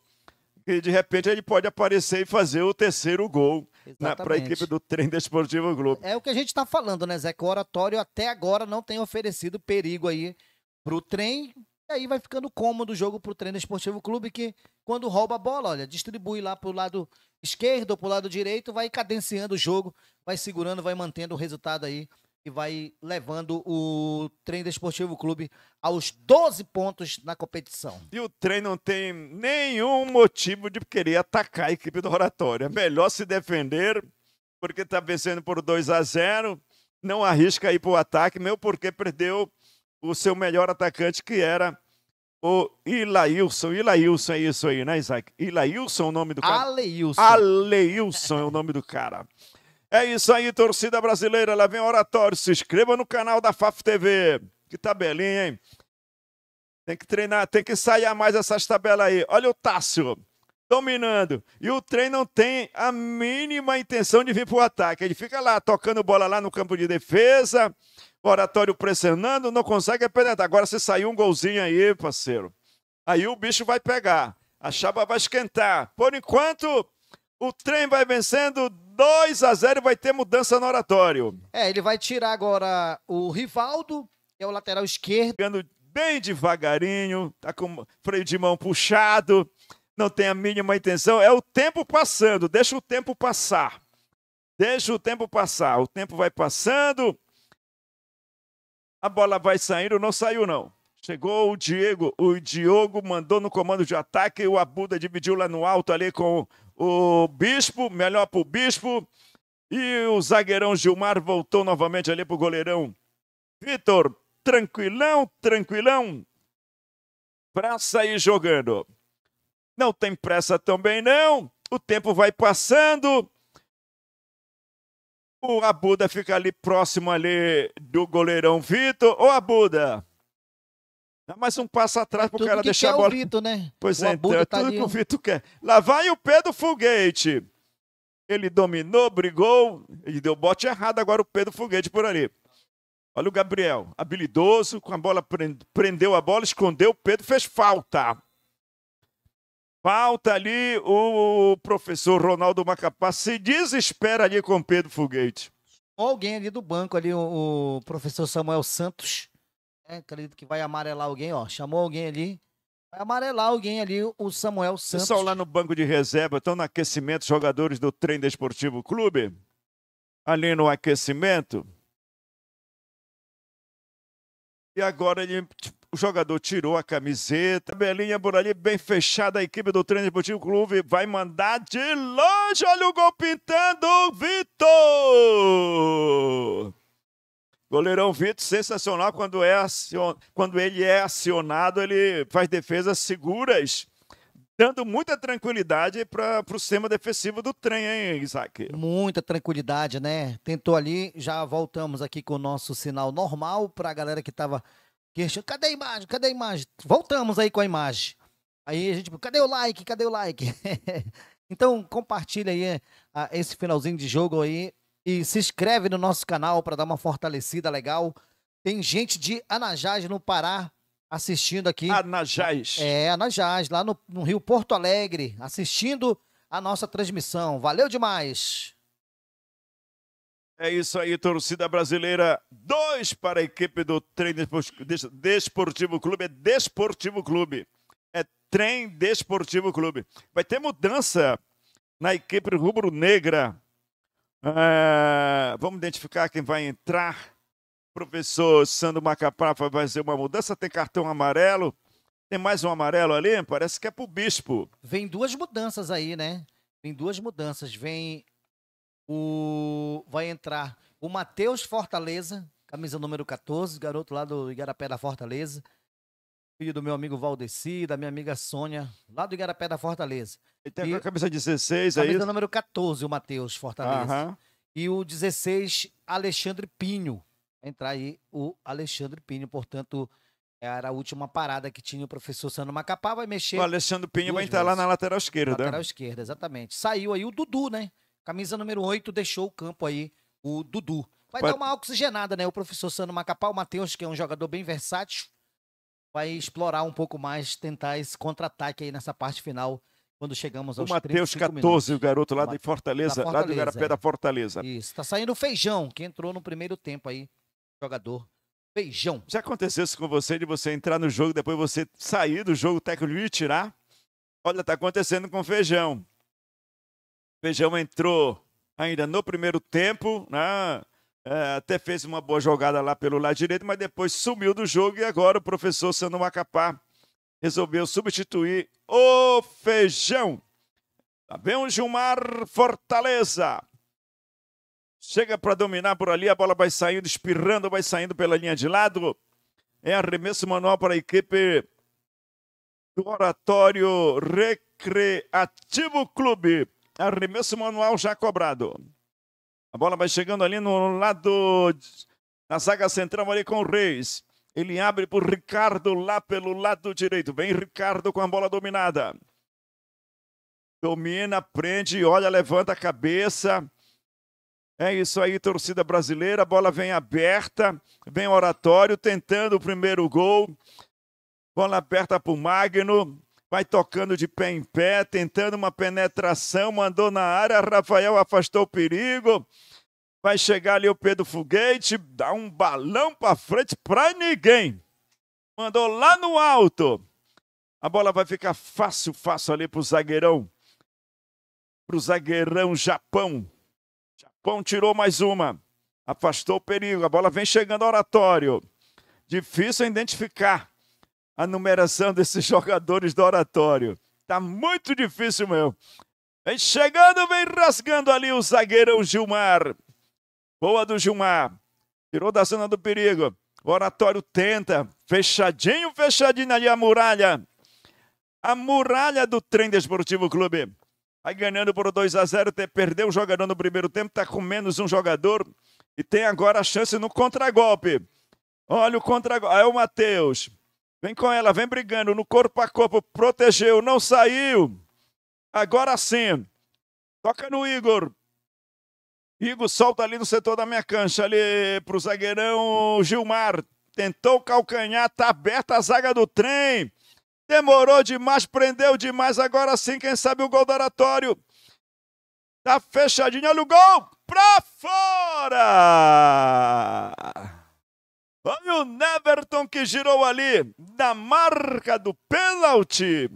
que de repente ele pode aparecer e fazer o terceiro gol para a equipe do Trem Desportivo Globo. É o que a gente está falando, né, Zé? Que o Oratório até agora não tem oferecido perigo aí para o trem. E aí vai ficando cômodo o jogo para o Treino Esportivo Clube, que quando rouba a bola, olha, distribui lá para o lado esquerdo ou para o lado direito, vai cadenciando o jogo, vai segurando, vai mantendo o resultado aí e vai levando o Treino Esportivo Clube aos 12 pontos na competição. E o trem não tem nenhum motivo de querer atacar a equipe do Oratória. Melhor se defender, porque está vencendo por 2 a 0 não arrisca ir para o ataque, meu. porque perdeu o seu melhor atacante, que era o Ilailson. Ilailson é isso aí, né, Isaac? Ilailson é o nome do cara? Aleilson. Aleilson é o nome do cara. É isso aí, torcida brasileira. Lá vem oratório. Se inscreva no canal da FAF TV. Que tabelinha, hein? Tem que treinar, tem que ensaiar mais essas tabelas aí. Olha o Tássio dominando. E o trem não tem a mínima intenção de vir para o ataque. Ele fica lá tocando bola lá no campo de defesa. O Oratório pressionando, não consegue é penetrar. Agora se sair um golzinho aí, parceiro. Aí o bicho vai pegar. A chapa vai esquentar. Por enquanto, o trem vai vencendo 2 a 0 vai ter mudança no oratório. É, ele vai tirar agora o Rivaldo, que é o lateral esquerdo. Jogando bem devagarinho, tá com freio de mão puxado, não tem a mínima intenção. É o tempo passando, deixa o tempo passar. Deixa o tempo passar. O tempo vai passando. A bola vai saindo, não saiu não. Chegou o Diego, o Diogo mandou no comando de ataque, e o Abuda dividiu lá no alto ali com o Bispo, melhor para o Bispo. E o zagueirão Gilmar voltou novamente ali para o goleirão Vitor. Tranquilão, tranquilão. Para sair jogando. Não tem pressa também, não. O tempo vai passando. O Abuda fica ali próximo ali do goleirão Vitor. Ô, Abuda, Dá mais um passo atrás para é o cara deixar a bola. O Vitor, né? Pois o é, então, é tá tudo que o Vitor quer. Lá vai o pé do foguete. Ele dominou, brigou e deu bote errado. Agora o pé do foguete por ali. Olha o Gabriel, habilidoso, com a bola, prendeu a bola, escondeu o Pedro, fez falta. Falta ali, o professor Ronaldo Macapá se desespera ali com o Pedro Foguete. Alguém ali do banco, ali, o professor Samuel Santos, né? acredito que vai amarelar alguém, ó. Chamou alguém ali. Vai amarelar alguém ali, o Samuel Santos. Pessoal lá no banco de reserva, estão no aquecimento, os jogadores do Trem Desportivo Clube. Ali no aquecimento. E agora ele, tipo, o jogador tirou a camiseta, belinha por ali, bem fechada a equipe do Treino Esportivo Clube, vai mandar de longe, olha o gol pintando, Vitor! Goleirão Vitor, sensacional quando, é acion... quando ele é acionado, ele faz defesas seguras, dando muita tranquilidade para o sistema defensivo do trem, hein, Isaac? Muita tranquilidade, né? Tentou ali, já voltamos aqui com o nosso sinal normal para a galera que estava Cadê a imagem? Cadê a imagem? Voltamos aí com a imagem. Aí a gente, cadê o like? Cadê o like? (laughs) então compartilha aí eh, esse finalzinho de jogo aí e se inscreve no nosso canal para dar uma fortalecida legal. Tem gente de Anajás no Pará assistindo aqui. Anajás. É, Anajás, lá no, no Rio Porto Alegre, assistindo a nossa transmissão. Valeu demais! É isso aí, torcida brasileira. Dois para a equipe do Trem Desportivo Clube. É Desportivo Clube. É Trem Desportivo Clube. Vai ter mudança na equipe rubro-negra Uh, vamos identificar quem vai entrar. Professor Sandro Macapá vai fazer uma mudança. Tem cartão amarelo. Tem mais um amarelo ali? Parece que é pro Bispo. Vem duas mudanças aí, né? Vem duas mudanças. Vem o. Vai entrar o Matheus Fortaleza, camisa número 14, garoto lá do Igarapé da Fortaleza filho do meu amigo Valdeci, da minha amiga Sônia, lá do Igarapé da Fortaleza. Ele tem e, a camisa 16 aí. É camisa é número 14, o Matheus Fortaleza. Uhum. E o 16, Alexandre Pinho. Entrar aí o Alexandre Pinho, portanto, era a última parada que tinha o professor Sano Macapá, vai mexer. O Alexandre Pinho vai entrar vezes. lá na lateral esquerda. Na lateral né? esquerda, exatamente. Saiu aí o Dudu, né? Camisa número 8 deixou o campo aí, o Dudu. Vai dar uma oxigenada, né? O professor Sano Macapá, o Matheus, que é um jogador bem versátil, vai explorar um pouco mais, tentar esse contra-ataque aí nessa parte final, quando chegamos aos O Matheus 14, o garoto lá de Fortaleza, Fortaleza, lá do Garapé é. da Fortaleza. Isso, tá saindo o Feijão, que entrou no primeiro tempo aí, jogador Feijão. Já aconteceu isso com você, de você entrar no jogo, depois você sair do jogo, o técnico e tirar? Olha, tá acontecendo com o Feijão. Feijão entrou ainda no primeiro tempo, né? É, até fez uma boa jogada lá pelo lado direito, mas depois sumiu do jogo e agora o professor Sandro Macapá resolveu substituir o Feijão. Tá bem o Gilmar Fortaleza. Chega para dominar por ali, a bola vai saindo, espirrando, vai saindo pela linha de lado. É arremesso manual para a equipe do Oratório Recreativo Clube. Arremesso manual já cobrado. A bola vai chegando ali no lado, na zaga central ali com o Reis. Ele abre para o Ricardo lá pelo lado direito. Vem Ricardo com a bola dominada. Domina, prende, olha, levanta a cabeça. É isso aí, torcida brasileira. A bola vem aberta, vem oratório, tentando o primeiro gol. Bola aberta para o Magno vai tocando de pé em pé, tentando uma penetração, mandou na área, Rafael afastou o perigo. Vai chegar ali o Pedro Foguete, dá um balão para frente para ninguém. Mandou lá no alto. A bola vai ficar fácil, fácil ali para o zagueirão. Para o zagueirão Japão. Japão tirou mais uma. Afastou o perigo. A bola vem chegando ao oratório. Difícil identificar a numeração desses (laughs) jogadores do oratório. Tá muito difícil, meu. Vem chegando, vem rasgando ali o o Gilmar. Boa do Gilmar. Tirou da zona do perigo. O oratório tenta. Fechadinho, fechadinho ali a muralha. A muralha do Trem Desportivo Clube. Vai ganhando por 2 a 0 Perdeu o jogador no primeiro tempo. Tá com menos um jogador. E tem agora a chance no contragolpe. Olha o contragolpe. Aí ah, é o Matheus. Vem com ela, vem brigando no corpo a corpo, protegeu, não saiu. Agora sim. Toca no Igor. Igor solta ali no setor da minha cancha, ali pro zagueirão Gilmar. Tentou calcanhar, tá aberta a zaga do trem. Demorou demais, prendeu demais. Agora sim, quem sabe o gol do oratório. Tá fechadinho, olha o gol! Pra fora! Olha o Neverton que girou ali da marca do pênalti.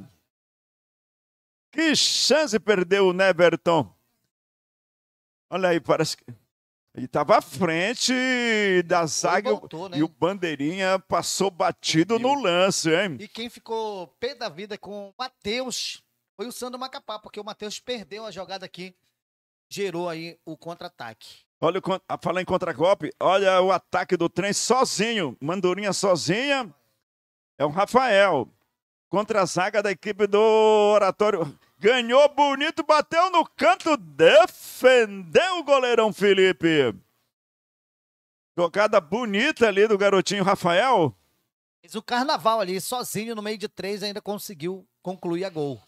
Que chance perdeu o Neverton. Olha aí, parece que ele estava à frente da zaga voltou, né? e o bandeirinha passou batido no lance, hein? E quem ficou pé da vida com o Matheus foi o Sandro Macapá, porque o Matheus perdeu a jogada aqui, gerou aí o contra-ataque. Olha, a falar em golpe. olha o ataque do trem sozinho. Mandurinha sozinha. É o Rafael. Contra a zaga da equipe do Oratório. Ganhou bonito, bateu no canto, defendeu o goleirão Felipe. Jogada bonita ali do garotinho Rafael. Fez o carnaval ali, sozinho, no meio de três, ainda conseguiu concluir a gol.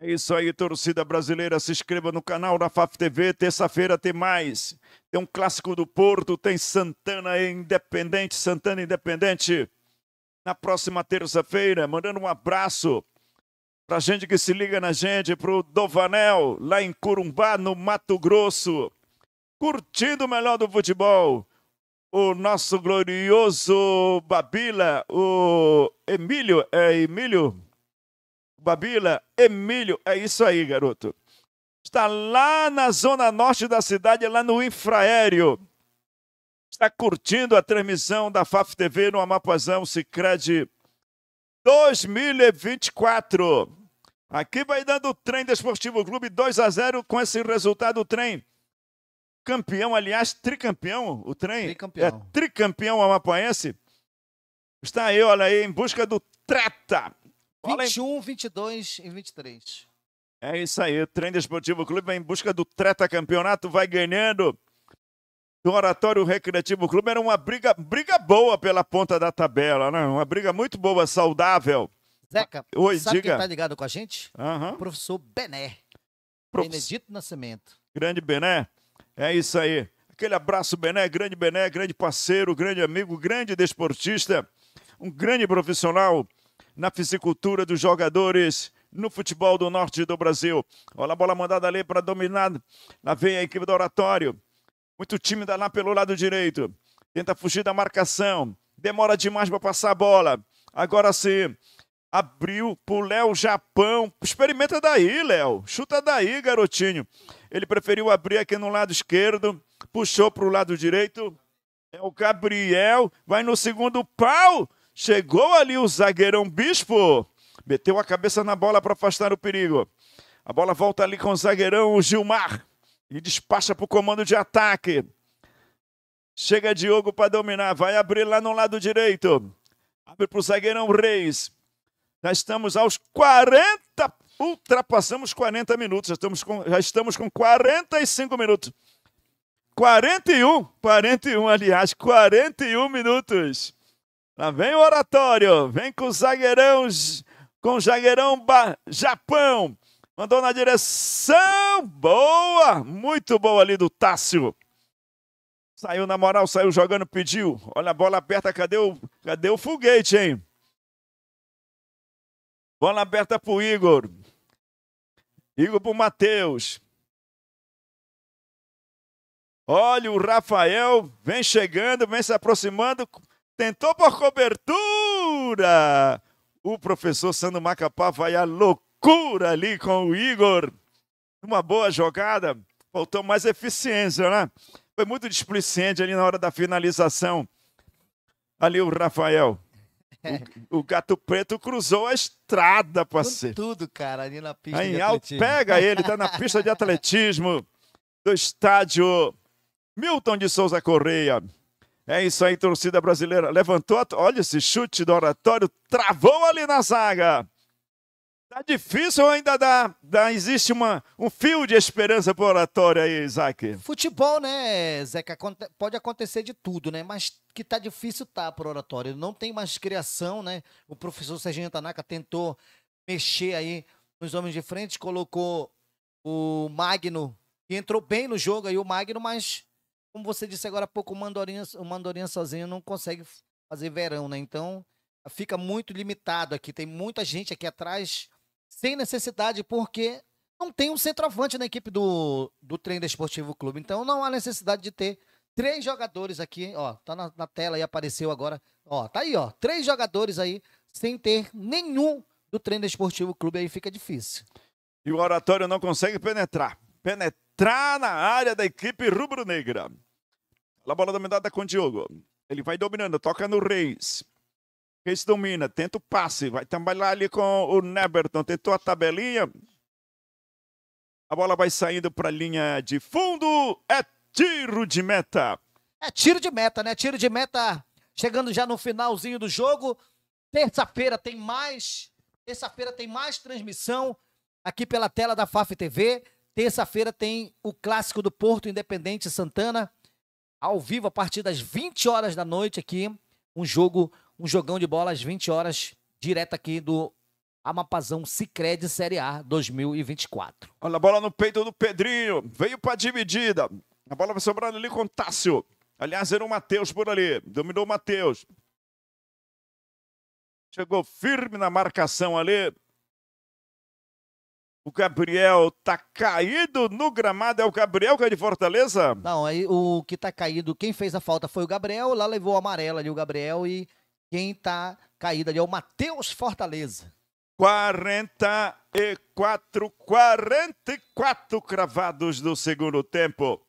É isso aí, torcida brasileira. Se inscreva no canal da FAF TV. Terça-feira tem mais. Tem um clássico do Porto, tem Santana Independente, Santana Independente. Na próxima terça-feira, mandando um abraço pra gente que se liga na gente, pro Dovanel, lá em Curumbá, no Mato Grosso. Curtindo o melhor do futebol. O nosso glorioso Babila, o Emílio, é Emílio? Babila, Emílio, é isso aí, garoto. Está lá na zona norte da cidade, lá no infraéreo. Está curtindo a transmissão da FAF TV no Amapazão Cicred 2024. Aqui vai dando o trem Desportivo Clube 2 a 0 com esse resultado o trem. Campeão, aliás, tricampeão, o trem. Tricampeão. É tricampeão amapaense. Está aí, olha aí, em busca do Treta. 21, 22 e 23. É isso aí, o Trem Esportivo Clube vai em busca do treta campeonato, vai ganhando. O Oratório Recreativo Clube era uma briga, briga boa pela ponta da tabela, né? Uma briga muito boa, saudável. Zeca, Oi, sabe diga. quem tá ligado com a gente? Uhum. O professor Bené. Prof... Benedito Nascimento. Grande Bené, é isso aí. Aquele abraço, Bené, grande Bené, grande parceiro, grande amigo, grande desportista, um grande profissional na fisicultura dos jogadores no futebol do norte do Brasil. Olha a bola mandada ali para dominar. Lá vem a equipe do Oratório. Muito tímida lá pelo lado direito. Tenta fugir da marcação. Demora demais para passar a bola. Agora sim. Abriu pro Léo Japão. Experimenta daí, Léo. Chuta daí, garotinho. Ele preferiu abrir aqui no lado esquerdo. Puxou pro lado direito. É o Gabriel. Vai no segundo pau. Chegou ali o zagueirão Bispo. Meteu a cabeça na bola para afastar o perigo. A bola volta ali com o zagueirão Gilmar. E despacha para o comando de ataque. Chega Diogo para dominar. Vai abrir lá no lado direito. Abre para o zagueirão Reis. Já estamos aos 40. Ultrapassamos 40 minutos. Já estamos com, já estamos com 45 minutos. 41, 41, aliás, 41 minutos. Lá vem o oratório, vem com o zagueirão, com o zagueirão ba, Japão. Mandou na direção, boa, muito boa ali do Tássio. Saiu na moral, saiu jogando, pediu. Olha a bola aberta, cadê o, cadê o foguete, hein? Bola aberta pro Igor. Igor pro Matheus. Olha o Rafael, vem chegando, vem se aproximando, tentou por cobertura. O professor Sandro Macapá vai à loucura ali com o Igor. Uma boa jogada, faltou mais eficiência, né? Foi muito displicente ali na hora da finalização. Ali o Rafael. O, (laughs) o gato preto cruzou a estrada, parceiro. Com tudo, cara, ali na pista Aí, de atletismo. Pega ele, tá na pista de (laughs) atletismo do estádio Milton de Souza Correia. É isso aí, torcida brasileira. Levantou, olha esse chute do oratório, travou ali na zaga. Tá difícil ainda dá, dá existe uma, um fio de esperança para oratório aí, Isaac. Futebol, né, Zeca, pode acontecer de tudo, né? Mas que tá difícil tá para oratório. Não tem mais criação, né? O professor Serginho Tanaka tentou mexer aí nos homens de frente, colocou o Magno, que entrou bem no jogo aí o Magno, mas como você disse agora há pouco, o mandorinha, o mandorinha sozinho não consegue fazer verão, né? Então fica muito limitado aqui. Tem muita gente aqui atrás sem necessidade, porque não tem um centroavante na equipe do, do Treino Esportivo Clube. Então não há necessidade de ter três jogadores aqui, ó, tá na, na tela aí, apareceu agora, ó, tá aí, ó, três jogadores aí, sem ter nenhum do Treino Esportivo Clube, aí fica difícil. E o Oratório não consegue penetrar, penetrar na área da equipe rubro-negra. A bola dominada com o Diogo. Ele vai dominando, toca no Reis. Reis domina, tenta o passe, vai trabalhar ali com o Neberton, tentou a tabelinha. A bola vai saindo para a linha de fundo. É tiro de meta. É tiro de meta, né? Tiro de meta chegando já no finalzinho do jogo. Terça-feira tem mais. Terça-feira tem mais transmissão aqui pela tela da FAF TV. Terça-feira tem o clássico do Porto Independente Santana ao vivo a partir das 20 horas da noite aqui, um jogo, um jogão de bola às 20 horas, direto aqui do Amapazão Cicred Série A 2024. Olha a bola no peito do Pedrinho, veio para dividida. A bola vai sobrando ali com o Tássio. Aliás, era o Matheus por ali, dominou o Matheus. Chegou firme na marcação ali o Gabriel tá caído no gramado. É o Gabriel que é de Fortaleza? Não, aí o que tá caído, quem fez a falta foi o Gabriel. Lá levou o amarelo ali o Gabriel. E quem tá caído ali é o Matheus Fortaleza. 44, 44 cravados do segundo tempo.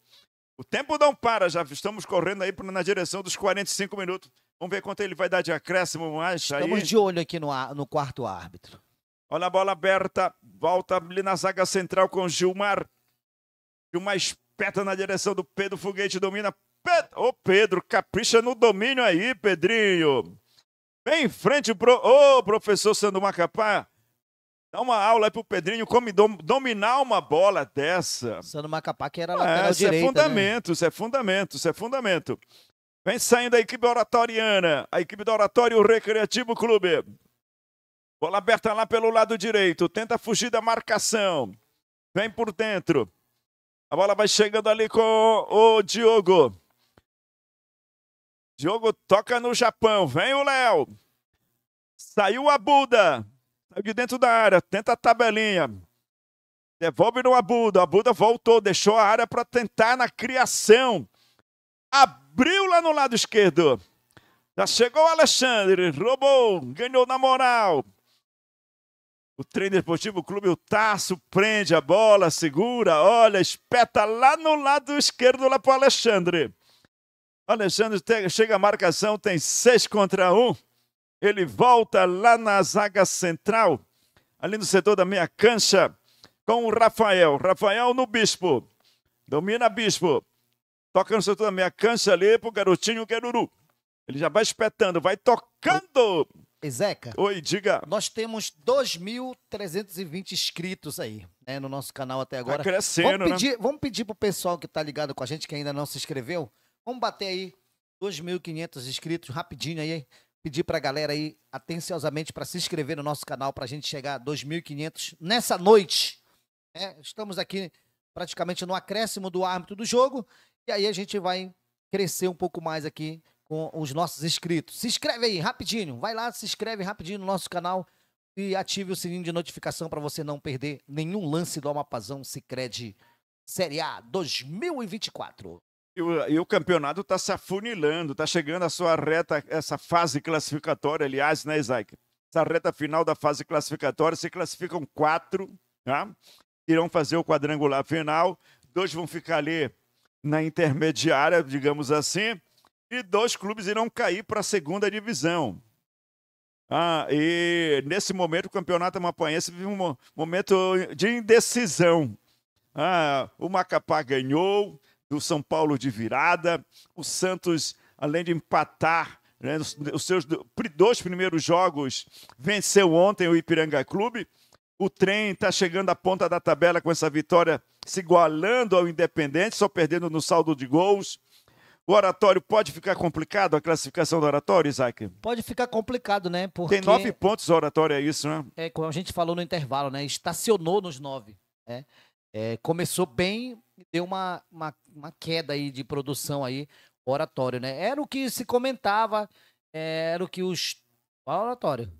O tempo não para, já estamos correndo aí na direção dos 45 minutos. Vamos ver quanto ele vai dar de acréscimo mais aí. Estamos de olho aqui no, no quarto árbitro. Olha a bola aberta Volta ali na zaga central com Gilmar. Gilmar espeta na direção do Pedro. Foguete domina. Pedro, ô oh, Pedro, capricha no domínio aí, Pedrinho. Bem em frente pro. Ô, oh, professor Sandro Macapá. Dá uma aula aí pro Pedrinho como dominar uma bola dessa. Sandro Macapá que era é, lateral ah, isso é direita, é fundamento, né? isso é fundamento, isso é fundamento. Vem saindo a equipe oratoriana, a equipe do Oratório Recreativo Clube. Bola aberta lá pelo lado direito. Tenta fugir da marcação. Vem por dentro. A bola vai chegando ali com o Diogo. Diogo toca no Japão. Vem o Léo. Saiu a Buda. Saiu de dentro da área. Tenta a tabelinha. Devolve no Abuda. A Buda voltou. Deixou a área para tentar na criação. Abriu lá no lado esquerdo. Já chegou o Alexandre. Roubou. Ganhou na moral. O treino esportivo, o clube, o Taço prende a bola, segura, olha, espeta lá no lado esquerdo, lá para o Alexandre. Alexandre chega a marcação, tem seis contra um. Ele volta lá na zaga central, ali no setor da meia cancha, com o Rafael. Rafael no Bispo. Domina Bispo. Toca no setor da meia cancha ali pro garotinho Garuru. Ele já vai espetando, vai tocando. Zeca. Oi, diga. Nós temos 2.320 inscritos aí, né, no nosso canal até agora. Tá crescendo, vamos né? pedir, né? Vamos pedir pro pessoal que tá ligado com a gente, que ainda não se inscreveu, vamos bater aí 2.500 inscritos rapidinho aí, pedir pra galera aí, atenciosamente, para se inscrever no nosso canal, pra gente chegar a 2.500 nessa noite. Né? Estamos aqui praticamente no acréscimo do árbitro do jogo, e aí a gente vai crescer um pouco mais aqui com os nossos inscritos. Se inscreve aí rapidinho, vai lá, se inscreve rapidinho no nosso canal e ative o sininho de notificação para você não perder nenhum lance do Amapazão Sicredi Série A 2024. E o, e o campeonato está se afunilando, está chegando a sua reta, essa fase classificatória, aliás, né, Isaac? Essa reta final da fase classificatória, se classificam quatro, tá? Irão fazer o quadrangular final, dois vão ficar ali na intermediária, digamos assim, e dois clubes irão cair para a segunda divisão. Ah, e nesse momento o campeonato amapanhense vive um momento de indecisão. Ah, o Macapá ganhou do São Paulo de virada, o Santos, além de empatar né, os seus dois primeiros jogos, venceu ontem o Ipiranga Clube. O trem está chegando à ponta da tabela com essa vitória, se igualando ao Independente, só perdendo no saldo de gols. O oratório pode ficar complicado, a classificação do oratório, Isaac? Pode ficar complicado, né? Porque... Tem nove pontos o oratório, é isso, né? É, como a gente falou no intervalo, né? Estacionou nos nove. Né? É, começou bem, deu uma, uma, uma, queda aí de produção aí, oratório, né? Era o que se comentava, é, era o que os... Fala é oratório.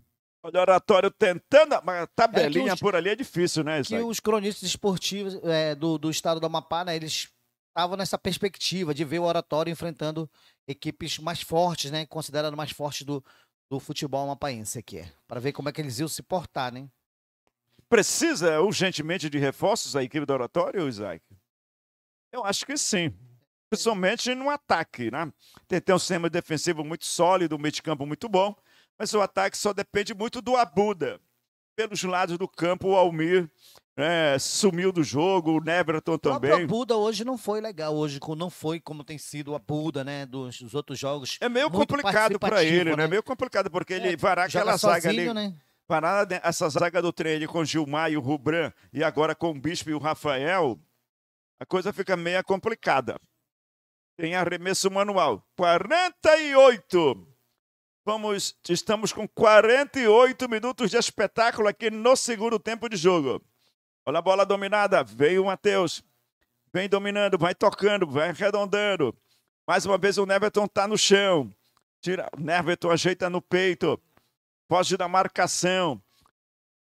Olha, oratório tentando. Mas é tabelinha os, por ali é difícil, né? Isaac? Que os cronistas esportivos é, do, do estado do Amapá, né? Eles estavam nessa perspectiva de ver o Oratório enfrentando equipes mais fortes, né? Considerando mais fortes do, do futebol mapaense aqui. É. Para ver como é que eles iam se portar, né? Precisa urgentemente de reforços a equipe do Oratório, Isaac? Eu acho que sim. Principalmente no ataque, né? Tem, tem um sistema defensivo muito sólido, um meio de campo muito bom, mas o ataque só depende muito do Abuda pelos lados do campo, o Almir né, sumiu do jogo, o Neverton também. O Buda hoje não foi legal, hoje não foi como tem sido a Buda, né, dos, dos outros jogos. É meio complicado para ele, né? né? É meio complicado, porque é, ele varar aquela sozinho, zaga ali. Né? Parar né, essa zaga do treino com Gilmar e o Rubran, e agora com o Bispo e o Rafael, a coisa fica meio complicada. Tem arremesso manual. 48 Vamos, estamos com 48 minutos de espetáculo aqui no segundo tempo de jogo. Olha a bola dominada, veio o Matheus. Vem dominando, vai tocando, vai arredondando. Mais uma vez o Neverton está no chão. Tira, Neverton ajeita no peito. Foge da marcação.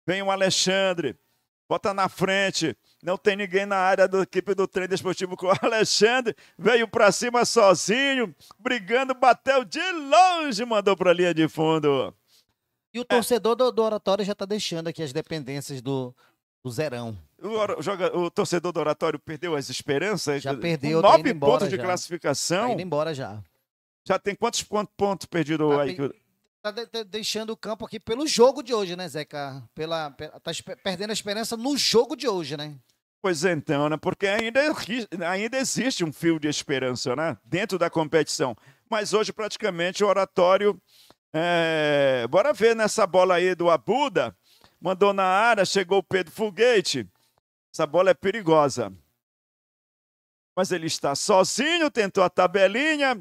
Vem o Alexandre. Bota na frente. Não tem ninguém na área da equipe do treino esportivo com o Alexandre. Veio para cima sozinho, brigando, bateu de longe, mandou para a linha de fundo. E o torcedor do, do Oratório já está deixando aqui as dependências do, do Zerão. O, joga, o torcedor do Oratório perdeu as esperanças? Já perdeu. Tá nove tá pontos já. de classificação. Tá indo embora já. Já tem quantos pontos, pontos perdido tá aí? Pe... Tá, tá deixando o campo aqui pelo jogo de hoje, né, Zeca? Pela, tá perdendo a esperança no jogo de hoje, né? Pois então, né? Porque ainda, ainda existe um fio de esperança, né? Dentro da competição. Mas hoje, praticamente, o oratório. É... Bora ver nessa bola aí do Abuda. Mandou na área, chegou o Pedro Foguete. Essa bola é perigosa. Mas ele está sozinho, tentou a tabelinha.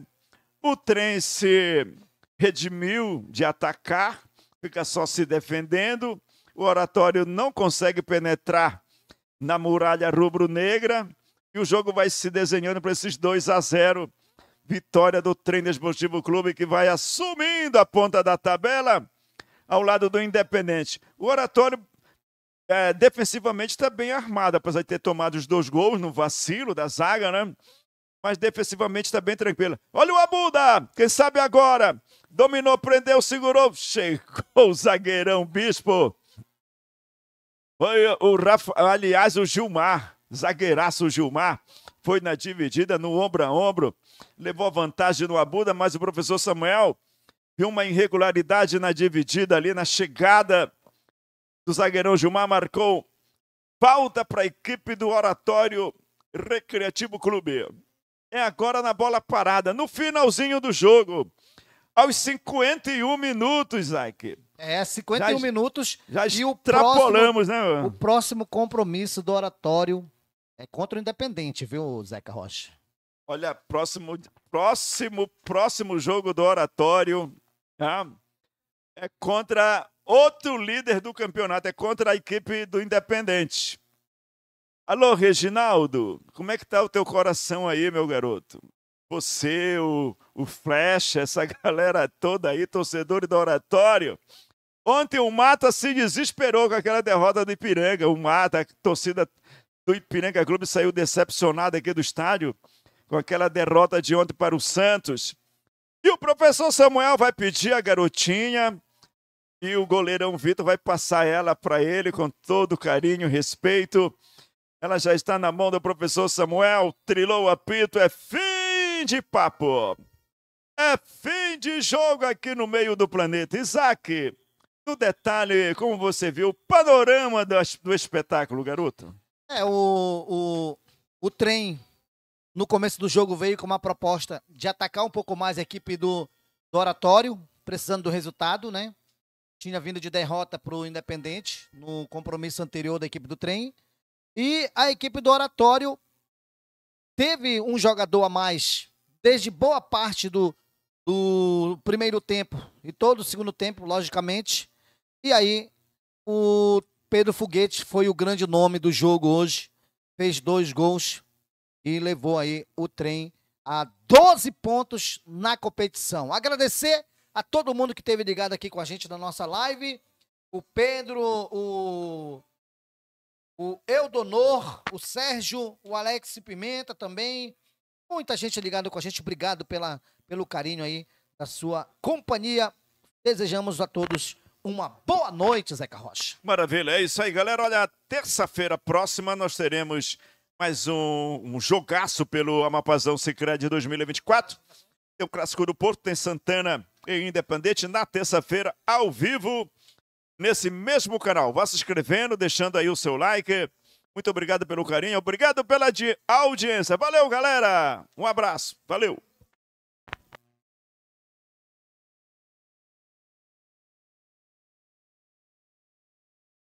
O trem se redimiu de atacar, fica só se defendendo. O oratório não consegue penetrar na muralha rubro-negra e o jogo vai se desenhando para esses 2 a 0. Vitória do Treino Esportivo Clube que vai assumindo a ponta da tabela ao lado do Independente. O Oratório é, defensivamente está bem armado, apesar de ter tomado os dois gols no vacilo da zaga, né? Mas defensivamente está bem tranquila. Olha o Abuda! Quem sabe agora? dominou, prendeu, segurou, chegou o zagueirão bispo. Foi o Rafa, aliás, o Gilmar, zagueiraço Gilmar, foi na dividida, no ombro a ombro, levou vantagem no Abuda, mas o professor Samuel viu uma irregularidade na dividida ali, na chegada do zagueirão Gilmar, marcou falta para a equipe do Oratório Recreativo Clube. É agora na bola parada, no finalzinho do jogo aos 51 minutos, Isaac. É, 51 já, minutos. Já e o próximo, né? O próximo compromisso do oratório é contra o Independente, viu, Zeca Rocha? Olha, próximo, próximo, próximo jogo do oratório tá? é contra outro líder do campeonato, é contra a equipe do Independente. Alô, Reginaldo, como é que tá o teu coração aí, meu garoto? você, o, o Flash, essa (laughs) galera toda aí, torcedor do oratório. Ontem o Mata se desesperou com aquela derrota do Ipiranga. O Mata, a torcida do Ipiranga Clube saiu decepcionada aqui do estádio com aquela derrota de ontem para o Santos. E o professor Samuel vai pedir a garotinha e o goleirão Vitor vai passar ela para ele com todo carinho e respeito. Ela já está na mão do professor Samuel, trilou o apito, é fim! fim de papo. É fim de jogo aqui no meio do planeta. Isaac, no detalhe, como você viu o panorama do, do espetáculo, garoto? É, o, o, o trem no começo do jogo veio com uma proposta de atacar um pouco mais a equipe do, do Oratório, precisando do resultado, né? Tinha vindo de derrota para o Independente no compromisso anterior da equipe do trem. E a equipe do Oratório teve um jogador a mais desde boa parte do, do primeiro tempo e todo o segundo tempo, logicamente. E aí, o Pedro Foguete foi o grande nome do jogo hoje. Fez dois gols e levou aí o trem a 12 pontos na competição. Agradecer a todo mundo que esteve ligado aqui com a gente na nossa live. O Pedro, o, o Eudonor, o Sérgio, o Alex Pimenta também, Muita gente ligada com a gente. Obrigado pela, pelo carinho aí da sua companhia. Desejamos a todos uma boa noite, Zeca Rocha. Maravilha, é isso aí, galera. Olha, terça-feira próxima nós teremos mais um, um jogaço pelo Amapazão Sicredi 2024. Tem o Clássico do Porto, tem Santana e Independente na terça-feira, ao vivo, nesse mesmo canal. Vá se inscrevendo, deixando aí o seu like muito obrigado pelo carinho, obrigado pela audiência. Valeu, galera. Um abraço. Valeu.